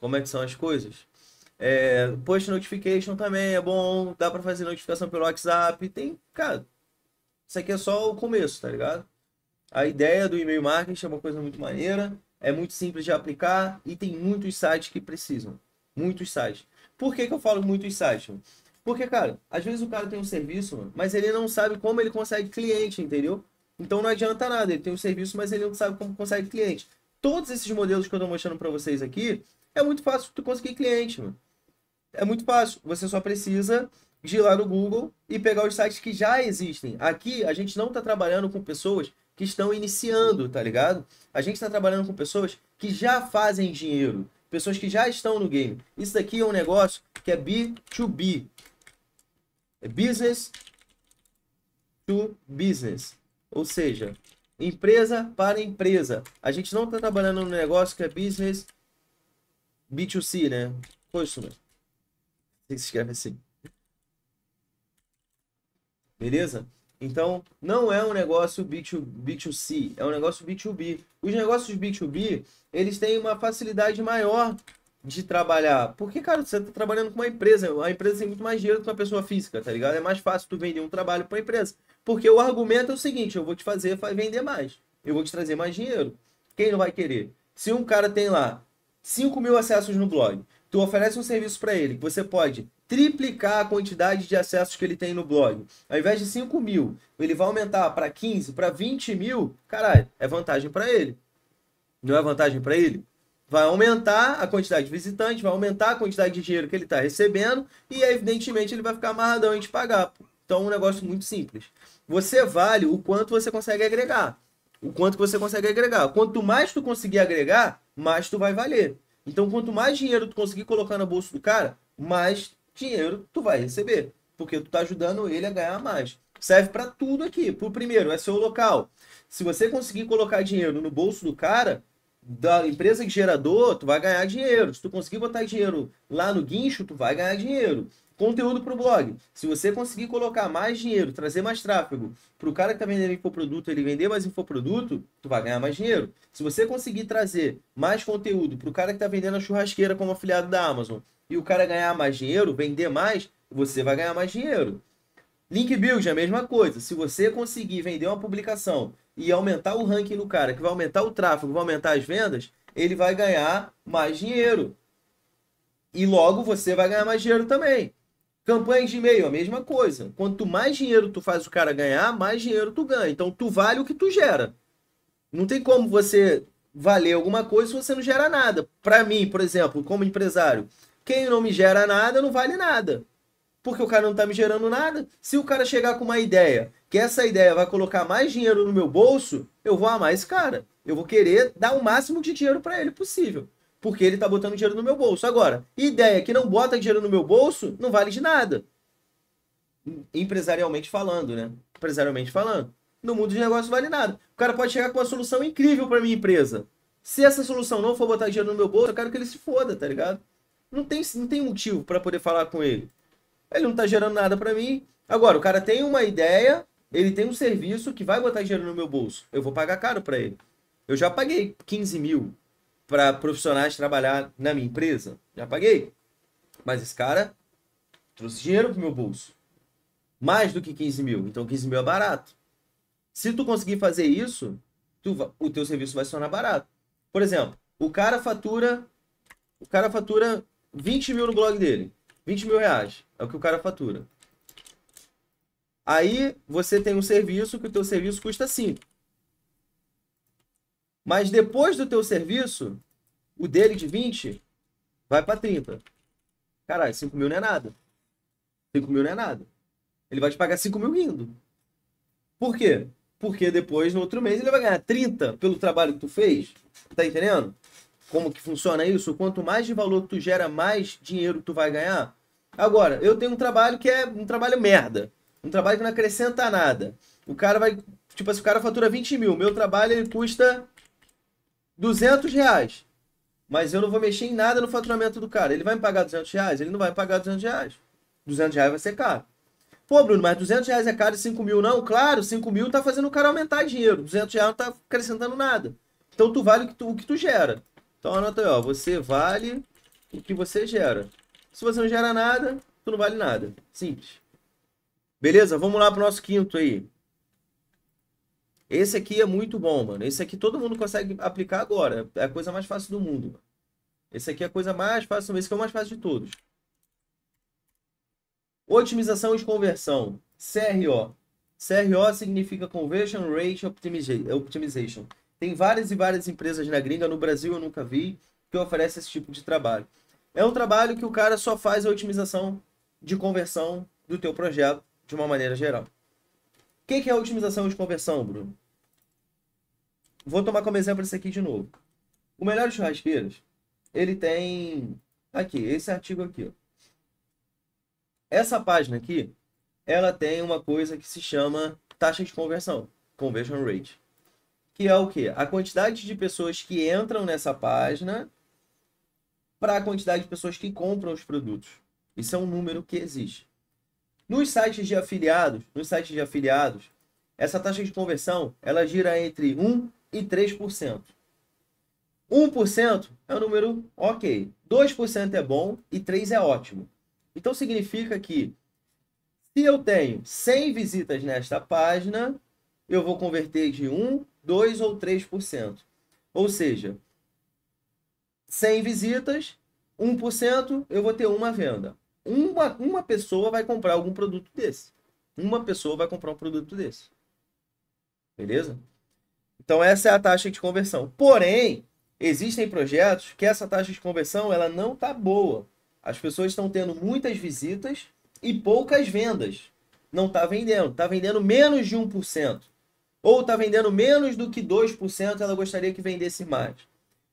Como é que são as coisas? É, push notification também é bom, dá para fazer notificação pelo WhatsApp, tem, cara, isso aqui é só o começo, tá ligado? A ideia do e-mail marketing é uma coisa muito maneira, é muito simples de aplicar e tem muitos sites que precisam. Muitos sites. Por que, que eu falo muitos sites? Mano? Porque, cara, às vezes o cara tem um serviço, mano, mas ele não sabe como ele consegue cliente, entendeu? Então não adianta nada, ele tem um serviço, mas ele não sabe como consegue cliente. Todos esses modelos que eu tô mostrando para vocês aqui, é muito fácil tu conseguir cliente, mano. É muito fácil, você só precisa de ir lá no Google e pegar os sites que já existem. Aqui a gente não tá trabalhando com pessoas que estão iniciando, tá ligado? A gente está trabalhando com pessoas que já fazem dinheiro, pessoas que já estão no game. Isso daqui é um negócio que é B2B. É business to business. Ou seja, empresa para empresa. A gente não está trabalhando num negócio que é business B2C, né? mesmo Se escreve assim. Beleza? Então, não é um negócio B2, b é um negócio B2B. Os negócios B2B, eles têm uma facilidade maior de trabalhar. Porque, cara, você tá trabalhando com uma empresa, a empresa tem muito mais dinheiro que uma pessoa física, tá ligado? É mais fácil tu vender um trabalho para empresa. Porque o argumento é o seguinte, eu vou te fazer vender mais. Eu vou te trazer mais dinheiro. Quem não vai querer? Se um cara tem lá 5 mil acessos no blog, tu oferece um serviço para ele, que você pode triplicar a quantidade de acessos que ele tem no blog. Ao invés de 5 mil, ele vai aumentar para 15, para 20 mil, caralho, é vantagem para ele. Não é vantagem para ele? Vai aumentar a quantidade de visitantes, vai aumentar a quantidade de dinheiro que ele está recebendo e, evidentemente, ele vai ficar amarradão em te pagar. Então, é um negócio muito simples. Você vale o quanto você consegue agregar. O quanto você consegue agregar. Quanto mais tu conseguir agregar, mais tu vai valer. Então, quanto mais dinheiro tu conseguir colocar no bolso do cara, mais dinheiro tu vai receber, porque tu tá ajudando ele a ganhar mais. Serve para tudo aqui. Por primeiro, é seu local. Se você conseguir colocar dinheiro no bolso do cara, da empresa de gerador, tu vai ganhar dinheiro. Se tu conseguir botar dinheiro lá no guincho, tu vai ganhar dinheiro. Conteúdo para o blog. Se você conseguir colocar mais dinheiro, trazer mais tráfego para o cara que está vendendo infoproduto, ele vender mais infoproduto, tu vai ganhar mais dinheiro. Se você conseguir trazer mais conteúdo para o cara que está vendendo a churrasqueira como afiliado da Amazon, e o cara ganhar mais dinheiro, vender mais, você vai ganhar mais dinheiro. Link Build é a mesma coisa. Se você conseguir vender uma publicação e aumentar o ranking do cara, que vai aumentar o tráfego, vai aumentar as vendas, ele vai ganhar mais dinheiro. E logo você vai ganhar mais dinheiro também. Campanhas de e-mail, a mesma coisa. Quanto mais dinheiro tu faz o cara ganhar, mais dinheiro tu ganha. Então tu vale o que tu gera. Não tem como você valer alguma coisa se você não gera nada. Para mim, por exemplo, como empresário, quem não me gera nada não vale nada. Porque o cara não está me gerando nada. Se o cara chegar com uma ideia que essa ideia vai colocar mais dinheiro no meu bolso, eu vou amar esse cara. Eu vou querer dar o máximo de dinheiro para ele possível. Porque ele está botando dinheiro no meu bolso. Agora, ideia que não bota dinheiro no meu bolso não vale de nada. Empresarialmente falando, né? Empresarialmente falando. No mundo de negócios vale nada. O cara pode chegar com uma solução incrível para minha empresa. Se essa solução não for botar dinheiro no meu bolso, eu quero que ele se foda, tá ligado? Não tem, não tem motivo para poder falar com ele. Ele não tá gerando nada para mim. Agora, o cara tem uma ideia, ele tem um serviço que vai botar dinheiro no meu bolso. Eu vou pagar caro para ele. Eu já paguei 15 mil para profissionais trabalhar na minha empresa. Já paguei. Mas esse cara trouxe dinheiro pro meu bolso. Mais do que 15 mil. Então 15 mil é barato. Se tu conseguir fazer isso, tu, o teu serviço vai se tornar barato. Por exemplo, o cara fatura. O cara fatura 20 mil no blog dele. 20 mil reais. É o que o cara fatura. Aí você tem um serviço que o teu serviço custa 5. Mas depois do teu serviço, o dele de 20 vai para 30. Caralho, 5 mil não é nada. 5 mil não é nada. Ele vai te pagar 5 mil indo. Por quê? Porque depois, no outro mês, ele vai ganhar 30 pelo trabalho que tu fez. Tá entendendo? como que funciona isso? Quanto mais de valor tu gera, mais dinheiro tu vai ganhar. Agora, eu tenho um trabalho que é um trabalho merda. Um trabalho que não acrescenta nada. O cara vai. Tipo, se assim, o cara fatura 20 mil, meu trabalho ele custa 200 reais. Mas eu não vou mexer em nada no faturamento do cara. Ele vai me pagar 200 reais? Ele não vai pagar 200 reais. 200 reais vai ser caro. Pô, Bruno, mas 200 reais é caro e 5 mil não? Claro, 5 mil tá fazendo o cara aumentar dinheiro. 200 reais não tá acrescentando nada. Então tu vale o que tu, o que tu gera. Então anota aí, ó, você vale o que você gera. Se você não gera nada, tu não vale nada. Simples. Beleza? Vamos lá pro nosso quinto aí. Esse aqui é muito bom, mano. Esse aqui todo mundo consegue aplicar agora. É a coisa mais fácil do mundo. Esse aqui é a coisa mais fácil, esse aqui é o mais fácil de todos. Otimização de conversão, CRO. CRO significa Conversion Rate Optimization. Tem várias e várias empresas na gringa, no Brasil eu nunca vi, que oferece esse tipo de trabalho. É um trabalho que o cara só faz a otimização de conversão do teu projeto de uma maneira geral. O que, que é a otimização de conversão, Bruno? Vou tomar como exemplo esse aqui de novo. O Melhores Churrasqueiros, ele tem aqui, esse artigo aqui. Ó. Essa página aqui, ela tem uma coisa que se chama taxa de conversão, conversion rate que é o que A quantidade de pessoas que entram nessa página para a quantidade de pessoas que compram os produtos. Isso é um número que existe. Nos sites de afiliados, nos sites de afiliados, essa taxa de conversão, ela gira entre 1 e 3%. 1% é um número OK. 2% é bom e 3 é ótimo. Então significa que se eu tenho 100 visitas nesta página, eu vou converter de 1 2 ou 3%. Ou seja, 100 visitas, 1% eu vou ter uma venda. Uma, uma pessoa vai comprar algum produto desse. Uma pessoa vai comprar um produto desse. Beleza? Então essa é a taxa de conversão. Porém, existem projetos que essa taxa de conversão ela não tá boa. As pessoas estão tendo muitas visitas e poucas vendas. Não tá vendendo, tá vendendo menos de 1%. Ou está vendendo menos do que 2%, ela gostaria que vendesse mais.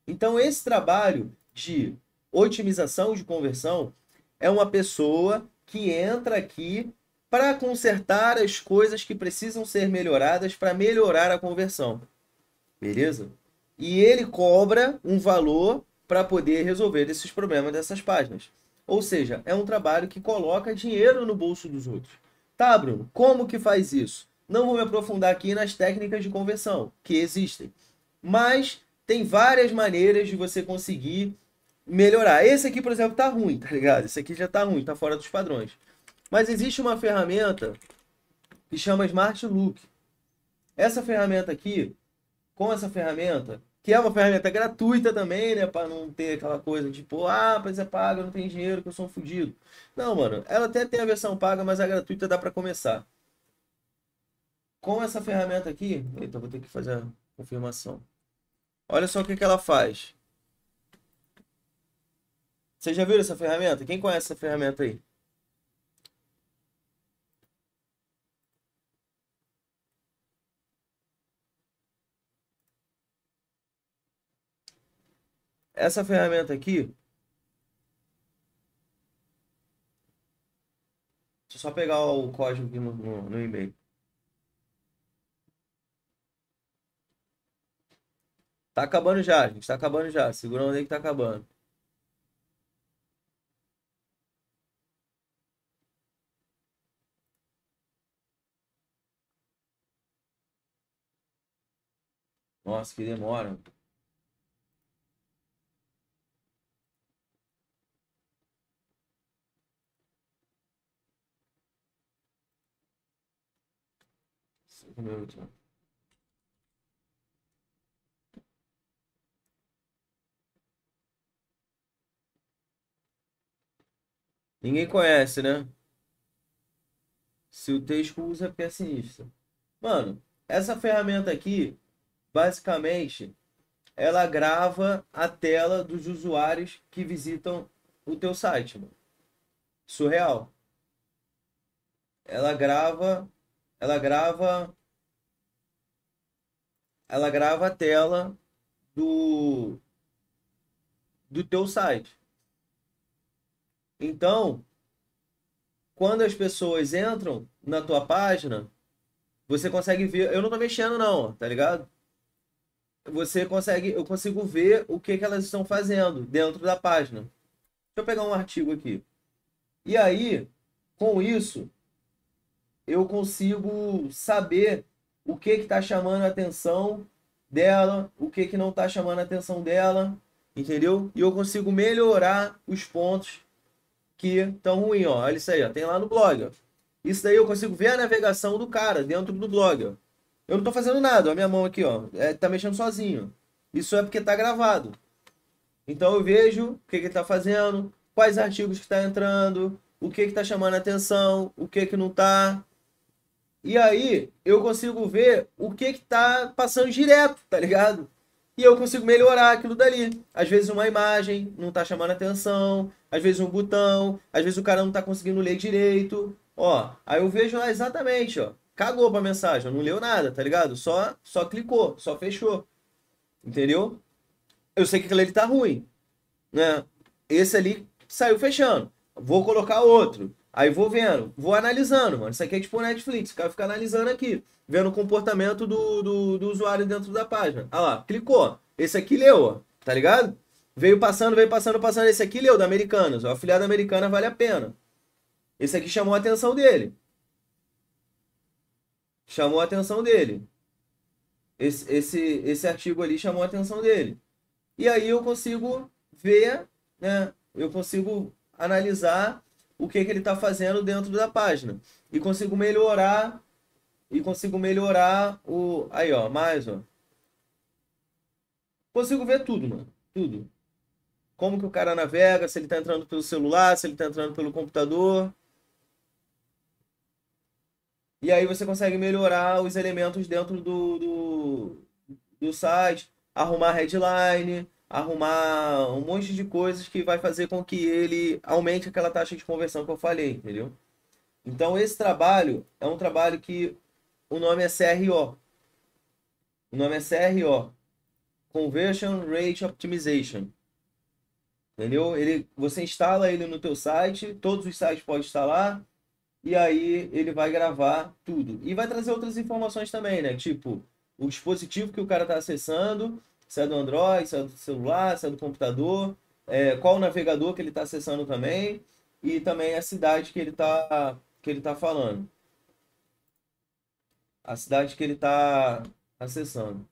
Então, esse trabalho de otimização de conversão é uma pessoa que entra aqui para consertar as coisas que precisam ser melhoradas para melhorar a conversão. Beleza? E ele cobra um valor para poder resolver esses problemas dessas páginas. Ou seja, é um trabalho que coloca dinheiro no bolso dos outros. Tá, Bruno, como que faz isso? Não vou me aprofundar aqui nas técnicas de conversão que existem, mas tem várias maneiras de você conseguir melhorar. Esse aqui, por exemplo, tá ruim, tá ligado? Esse aqui já tá ruim, tá fora dos padrões. Mas existe uma ferramenta que chama Smart Look. Essa ferramenta aqui, com essa ferramenta, que é uma ferramenta gratuita também, né? Para não ter aquela coisa tipo, ah, mas é paga, não tem dinheiro, que eu sou um fudido. Não, mano, ela até tem a versão paga, mas a gratuita dá para começar. Com essa ferramenta aqui, eita, vou ter que fazer a confirmação. Olha só o que, que ela faz. Vocês já viram essa ferramenta? Quem conhece essa ferramenta aí? Essa ferramenta aqui. Deixa eu só pegar o código aqui no, no, no e-mail. Tá acabando já, gente. Tá acabando já. Segura onde que tá acabando. Nossa, que demora. Cinco minutos. Né? Ninguém conhece, né? Se o texto usa, é sinistro. Mano, essa ferramenta aqui, basicamente, ela grava a tela dos usuários que visitam o teu site, mano. Surreal. Ela grava, ela grava ela grava a tela do do teu site. Então, quando as pessoas entram na tua página, você consegue ver. Eu não tô mexendo, não, tá ligado? Você consegue. Eu consigo ver o que, que elas estão fazendo dentro da página. Deixa eu pegar um artigo aqui. E aí, com isso, eu consigo saber o que que tá chamando a atenção dela, o que que não tá chamando a atenção dela, entendeu? E eu consigo melhorar os pontos que tão ruim, ó. Olha isso aí, ó. Tem lá no blog, ó. Isso daí eu consigo ver a navegação do cara dentro do blog, ó. Eu não tô fazendo nada, a Minha mão aqui, ó. É, tá mexendo sozinho. Isso é porque tá gravado. Então eu vejo o que, que ele tá fazendo, quais artigos que tá entrando, o que que tá chamando a atenção, o que que não tá. E aí eu consigo ver o que que tá passando direto, tá ligado? e eu consigo melhorar aquilo dali. Às vezes uma imagem não tá chamando atenção, às vezes um botão, às vezes o cara não tá conseguindo ler direito. Ó, aí eu vejo lá exatamente, ó. Cagou pra mensagem, não leu nada, tá ligado? Só só clicou, só fechou. Entendeu? Eu sei que aquele ali tá ruim, né? Esse ali saiu fechando. Vou colocar outro. Aí vou vendo, vou analisando, mano. Isso aqui é tipo Netflix, o cara fica analisando aqui, vendo o comportamento do, do, do usuário dentro da página. Ah lá, clicou. Esse aqui leu, tá ligado? Veio passando, veio passando, passando. Esse aqui leu da Americanas. O afiliado americana vale a pena. Esse aqui chamou a atenção dele. Chamou a atenção dele. Esse, esse, esse artigo ali chamou a atenção dele. E aí eu consigo ver, né? Eu consigo analisar o que, que ele está fazendo dentro da página. E consigo melhorar. E consigo melhorar o. Aí, ó, mais, ó. Consigo ver tudo, mano. Tudo. Como que o cara navega, se ele está entrando pelo celular, se ele está entrando pelo computador. E aí você consegue melhorar os elementos dentro do, do, do site, arrumar headline, arrumar um monte de coisas que vai fazer com que ele aumente aquela taxa de conversão que eu falei, entendeu? Então esse trabalho é um trabalho que o nome é CRO. O nome é CRO. Conversion Rate Optimization. Entendeu? Ele, você instala ele no teu site, todos os sites podem instalar, e aí ele vai gravar tudo. E vai trazer outras informações também, né? Tipo, o dispositivo que o cara está acessando, se é do Android, se é do celular, se é do computador, é, qual navegador que ele está acessando também e também a cidade que ele está que ele tá falando. A cidade que ele está acessando.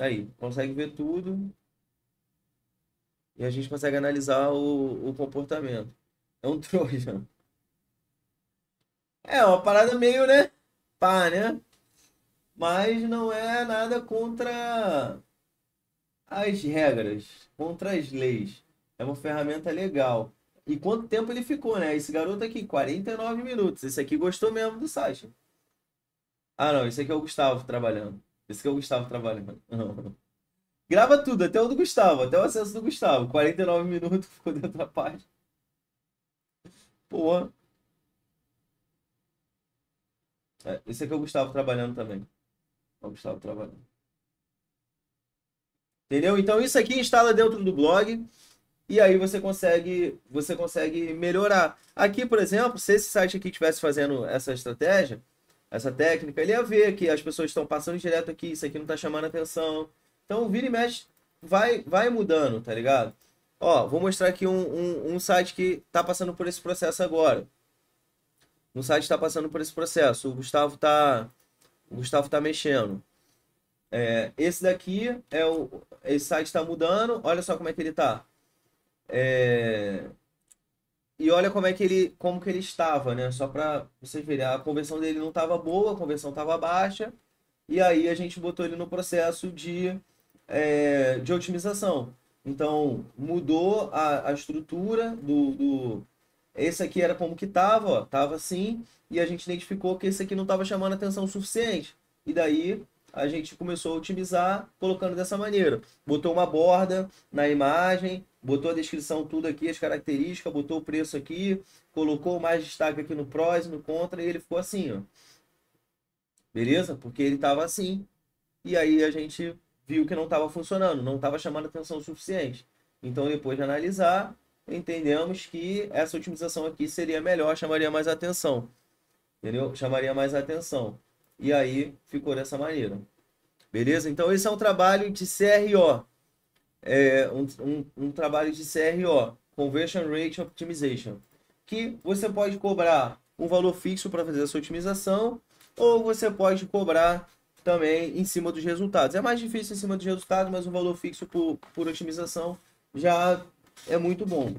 Aí, consegue ver tudo e a gente consegue analisar o, o comportamento. É um [LAUGHS] trojan. É uma parada meio, né? Pá, né? Mas não é nada contra as regras, contra as leis. É uma ferramenta legal. E quanto tempo ele ficou, né? Esse garoto aqui, 49 minutos. Esse aqui gostou mesmo do site. Ah, não. Esse aqui é o Gustavo trabalhando. Esse aqui é o Gustavo trabalhando. [LAUGHS] Grava tudo, até o do Gustavo, até o acesso do Gustavo. 49 minutos [LAUGHS] ficou dentro da página. Porra. É, esse aqui é o Gustavo trabalhando também. Não estava trabalhando. Entendeu? Então isso aqui instala dentro do blog e aí você consegue você consegue melhorar. Aqui, por exemplo, se esse site aqui estivesse fazendo essa estratégia, essa técnica, ele ia ver que as pessoas estão passando direto aqui, isso aqui não está chamando atenção. Então, vira e mexe, vai, vai mudando, tá ligado? Ó, vou mostrar aqui um, um, um site que está passando por esse processo agora. Um site está passando por esse processo. O Gustavo está o Gustavo tá mexendo. É, esse daqui é o. Esse site está mudando. Olha só como é que ele tá. É, e olha como é que ele. como que ele estava, né? Só para vocês verem. A conversão dele não estava boa, a conversão estava baixa. E aí a gente botou ele no processo de, é, de otimização. Então mudou a, a estrutura do, do esse aqui era como que tava, ó, tava assim, e a gente identificou que esse aqui não estava chamando atenção o suficiente. E daí a gente começou a otimizar colocando dessa maneira. Botou uma borda na imagem, botou a descrição tudo aqui, as características, botou o preço aqui, colocou mais destaque aqui no prós e no contra e ele ficou assim, ó. Beleza? Porque ele estava assim. E aí a gente viu que não estava funcionando, não estava chamando atenção o suficiente. Então, depois de analisar, entendemos que essa otimização aqui seria melhor, chamaria mais atenção. Entendeu? Chamaria mais atenção. E aí ficou dessa maneira. Beleza? Então esse é um trabalho de CRO. É um, um, um trabalho de CRO, Conversion Rate Optimization, que você pode cobrar um valor fixo para fazer essa otimização ou você pode cobrar também em cima dos resultados. É mais difícil em cima dos resultados, mas um valor fixo por, por otimização já é muito bom.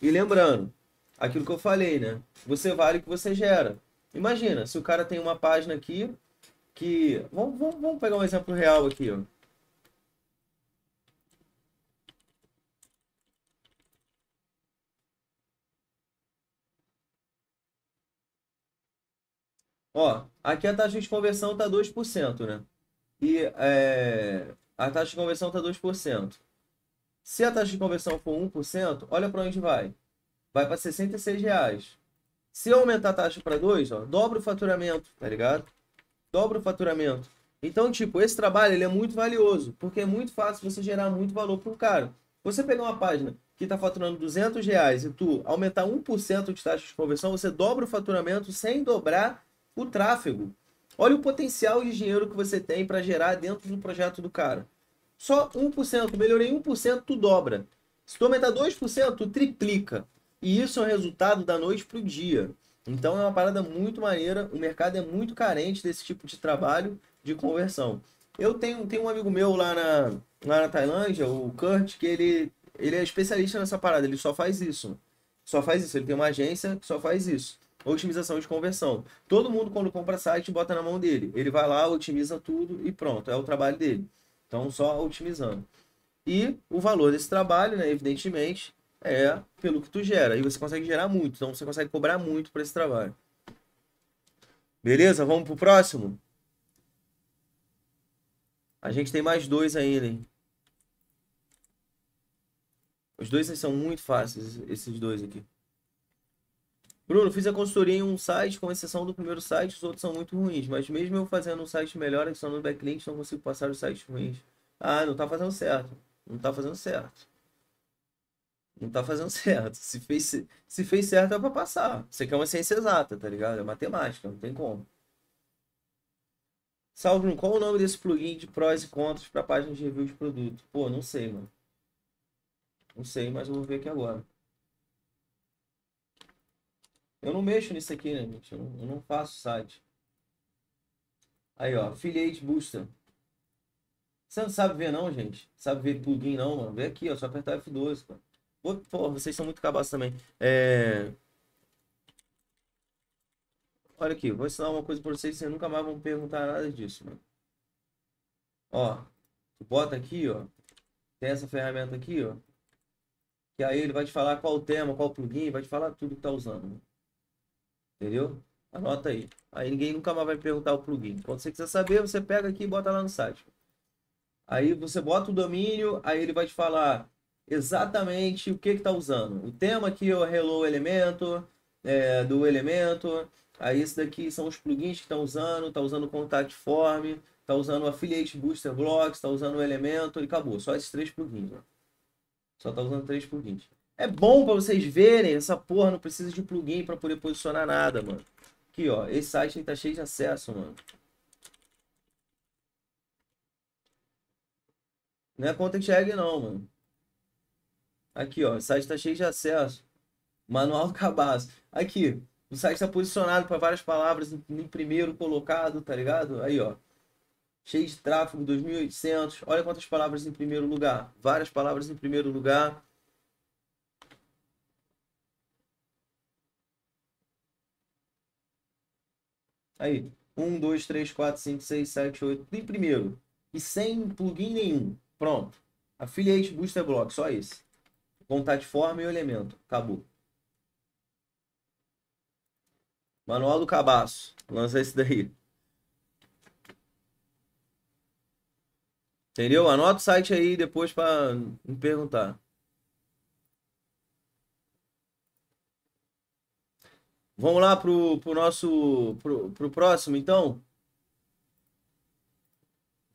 E lembrando, aquilo que eu falei, né? Você vale o que você gera. Imagina, se o cara tem uma página aqui que. Vamos, vamos, vamos pegar um exemplo real aqui, ó. Ó, aqui a taxa de conversão tá 2%, né? E é, a taxa de conversão tá 2%. Se a taxa de conversão for 1%, olha para onde vai. Vai para 66 reais. Se eu aumentar a taxa para 2, ó, dobra o faturamento, tá ligado? Dobra o faturamento. Então, tipo, esse trabalho ele é muito valioso, porque é muito fácil você gerar muito valor para o cara. Você pegar uma página que está faturando 200 reais e tu aumentar 1% de taxa de conversão, você dobra o faturamento sem dobrar o tráfego. Olha o potencial de dinheiro que você tem para gerar dentro do projeto do cara. Só 1%, melhorei 1%, tu dobra. Se tu aumentar 2%, tu triplica. E isso é o resultado da noite para o dia. Então é uma parada muito maneira. O mercado é muito carente desse tipo de trabalho de conversão. Eu tenho, tenho um amigo meu lá na, lá na Tailândia, o Kurt, que ele, ele é especialista nessa parada. Ele só faz isso. Só faz isso. Ele tem uma agência que só faz isso. Otimização de conversão. Todo mundo, quando compra site, bota na mão dele. Ele vai lá, otimiza tudo e pronto. É o trabalho dele. Então, só otimizando. E o valor desse trabalho, né, evidentemente, é pelo que tu gera. E você consegue gerar muito, então você consegue cobrar muito por esse trabalho. Beleza? Vamos pro próximo? A gente tem mais dois ainda, hein? Os dois são muito fáceis, esses dois aqui. Bruno, fiz a consultoria em um site, com exceção do primeiro site, os outros são muito ruins. Mas mesmo eu fazendo um site melhor, adicionando backlink, não consigo passar os sites ruins. Ah, não tá fazendo certo. Não tá fazendo certo. Não tá fazendo [LAUGHS] certo. Se fez, se fez certo é pra passar. Isso aqui é uma ciência exata, tá ligado? É matemática, não tem como. Salve, Bruno, qual o nome desse plugin de prós e contras para página de review de produto? Pô, não sei, mano. Não sei, mas eu vou ver aqui agora. Eu não mexo nisso aqui, né, gente? Eu não, eu não faço site. Aí, ó, Affiliate Booster. Você não sabe ver não, gente? Sabe ver plugin não, mano? Vê aqui, ó, só apertar F12, cara. Pô, pô vocês são muito cabaços também. É... Olha aqui, vou ensinar uma coisa pra vocês, vocês nunca mais vão perguntar nada disso, mano. Ó, tu bota aqui, ó. Tem essa ferramenta aqui, ó. Que aí ele vai te falar qual o tema, qual o plugin, vai te falar tudo que tá usando, mano. Entendeu? Anota aí. Aí ninguém nunca mais vai perguntar o plugin. Quando você quiser saber, você pega aqui e bota lá no site. Aí você bota o domínio, aí ele vai te falar exatamente o que está usando. O tema aqui é o Hello Elemento, é, do Elemento. Aí esse daqui são os plugins que estão usando, está usando o Contact Form, está usando o Affiliate Booster Blocks, está usando o Elemento e acabou. Só esses três plugins. Né? Só está usando três plugins. É bom para vocês verem, essa porra não precisa de plugin para poder posicionar nada, tá é mano. Aqui, ó, esse site tá cheio de acesso, mano. Não é conta que chega não, mano. Aqui, ó, o site tá cheio de acesso. Manual [LAUGHS] cabaço. Aqui, o site tá posicionado para várias palavras em primeiro colocado, tá ligado? Aí, ó. Cheio de tráfego, 2.800. Olha quantas palavras em primeiro lugar. Várias palavras em primeiro lugar. Aí, 1, 2, 3, 4, 5, 6, 7, 8. Em primeiro. E sem plugin nenhum. Pronto. Affiliate Booster Block, só esse. de forma e o elemento. Acabou. Manual do cabaço. Lança esse daí. Entendeu? Anota o site aí depois para me perguntar. Vamos lá pro, pro nosso. Pro, pro próximo, então?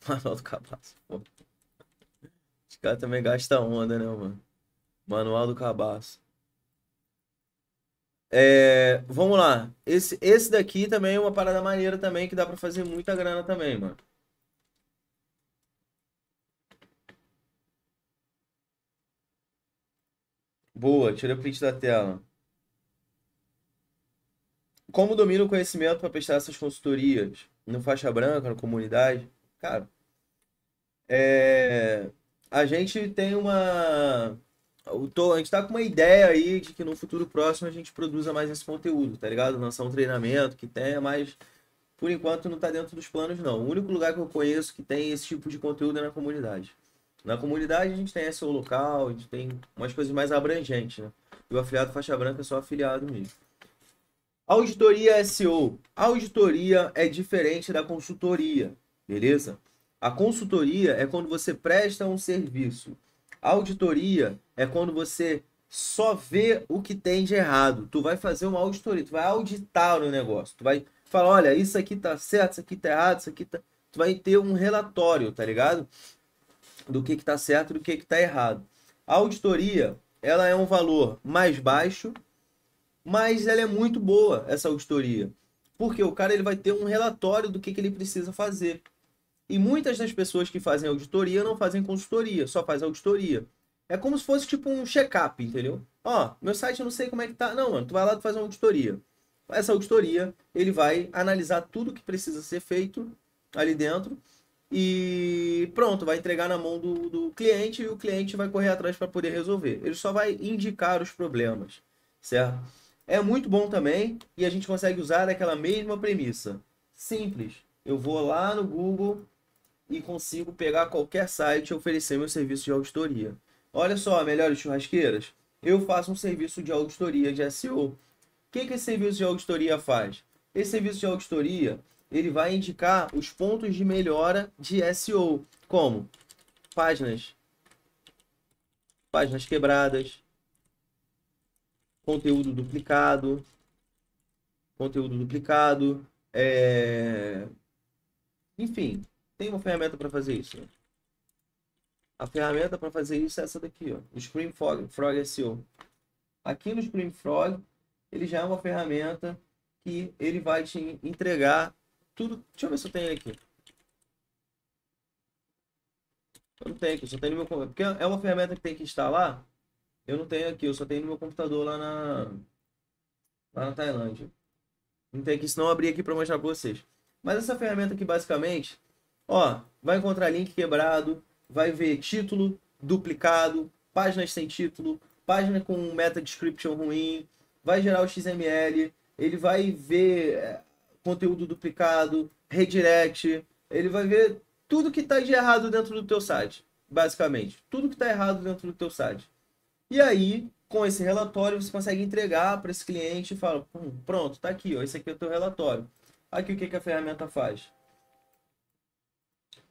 [LAUGHS] Manual do cabaço, pô. Os caras também gastam onda, né, mano? Manual do cabaço. É, vamos lá. Esse, esse daqui também é uma parada maneira também, que dá pra fazer muita grana também, mano. Boa, tira print da tela como domina o conhecimento para prestar essas consultorias? No faixa branca, na comunidade? Cara, é, a gente tem uma. Tô, a gente tá com uma ideia aí de que no futuro próximo a gente produza mais esse conteúdo, tá ligado? Lançar um treinamento que tenha mas Por enquanto não tá dentro dos planos, não. O único lugar que eu conheço que tem esse tipo de conteúdo é na comunidade. Na comunidade a gente tem esse local, a gente tem umas coisas mais abrangentes, né? E o afiliado faixa branca é só afiliado mesmo. Auditoria é SEO. A auditoria é diferente da consultoria, beleza? A consultoria é quando você presta um serviço. A auditoria é quando você só vê o que tem de errado. Tu vai fazer uma auditoria, tu vai auditar o negócio. Tu vai falar, olha, isso aqui tá certo, isso aqui tá errado, isso aqui tá... Tu vai ter um relatório, tá ligado? Do que que tá certo, do que que tá errado. A auditoria, ela é um valor mais baixo, mas ela é muito boa, essa auditoria. Porque o cara ele vai ter um relatório do que, que ele precisa fazer. E muitas das pessoas que fazem auditoria não fazem consultoria, só faz auditoria. É como se fosse tipo um check-up, entendeu? Ó, meu site eu não sei como é que tá. Não, mano, tu vai lá tu faz uma auditoria. Essa auditoria, ele vai analisar tudo que precisa ser feito ali dentro e pronto, vai entregar na mão do, do cliente e o cliente vai correr atrás para poder resolver. Ele só vai indicar os problemas, certo? É muito bom também e a gente consegue usar daquela mesma premissa. Simples. Eu vou lá no Google e consigo pegar qualquer site e oferecer meu serviço de auditoria. Olha só, melhores churrasqueiras, eu faço um serviço de auditoria de SEO. O que, que esse serviço de auditoria faz? Esse serviço de auditoria ele vai indicar os pontos de melhora de SEO, como páginas, páginas quebradas, conteúdo duplicado, conteúdo duplicado, é... enfim, tem uma ferramenta para fazer isso. A ferramenta para fazer isso é essa daqui, ó, o Spring Frog, Frog SEO. Aqui no Spring Frog, ele já é uma ferramenta que ele vai te entregar tudo. Deixa eu ver se eu tenho aqui. Eu não tenho aqui, só tenho no meu. Porque é uma ferramenta que tem que instalar eu não tenho aqui, eu só tenho no meu computador lá na, lá na Tailândia. Não tem aqui, senão abrir aqui para mostrar para vocês. Mas essa ferramenta aqui, basicamente, ó, vai encontrar link quebrado, vai ver título duplicado, páginas sem título, página com meta description ruim, vai gerar o XML, ele vai ver eh, conteúdo duplicado, redirect, ele vai ver tudo que está de errado dentro do teu site, basicamente. Tudo que está errado dentro do teu site. E aí, com esse relatório, você consegue entregar para esse cliente e fala, pronto, está aqui, ó, esse aqui é o teu relatório. Aqui o que, que a ferramenta faz?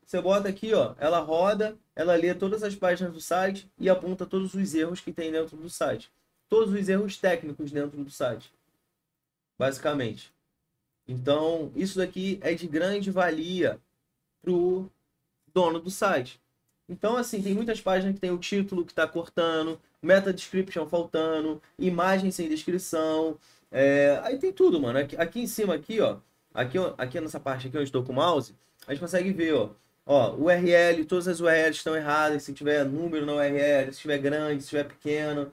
Você bota aqui, ó, ela roda, ela lê todas as páginas do site e aponta todos os erros que tem dentro do site. Todos os erros técnicos dentro do site, basicamente. Então, isso daqui é de grande valia para o dono do site. Então, assim, tem muitas páginas que tem o título que está cortando, meta description faltando, imagem sem descrição. É, aí tem tudo, mano. Aqui, aqui em cima, aqui, ó. Aqui, aqui é nessa parte aqui onde estou com o mouse, a gente consegue ver, ó. Ó, URL, todas as URLs estão erradas. Se tiver número na URL, se tiver grande, se tiver pequeno.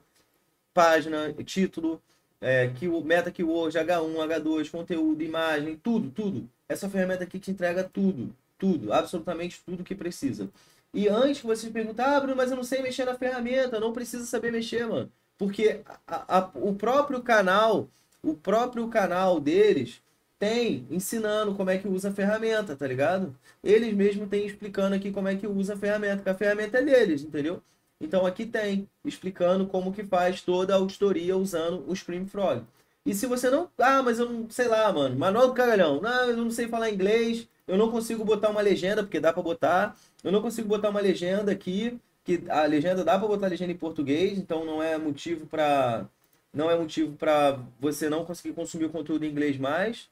Página, título, é, key, meta keyword, H1, H2, conteúdo, imagem, tudo, tudo. Essa ferramenta aqui te entrega tudo, tudo, absolutamente tudo que precisa. E antes você perguntar, ah, Bruno, mas eu não sei mexer na ferramenta, não precisa saber mexer, mano. Porque a, a, o próprio canal, o próprio canal deles tem ensinando como é que usa a ferramenta, tá ligado? Eles mesmos têm explicando aqui como é que usa a ferramenta, que a ferramenta é deles, entendeu? Então aqui tem explicando como que faz toda a auditoria usando o Scream Frog. E se você não, ah, mas eu não sei lá, mano, Manual do Cagalhão, não, eu não sei falar inglês, eu não consigo botar uma legenda, porque dá para botar. Eu não consigo botar uma legenda aqui, que a legenda dá para botar a legenda em português, então não é motivo para não é motivo para você não conseguir consumir o conteúdo em inglês mais.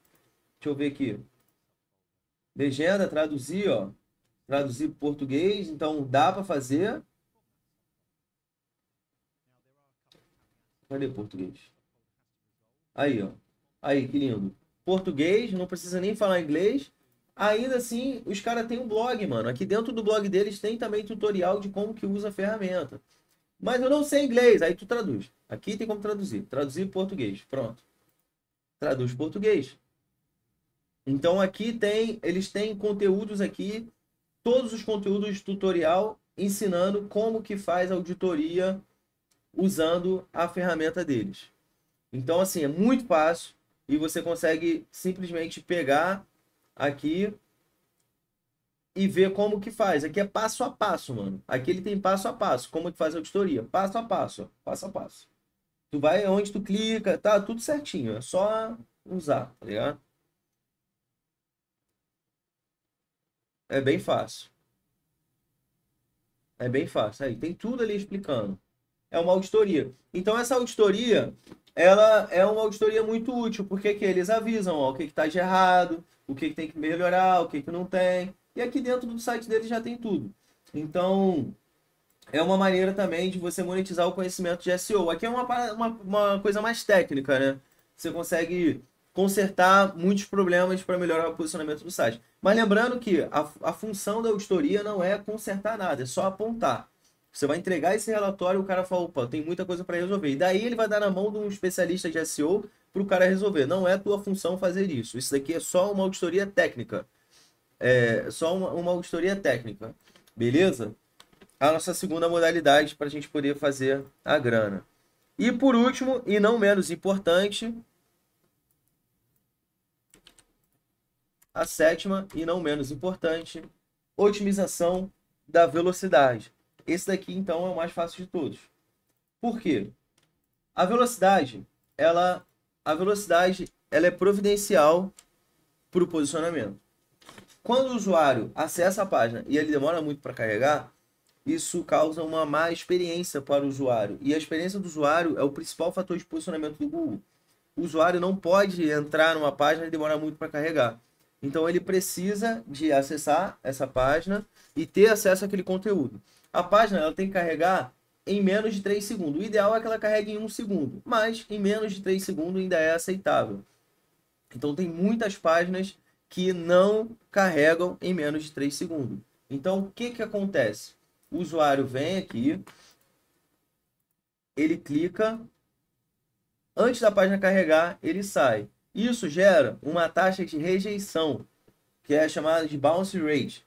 Deixa eu ver aqui. Legenda, traduzir, ó. Traduzir português, então dá para fazer. Cadê português? Aí, ó. Aí, que lindo. Português, não precisa nem falar inglês. Ainda assim, os caras têm um blog, mano. Aqui dentro do blog deles tem também tutorial de como que usa a ferramenta. Mas eu não sei inglês, aí tu traduz. Aqui tem como traduzir. Traduzir português, pronto. Traduz português. Então aqui tem, eles têm conteúdos aqui, todos os conteúdos de tutorial ensinando como que faz auditoria usando a ferramenta deles. Então assim, é muito fácil e você consegue simplesmente pegar aqui e ver como que faz. Aqui é passo a passo, mano. Aqui ele tem passo a passo, como que faz a auditoria, passo a passo, passo a passo. Tu vai onde tu clica, tá tudo certinho, é só usar, tá ligado? É bem fácil. É bem fácil. Aí tem tudo ali explicando. É uma auditoria. Então essa auditoria, ela é uma auditoria muito útil, porque que eles avisam ó, o que tá de errado, o que, tem que melhorar, o que, que não tem. E aqui dentro do site dele já tem tudo. Então, é uma maneira também de você monetizar o conhecimento de SEO. Aqui é uma, uma, uma coisa mais técnica, né? Você consegue consertar muitos problemas para melhorar o posicionamento do site. Mas lembrando que a, a função da auditoria não é consertar nada, é só apontar. Você vai entregar esse relatório, o cara fala, opa, tem muita coisa para resolver. E daí ele vai dar na mão de um especialista de SEO para o cara resolver. Não é tua função fazer isso. Isso daqui é só uma auditoria técnica. É só uma, uma auditoria técnica. Beleza? A nossa segunda modalidade para a gente poder fazer a grana. E por último, e não menos importante, a sétima e não menos importante, otimização da velocidade. Esse daqui então é o mais fácil de todos. Por quê? A velocidade, ela a velocidade ela é providencial para o posicionamento. Quando o usuário acessa a página e ele demora muito para carregar, isso causa uma má experiência para o usuário. E a experiência do usuário é o principal fator de posicionamento do Google. O usuário não pode entrar numa página e demorar muito para carregar. Então ele precisa de acessar essa página e ter acesso àquele conteúdo. A página ela tem que carregar em menos de 3 segundos. O ideal é que ela carregue em 1 segundo, mas em menos de 3 segundos ainda é aceitável. Então tem muitas páginas que não carregam em menos de 3 segundos. Então o que, que acontece? O usuário vem aqui, ele clica, antes da página carregar, ele sai. Isso gera uma taxa de rejeição, que é chamada de bounce rate.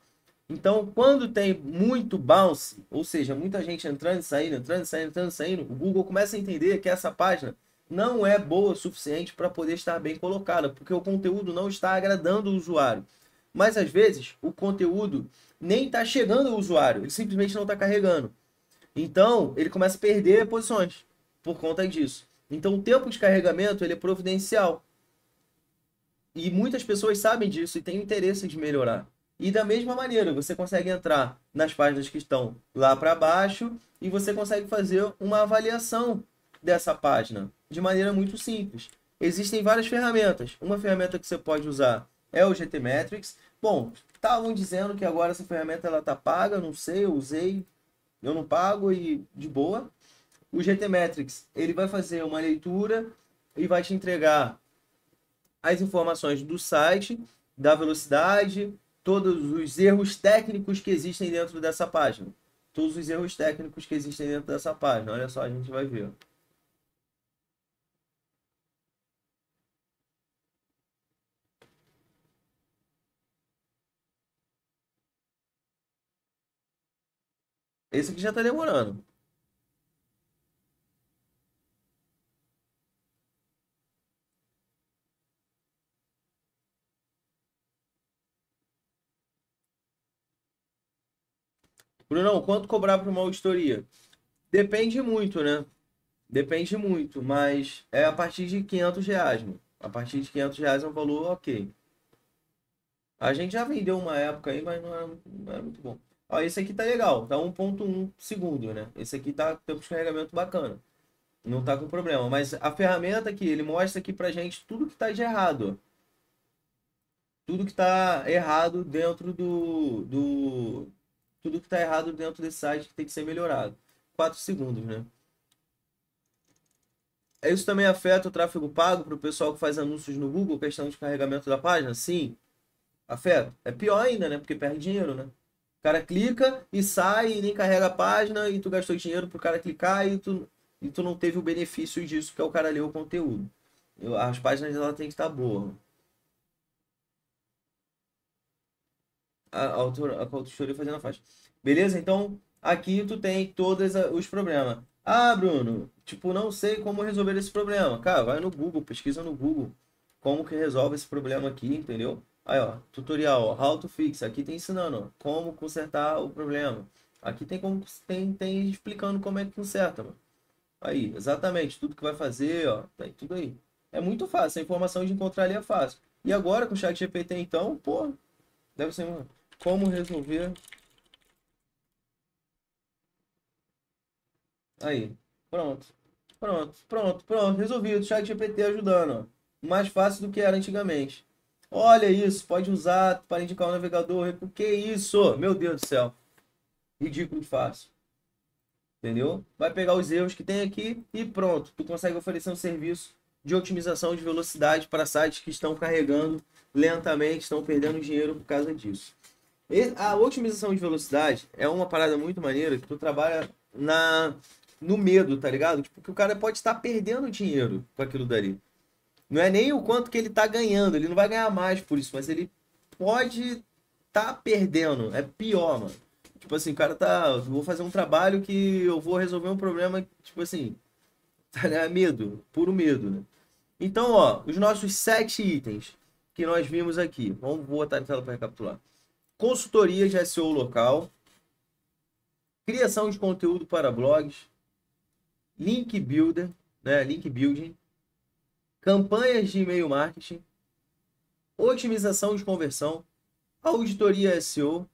Então, quando tem muito bounce, ou seja, muita gente entrando e saindo, entrando e saindo, entrando e saindo, o Google começa a entender que essa página não é boa o suficiente para poder estar bem colocada, porque o conteúdo não está agradando o usuário. Mas às vezes o conteúdo nem está chegando ao usuário, ele simplesmente não está carregando. Então, ele começa a perder posições por conta disso. Então, o tempo de carregamento ele é providencial. E muitas pessoas sabem disso e têm interesse de melhorar. E da mesma maneira, você consegue entrar nas páginas que estão lá para baixo e você consegue fazer uma avaliação dessa página de maneira muito simples. Existem várias ferramentas. Uma ferramenta que você pode usar é o GTmetrix Bom, estavam dizendo que agora essa ferramenta ela tá paga, não sei, eu usei, eu não pago e de boa. O GTmetrix ele vai fazer uma leitura e vai te entregar as informações do site, da velocidade, todos os erros técnicos que existem dentro dessa página. Todos os erros técnicos que existem dentro dessa página. Olha só, a gente vai ver. Esse aqui já está demorando. Brunão, quanto cobrar para uma auditoria? Depende muito, né? Depende muito, mas é a partir de 500 reais, mano. A partir de 500 reais é um valor ok. A gente já vendeu uma época aí, mas não é não muito bom. Ó, esse aqui tá legal, tá 1.1 segundo, né? Esse aqui tá com tempo de carregamento bacana. Não tá com problema, mas a ferramenta aqui, ele mostra aqui pra gente tudo que tá de errado. Tudo que tá errado dentro do, do, tudo que está errado dentro desse site que tem que ser melhorado. 4 segundos, né? É isso também afeta o tráfego pago para o pessoal que faz anúncios no Google, questão de carregamento da página? Sim. Afeta. É pior ainda, né? Porque perde dinheiro, né? O cara clica e sai e nem carrega a página e tu gastou dinheiro pro cara clicar e tu, e tu não teve o benefício disso, que é o cara ler o conteúdo. Eu, as páginas ela tem que estar tá boa. a, a, a consultoria fazendo a faixa. Beleza? Então, aqui tu tem todos os problemas. Ah, Bruno, tipo, não sei como resolver esse problema. Cara, vai no Google, pesquisa no Google como que resolve esse problema aqui, entendeu? Aí, ó, tutorial, ó, how to fix. Aqui tem ensinando, ó, como consertar o problema. Aqui tem como tem, tem explicando como é que conserta, mano. Aí, exatamente, tudo que vai fazer, ó, tá aí, tudo aí. É muito fácil, a informação de encontrar ali é fácil. E agora com o chat GPT, então, pô, deve ser, mano. Como resolver... Aí, pronto. Pronto, pronto, pronto. Resolvido. Chat GPT ajudando. Mais fácil do que era antigamente. Olha isso, pode usar para indicar o navegador. O que isso? Meu Deus do céu. Ridículo de fácil. Entendeu? Vai pegar os erros que tem aqui e pronto. Tu consegue oferecer um serviço de otimização de velocidade para sites que estão carregando lentamente, estão perdendo dinheiro por causa disso. A otimização de velocidade é uma parada muito maneira que tu trabalha na no medo, tá ligado? Tipo, que o cara pode estar perdendo dinheiro com aquilo dali. Não é nem o quanto que ele tá ganhando, ele não vai ganhar mais por isso, mas ele pode tá perdendo. É pior, mano. Tipo assim, o cara tá. Vou fazer um trabalho que eu vou resolver um problema, tipo assim. Tá, né? é Medo, puro medo, né? Então, ó, os nossos sete itens que nós vimos aqui. Vamos botar na tela para recapitular consultoria de SEO local, criação de conteúdo para blogs, link builder, né, link building, campanhas de e-mail marketing, otimização de conversão, auditoria SEO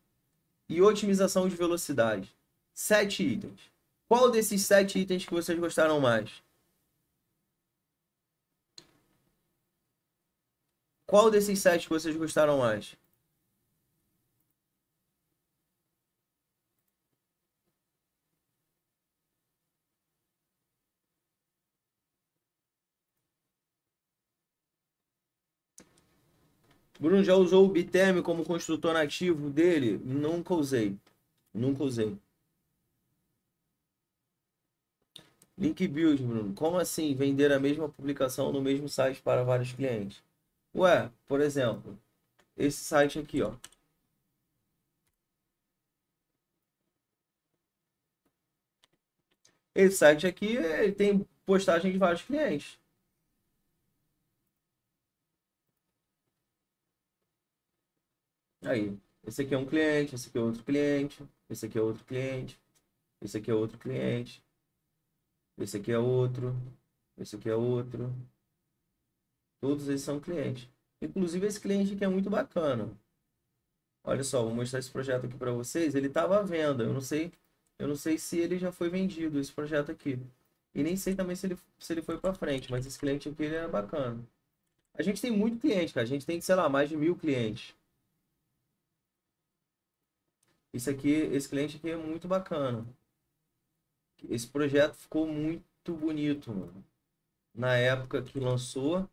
e otimização de velocidade. Sete itens. Qual desses sete itens que vocês gostaram mais? Qual desses sete que vocês gostaram mais? Bruno já usou o Biteme como construtor nativo dele? Nunca usei. Nunca usei. Link Build, Bruno. Como assim vender a mesma publicação no mesmo site para vários clientes? Ué, por exemplo, esse site aqui, ó. Esse site aqui ele tem postagem de vários clientes. Aí, esse aqui é um cliente, esse aqui é outro cliente, esse aqui é outro cliente, esse aqui é outro cliente, esse aqui é outro, esse aqui é outro. Todos eles são clientes. Inclusive esse cliente aqui é muito bacana. Olha só, vou mostrar esse projeto aqui para vocês. Ele estava à venda. Eu não sei, eu não sei se ele já foi vendido esse projeto aqui. E nem sei também se ele, se ele foi para frente, mas esse cliente aqui ele era bacana. A gente tem muito cliente, cara. A gente tem, sei lá, mais de mil clientes. Isso aqui, esse cliente aqui é muito bacana. Esse projeto ficou muito bonito, mano. Na época que lançou,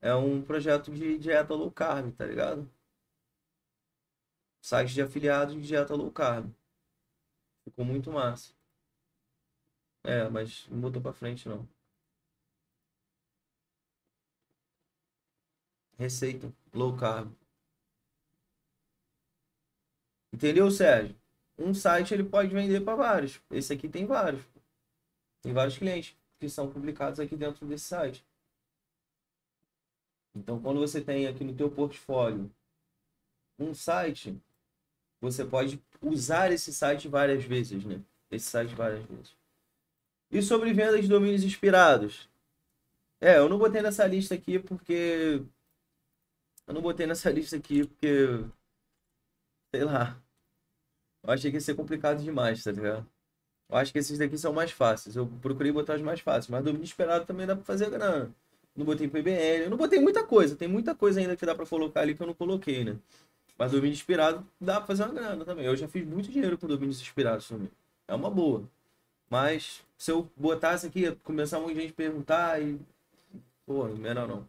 é um projeto de dieta low carb, tá ligado? Site de afiliados de dieta low carb. Ficou muito massa. É, mas não botou pra frente, não. Receita low carb. Entendeu, Sérgio? Um site ele pode vender para vários. Esse aqui tem vários. Tem vários clientes que são publicados aqui dentro desse site. Então, quando você tem aqui no teu portfólio um site, você pode usar esse site várias vezes, né? Esse site várias vezes. E sobre vendas de domínios inspirados? É, eu não botei nessa lista aqui porque. Eu não botei nessa lista aqui porque. Sei lá. Eu achei que ia ser complicado demais, tá ligado? Eu acho que esses daqui são mais fáceis. Eu procurei botar os mais fáceis, mas domínio esperado também dá pra fazer grana. Não botei PBL, eu não botei muita coisa. Tem muita coisa ainda que dá pra colocar ali que eu não coloquei, né? Mas domínio inspirado dá pra fazer uma grana também. Eu já fiz muito dinheiro com domínios inspirados também. É uma boa. Mas se eu botasse aqui, começar um monte de gente perguntar e. Pô, melhor não.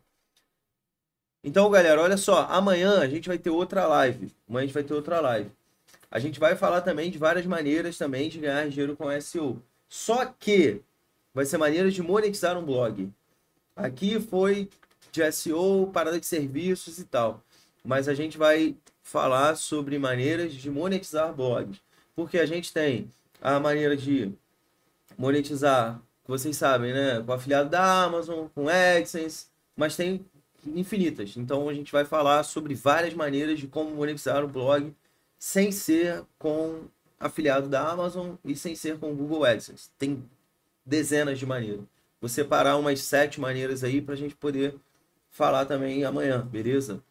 Então, galera, olha só. Amanhã a gente vai ter outra live. Amanhã a gente vai ter outra live. A gente vai falar também de várias maneiras também de ganhar dinheiro com SEO. Só que vai ser maneira de monetizar um blog. Aqui foi de SEO, parada de serviços e tal. Mas a gente vai falar sobre maneiras de monetizar blogs. Porque a gente tem a maneira de monetizar, vocês sabem, né? Com afiliado da Amazon, com AdSense, mas tem infinitas. Então a gente vai falar sobre várias maneiras de como monetizar o blog sem ser com afiliado da Amazon e sem ser com Google AdSense. Tem dezenas de maneiras. Vou separar umas sete maneiras aí para a gente poder falar também amanhã, beleza?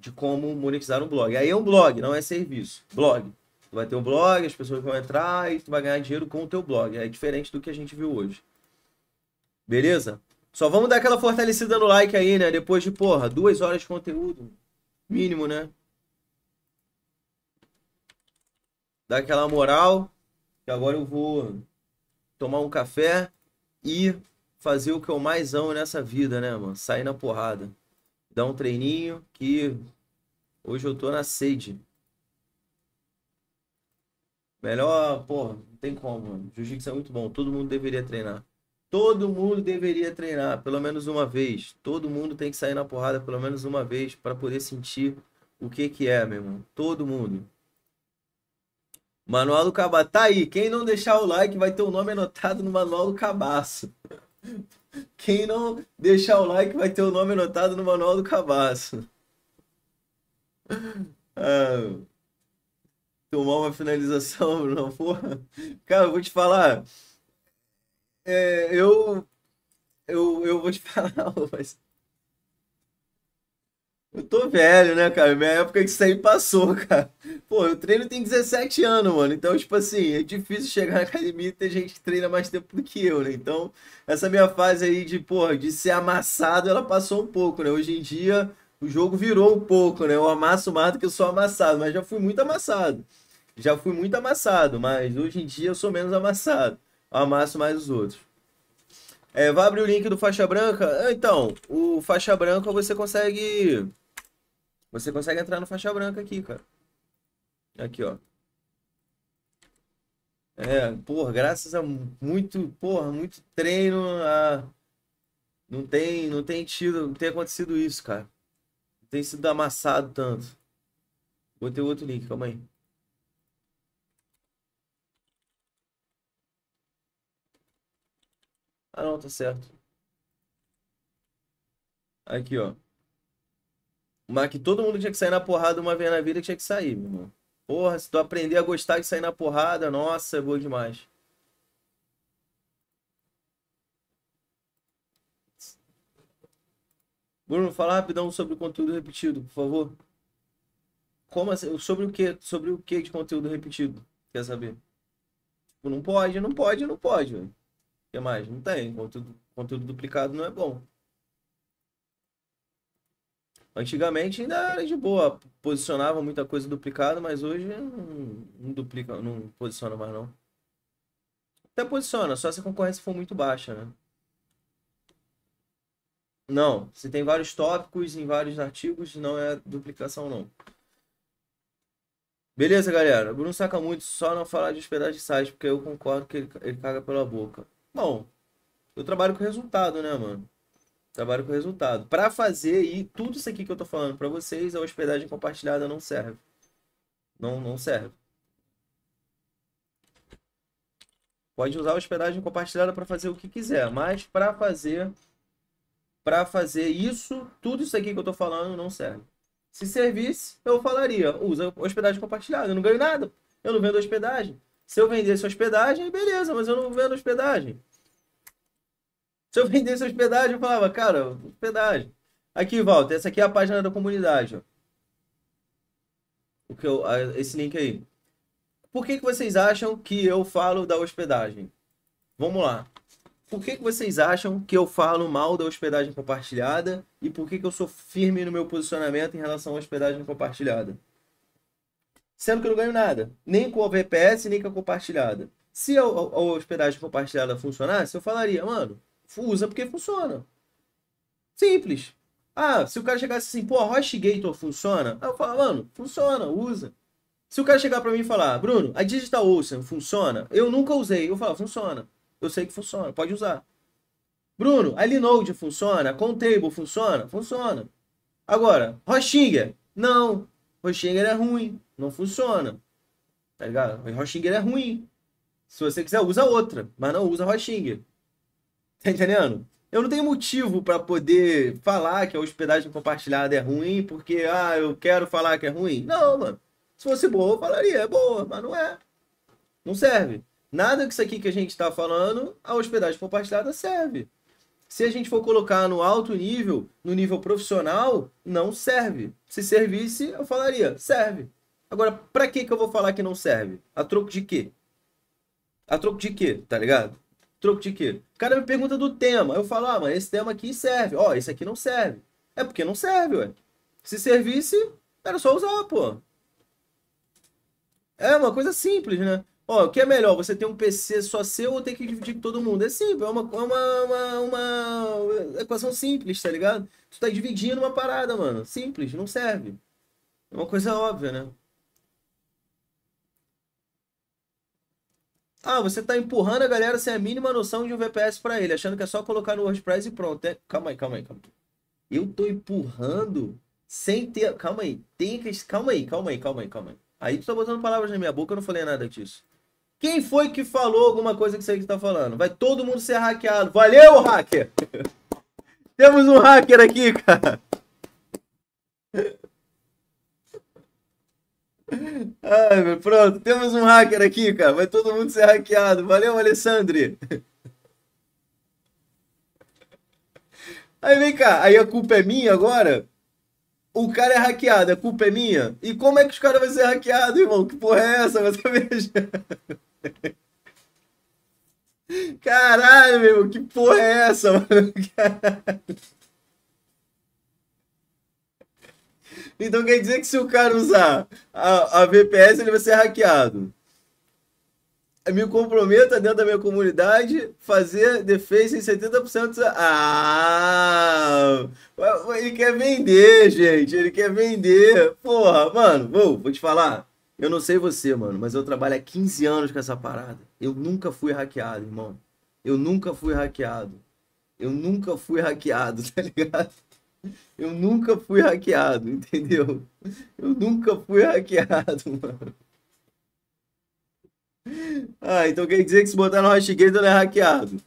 De como monetizar um blog. Aí é um blog, não é serviço. Blog. Tu vai ter um blog, as pessoas vão entrar e tu vai ganhar dinheiro com o teu blog. É diferente do que a gente viu hoje. Beleza? Só vamos dar aquela fortalecida no like aí, né? Depois de, porra, duas horas de conteúdo. Mínimo, né? dar aquela moral, que agora eu vou tomar um café e fazer o que eu mais amo nessa vida, né, mano? Sair na porrada. Dar um treininho que hoje eu tô na sede. Melhor, porra, não tem como, Jiu-jitsu é muito bom, todo mundo deveria treinar. Todo mundo deveria treinar pelo menos uma vez. Todo mundo tem que sair na porrada pelo menos uma vez para poder sentir o que que é, meu irmão. Todo mundo. Manual do Cabaço. Tá aí. Quem não deixar o like vai ter o nome anotado no Manual do Cabaço. Quem não deixar o like vai ter o nome anotado no Manual do Cabaço. Ah, tomar uma finalização, [LAUGHS] não, porra. Cara, eu vou te falar. É, eu, eu. Eu vou te [LAUGHS] falar, mas. Eu tô velho, né, cara? Minha época que isso aí passou, [LAUGHS] cara. Pô, eu treino tem 17 anos, mano. Então, tipo assim, é difícil chegar na academia e ter gente que treina mais tempo do que eu, né? Então, essa minha fase aí de, porra, de ser amassado, ela passou um pouco, né? Hoje em dia, o jogo virou um pouco, né? Eu amasso mais do que eu sou amassado, mas já fui muito amassado. Já fui muito amassado, mas hoje em dia eu sou menos amassado. Eu amasso mais os outros. É, vai abrir o link do Faixa Branca? Ah, então, o Faixa Branca você consegue você consegue entrar no faixa branca aqui, cara. Aqui, ó. É, porra, graças a muito, porra, muito treino, a... não tem, não tem tido, não tem acontecido isso, cara. Não tem sido amassado tanto. Vou ter outro link, calma aí. Ah, não, tá certo. Aqui, ó. Mas que todo mundo tinha que sair na porrada uma vez na vida, tinha que sair, meu irmão. Porra, se tu aprender a gostar de sair na porrada, nossa, é boa demais. Bruno, fala rapidão sobre o conteúdo repetido, por favor. Como assim? Sobre o que? Sobre o que de conteúdo repetido? Quer saber? Tipo, não pode, não pode, não pode, velho. O que mais? Não tem. Conteúdo, conteúdo duplicado não é bom. Antigamente ainda era de boa, posicionava muita coisa duplicada, mas hoje não, não duplica, não posiciona mais não. Até posiciona, só se a concorrência for muito baixa, né? Não, se tem vários tópicos em vários artigos, não é duplicação não. Beleza, galera. Bruno saca muito, só não falar de hospedagem de site, porque eu concordo que ele, ele caga pela boca. Bom, eu trabalho com resultado, né, mano? Trabalho com resultado. Para fazer e tudo isso aqui que eu tô falando para vocês, a hospedagem compartilhada não serve. Não, não serve. Pode usar a hospedagem compartilhada para fazer o que quiser, mas para fazer para fazer isso, tudo isso aqui que eu tô falando não serve. Se servisse, eu falaria, usa hospedagem compartilhada, eu não ganho nada. Eu não vendo hospedagem. Se eu vendesse hospedagem, beleza, mas eu não vendo hospedagem. Se eu vendesse hospedagem, eu falava, cara, hospedagem. Aqui, Walter, essa aqui é a página da comunidade. Ó. O que eu, esse link aí. Por que, que vocês acham que eu falo da hospedagem? Vamos lá. Por que, que vocês acham que eu falo mal da hospedagem compartilhada? E por que, que eu sou firme no meu posicionamento em relação à hospedagem compartilhada? Sendo que eu não ganho nada. Nem com a VPS, nem com a compartilhada. Se a, a hospedagem compartilhada funcionasse, eu falaria, mano, usa porque funciona. Simples. Ah, se o cara chegasse assim, pô, Gator funciona? Ah, eu falo, mano, funciona, usa. Se o cara chegar para mim e falar, Bruno, a Digital Ocean funciona? Eu nunca usei. Eu falo, funciona. Eu sei que funciona, pode usar. Bruno, a Linode funciona? A Contable funciona? Funciona. Agora, Rochinger? Não. Rochinger é ruim. Não funciona. Tá ligado? Rochinger é ruim. Se você quiser, usa outra, mas não usa Rochinger. Tá entendendo? Eu não tenho motivo para poder falar que a hospedagem compartilhada é ruim, porque, ah, eu quero falar que é ruim. Não, mano. Se fosse boa, eu falaria, é boa, mas não é. Não serve. Nada que isso aqui que a gente está falando, a hospedagem compartilhada serve. Se a gente for colocar no alto nível, no nível profissional, não serve. Se servisse, eu falaria, serve. Agora, para que que eu vou falar que não serve? A troco de quê? A troco de quê, tá ligado? troco de quê? O cara me pergunta do tema. Eu falo, ah, mas esse tema aqui serve. Ó, oh, esse aqui não serve. É porque não serve, ué. Se servisse, era só usar, pô. É uma coisa simples, né? Ó, o que é melhor? Você ter um PC só seu ou ter que dividir com todo mundo? É simples, é uma, é uma, uma, uma equação simples, tá ligado? Tu tá dividindo uma parada, mano. Simples, não serve. É uma coisa óbvia, né? Ah, você tá empurrando a galera sem a mínima noção de um VPS para ele, achando que é só colocar no WordPress e pronto. É... Calma aí, calma aí, calma aí. Eu tô empurrando sem ter. Calma aí, tem que. Calma aí, calma aí, calma aí, calma aí. Aí tu tá botando palavras na minha boca, eu não falei nada disso. Quem foi que falou alguma coisa que você que tá falando? Vai todo mundo ser hackeado. Valeu, hacker! [LAUGHS] Temos um hacker aqui, cara! [LAUGHS] Ai, meu, pronto, temos um hacker aqui, cara. Vai todo mundo ser hackeado. Valeu, Alessandre. Aí vem cá, aí a culpa é minha agora? O cara é hackeado, a culpa é minha? E como é que os caras vão ser hackeados, irmão? Que porra é essa? [LAUGHS] Vai saber. Caralho, meu, que porra é essa, mano? Caralho. [LAUGHS] Então quer dizer que se o cara usar a, a VPS, ele vai ser hackeado. Eu me comprometa dentro da minha comunidade fazer defesa em 70%. Ah! Ele quer vender, gente. Ele quer vender. Porra, mano, vou, vou te falar. Eu não sei você, mano, mas eu trabalho há 15 anos com essa parada. Eu nunca fui hackeado, irmão. Eu nunca fui hackeado. Eu nunca fui hackeado, [LAUGHS] tá ligado? Eu nunca fui hackeado, entendeu? Eu nunca fui hackeado, [LAUGHS] mano. Ah, então quer dizer que se botar na eu não é hackeado.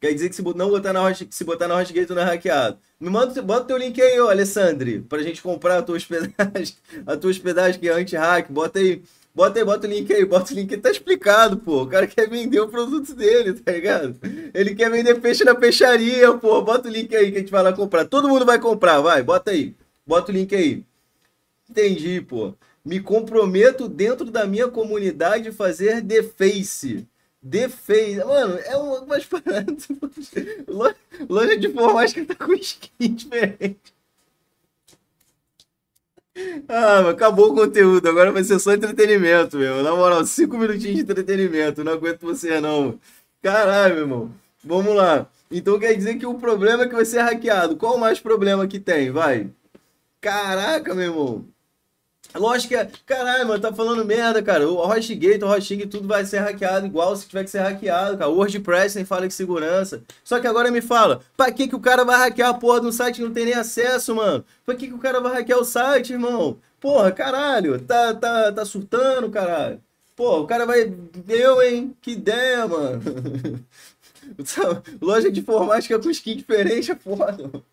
Quer dizer que se não botar na Hostgate, se botar na Hostgate não é hackeado. Me manda, bota teu link aí, ô, Alessandre, pra gente comprar a tua hospedagem, [LAUGHS] a tua hospedagem que é anti-hack. Bota aí Bota aí, bota o link aí, bota o link aí. Tá explicado, pô. O cara quer vender o produto dele, tá ligado? Ele quer vender peixe na peixaria, pô. Bota o link aí que a gente vai lá comprar. Todo mundo vai comprar, vai. Bota aí. Bota o link aí. Entendi, pô. Me comprometo dentro da minha comunidade fazer The Face. The Face. Mano, é umas [LAUGHS] paradas. Loja de que tá com skin [LAUGHS] diferente. Ah, acabou o conteúdo, agora vai ser só entretenimento, meu. Na moral, cinco minutinhos de entretenimento, não aguento você não. Caralho, meu irmão. Vamos lá. Então quer dizer que o problema é que vai ser hackeado. Qual mais problema que tem? Vai. Caraca, meu irmão. Lógico que é. Caralho, mano, tá falando merda, cara. O HostGate, o Hosting, tudo vai ser hackeado igual se tiver que ser hackeado, cara. O WordPress nem fala de segurança. Só que agora me fala, pra que, que o cara vai hackear a porra de um site que não tem nem acesso, mano? Pra que, que o cara vai hackear o site, irmão? Porra, caralho, tá, tá, tá surtando, caralho. Pô, o cara vai. Eu, hein? Que ideia, mano. [LAUGHS] Loja de informática com skin diferente porra. É mano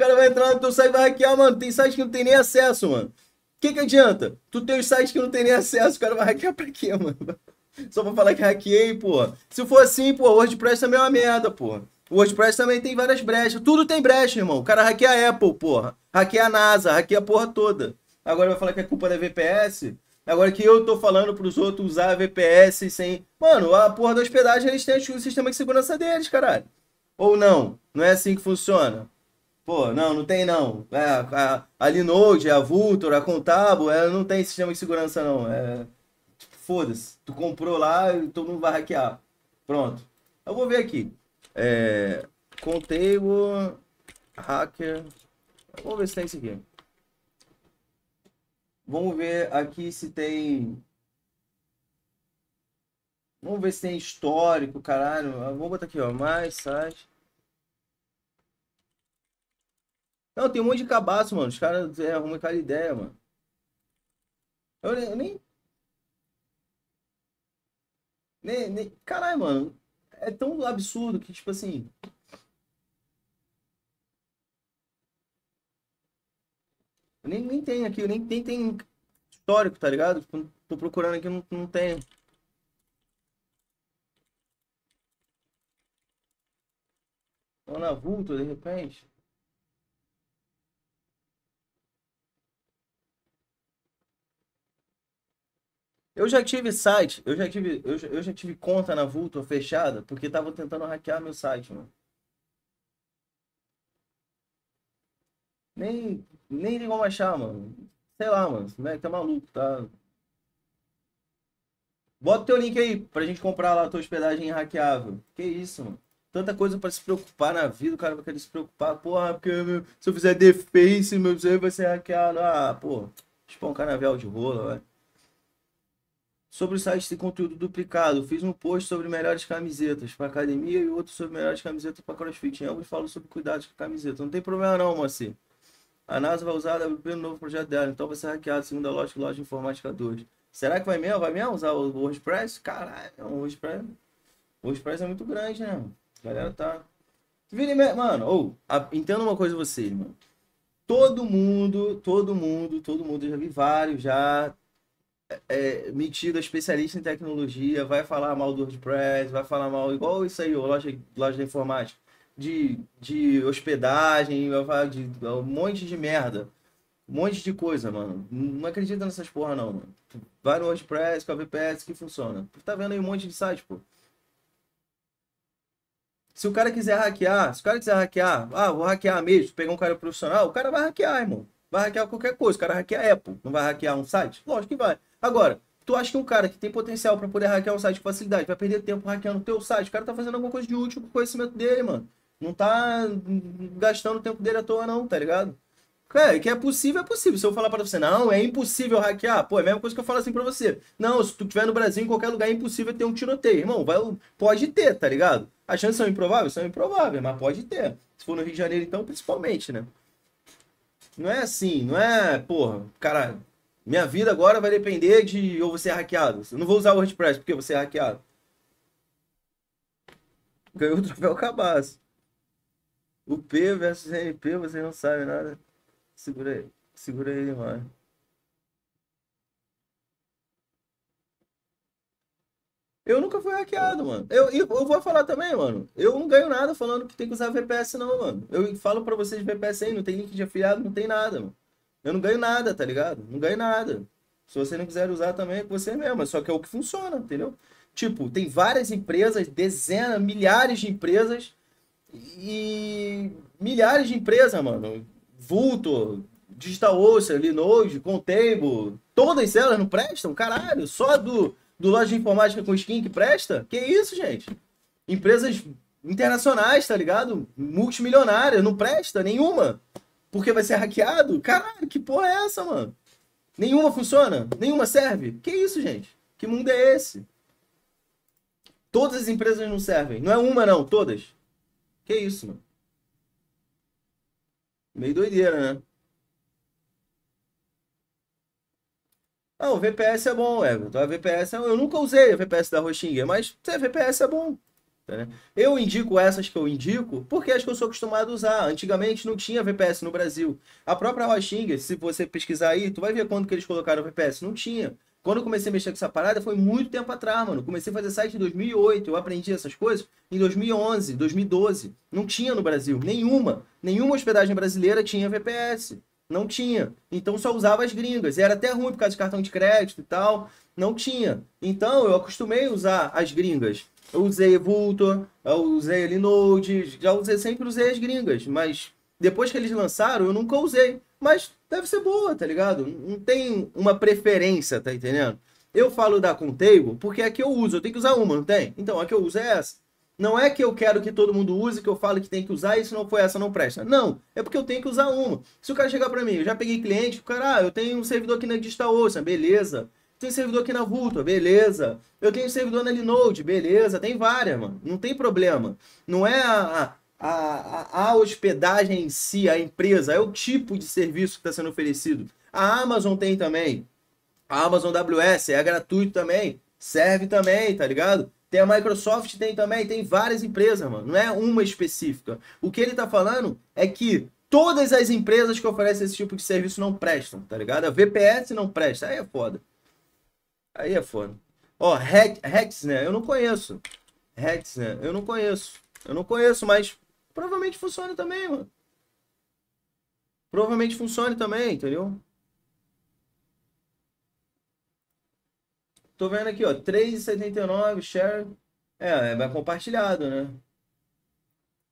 cara vai entrar no teu site e vai hackear, mano. Tem site que não tem nem acesso, mano. O que, que adianta? Tu tem os sites que não tem nem acesso, o cara vai hackear pra quê, mano? [LAUGHS] Só pra falar que hackeei, pô. Se for assim, pô, o WordPress também é uma merda, pô. O WordPress também tem várias brechas. Tudo tem brecha, irmão. O cara hackeia a Apple, porra. Hackeia a NASA, hackeia a porra toda. Agora vai falar que é culpa da VPS? Agora que eu tô falando pros outros usar a VPS sem... Mano, a porra da hospedagem, eles têm o sistema de segurança deles, caralho. Ou não? Não é assim que funciona? Pô, não, não tem não. É, a, a Linode, a Vultor, a Contabo, ela é, não tem sistema de segurança não. É, tipo, foda-se. Tu comprou lá e todo mundo vai hackear. Pronto. Eu vou ver aqui. É, Contable, Hacker. Vamos ver se tem isso aqui. Vamos ver aqui se tem... Vamos ver se tem histórico, caralho. Vou botar aqui, ó. Mais site. Não, tem um monte de cabaço, mano. Os caras é, arrumam aquela ideia, mano. Eu, eu nem. Nem, nem... Caralho, mano. É tão absurdo que, tipo assim. Nem, nem tem aqui, nem, nem tem histórico, tá ligado? Tipo, tô procurando aqui, não, não tem. Ou na vulto, de repente. Eu já tive site, eu já tive, eu já, eu já tive conta na Vultor fechada porque tava tentando hackear meu site, mano. Nem, nem tem como achar, mano. Sei lá, mano. Esse moleque tá maluco, tá? Bota teu link aí pra gente comprar lá a tua hospedagem hackeável. Que isso, mano. Tanta coisa pra se preocupar na vida, o cara vai querer se preocupar. Porra, porque meu, se eu fizer defense, meu server vai ser hackeado. Ah, pô. Tipo um canavial de rola, velho sobre o site de conteúdo duplicado. Fiz um post sobre melhores camisetas para academia e outro sobre melhores camisetas para crossfit. Em ambos falo sobre cuidados com a camiseta. Não tem problema não, Moacir. A NASA vai usar a WP no novo projeto dela, então vai ser hackeado segundo a lógica loja informática 2. Será que vai mesmo? Vai mesmo usar o WordPress? Caralho, o WordPress, o WordPress é muito grande, né? A galera tá... Vira Mano, ou, oh, uma coisa vocês, mano. Todo mundo, todo mundo, todo mundo, já vi vários já é, metido especialista em tecnologia, vai falar mal do WordPress, vai falar mal, igual isso aí, loja, loja de informática, de, de hospedagem, vai falar de um monte de merda. Um monte de coisa, mano. Não acredita nessas porra, não, mano. Vai no WordPress, com a VPS, que funciona. Tá vendo aí um monte de site, pô. Se o cara quiser hackear, se o cara quiser hackear, ah, vou hackear mesmo, pegar um cara profissional, o cara vai hackear, irmão. Vai hackear qualquer coisa, o cara hackear Apple. Não vai hackear um site? Lógico que vai. Agora, tu acha que um cara que tem potencial para poder hackear um site com facilidade vai perder tempo hackeando o teu site? O cara tá fazendo alguma coisa de útil com o conhecimento dele, mano. Não tá gastando o tempo dele à toa, não, tá ligado? É, que é possível, é possível. Se eu falar para você, não, é impossível hackear, pô, é a mesma coisa que eu falo assim pra você. Não, se tu tiver no Brasil, em qualquer lugar, é impossível ter um tiroteio. Irmão, vai, pode ter, tá ligado? As chances são improváveis? São improváveis, mas pode ter. Se for no Rio de Janeiro, então, principalmente, né? Não é assim, não é, porra, cara, minha vida agora vai depender de ou você é hackeado. Eu não vou usar o WordPress porque você é hackeado. Ganhou o troféu cabaço. O P versus NP, você não sabe nada. Segura aí. Segura aí, mano. Eu nunca fui hackeado, mano. Eu, eu vou falar também, mano. Eu não ganho nada falando que tem que usar VPS, não, mano. Eu falo pra vocês VPS aí, não tem link de afiliado, não tem nada, mano. Eu não ganho nada, tá ligado? Não ganho nada. Se você não quiser usar também, é com você mesmo. Só que é o que funciona, entendeu? Tipo, tem várias empresas, dezenas, milhares de empresas e milhares de empresas, mano. Vulto, Digital Ocean, Linode, Contable, todas elas não prestam? Caralho, só do, do loja de informática com skin que presta? Que isso, gente? Empresas internacionais, tá ligado? Multimilionárias, não presta nenhuma. Porque vai ser hackeado? Caralho, que porra é essa, mano? Nenhuma funciona? Nenhuma serve? Que isso, gente? Que mundo é esse? Todas as empresas não servem. Não é uma, não. Todas. Que isso, mano? Meio doideira, né? Ah, o VPS é bom, Everton. A ah, VPS é... Eu nunca usei a VPS da Roxinha, mas o VPS é bom. Né? Eu indico essas que eu indico porque as que eu sou acostumado a usar. Antigamente não tinha VPS no Brasil. A própria Roxinger, se você pesquisar aí, tu vai ver quando que eles colocaram o VPS. Não tinha. Quando eu comecei a mexer com essa parada, foi muito tempo atrás, mano. Comecei a fazer site em 2008, eu aprendi essas coisas em 2011, 2012. Não tinha no Brasil, nenhuma. Nenhuma hospedagem brasileira tinha VPS. Não tinha. Então só usava as gringas. E era até ruim por causa de cartão de crédito e tal não tinha. Então eu acostumei a usar as gringas. Eu usei Vultor, eu usei Linode, já usei, sempre usei as gringas, mas depois que eles lançaram, eu nunca usei. Mas deve ser boa, tá ligado? Não tem uma preferência, tá entendendo? Eu falo da Contable porque é que eu uso, eu tenho que usar uma, não tem? Então a que eu uso é essa. Não é que eu quero que todo mundo use, que eu falo que tem que usar, e se não for essa, não presta. Não, é porque eu tenho que usar uma. Se o cara chegar para mim, eu já peguei cliente, o cara, ah, eu tenho um servidor aqui na Digital Ocean, beleza. Tem servidor aqui na Vultua, beleza. Eu tenho servidor na Linode, beleza. Tem várias, mano. Não tem problema. Não é a, a, a, a hospedagem em si, a empresa, é o tipo de serviço que está sendo oferecido. A Amazon tem também. A Amazon WS é gratuito também. Serve também, tá ligado? Tem a Microsoft, tem também, tem várias empresas, mano. Não é uma específica. O que ele tá falando é que todas as empresas que oferecem esse tipo de serviço não prestam, tá ligado? A VPS não presta, aí é foda. Aí é foda. Ó, Rex, né? Eu não conheço. Rex, né? Eu não conheço. Eu não conheço, mas provavelmente funciona também, mano. Provavelmente funcione também, entendeu? Tô vendo aqui, ó, 3,79, share. É, vai é compartilhado, né?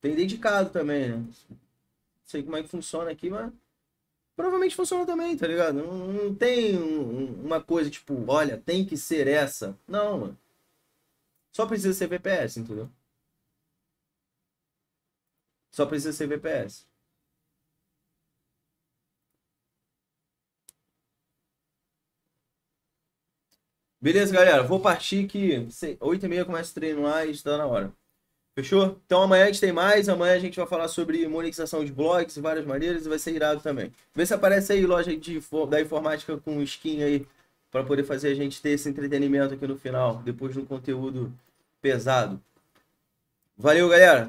Tem dedicado também, né? Não sei como é que funciona aqui, mas provavelmente funciona também, tá ligado? Não, não tem um, uma coisa tipo, olha, tem que ser essa. Não, mano. Só precisa ser VPS, entendeu? Só precisa ser VPS. Beleza, galera. Vou partir que 8h30 começa treino lá e está na hora. Fechou? Então amanhã a gente tem mais. Amanhã a gente vai falar sobre monetização de blogs, várias maneiras, e vai ser irado também. Vê se aparece aí loja de, da informática com skin aí, para poder fazer a gente ter esse entretenimento aqui no final, depois de um conteúdo pesado. Valeu, galera!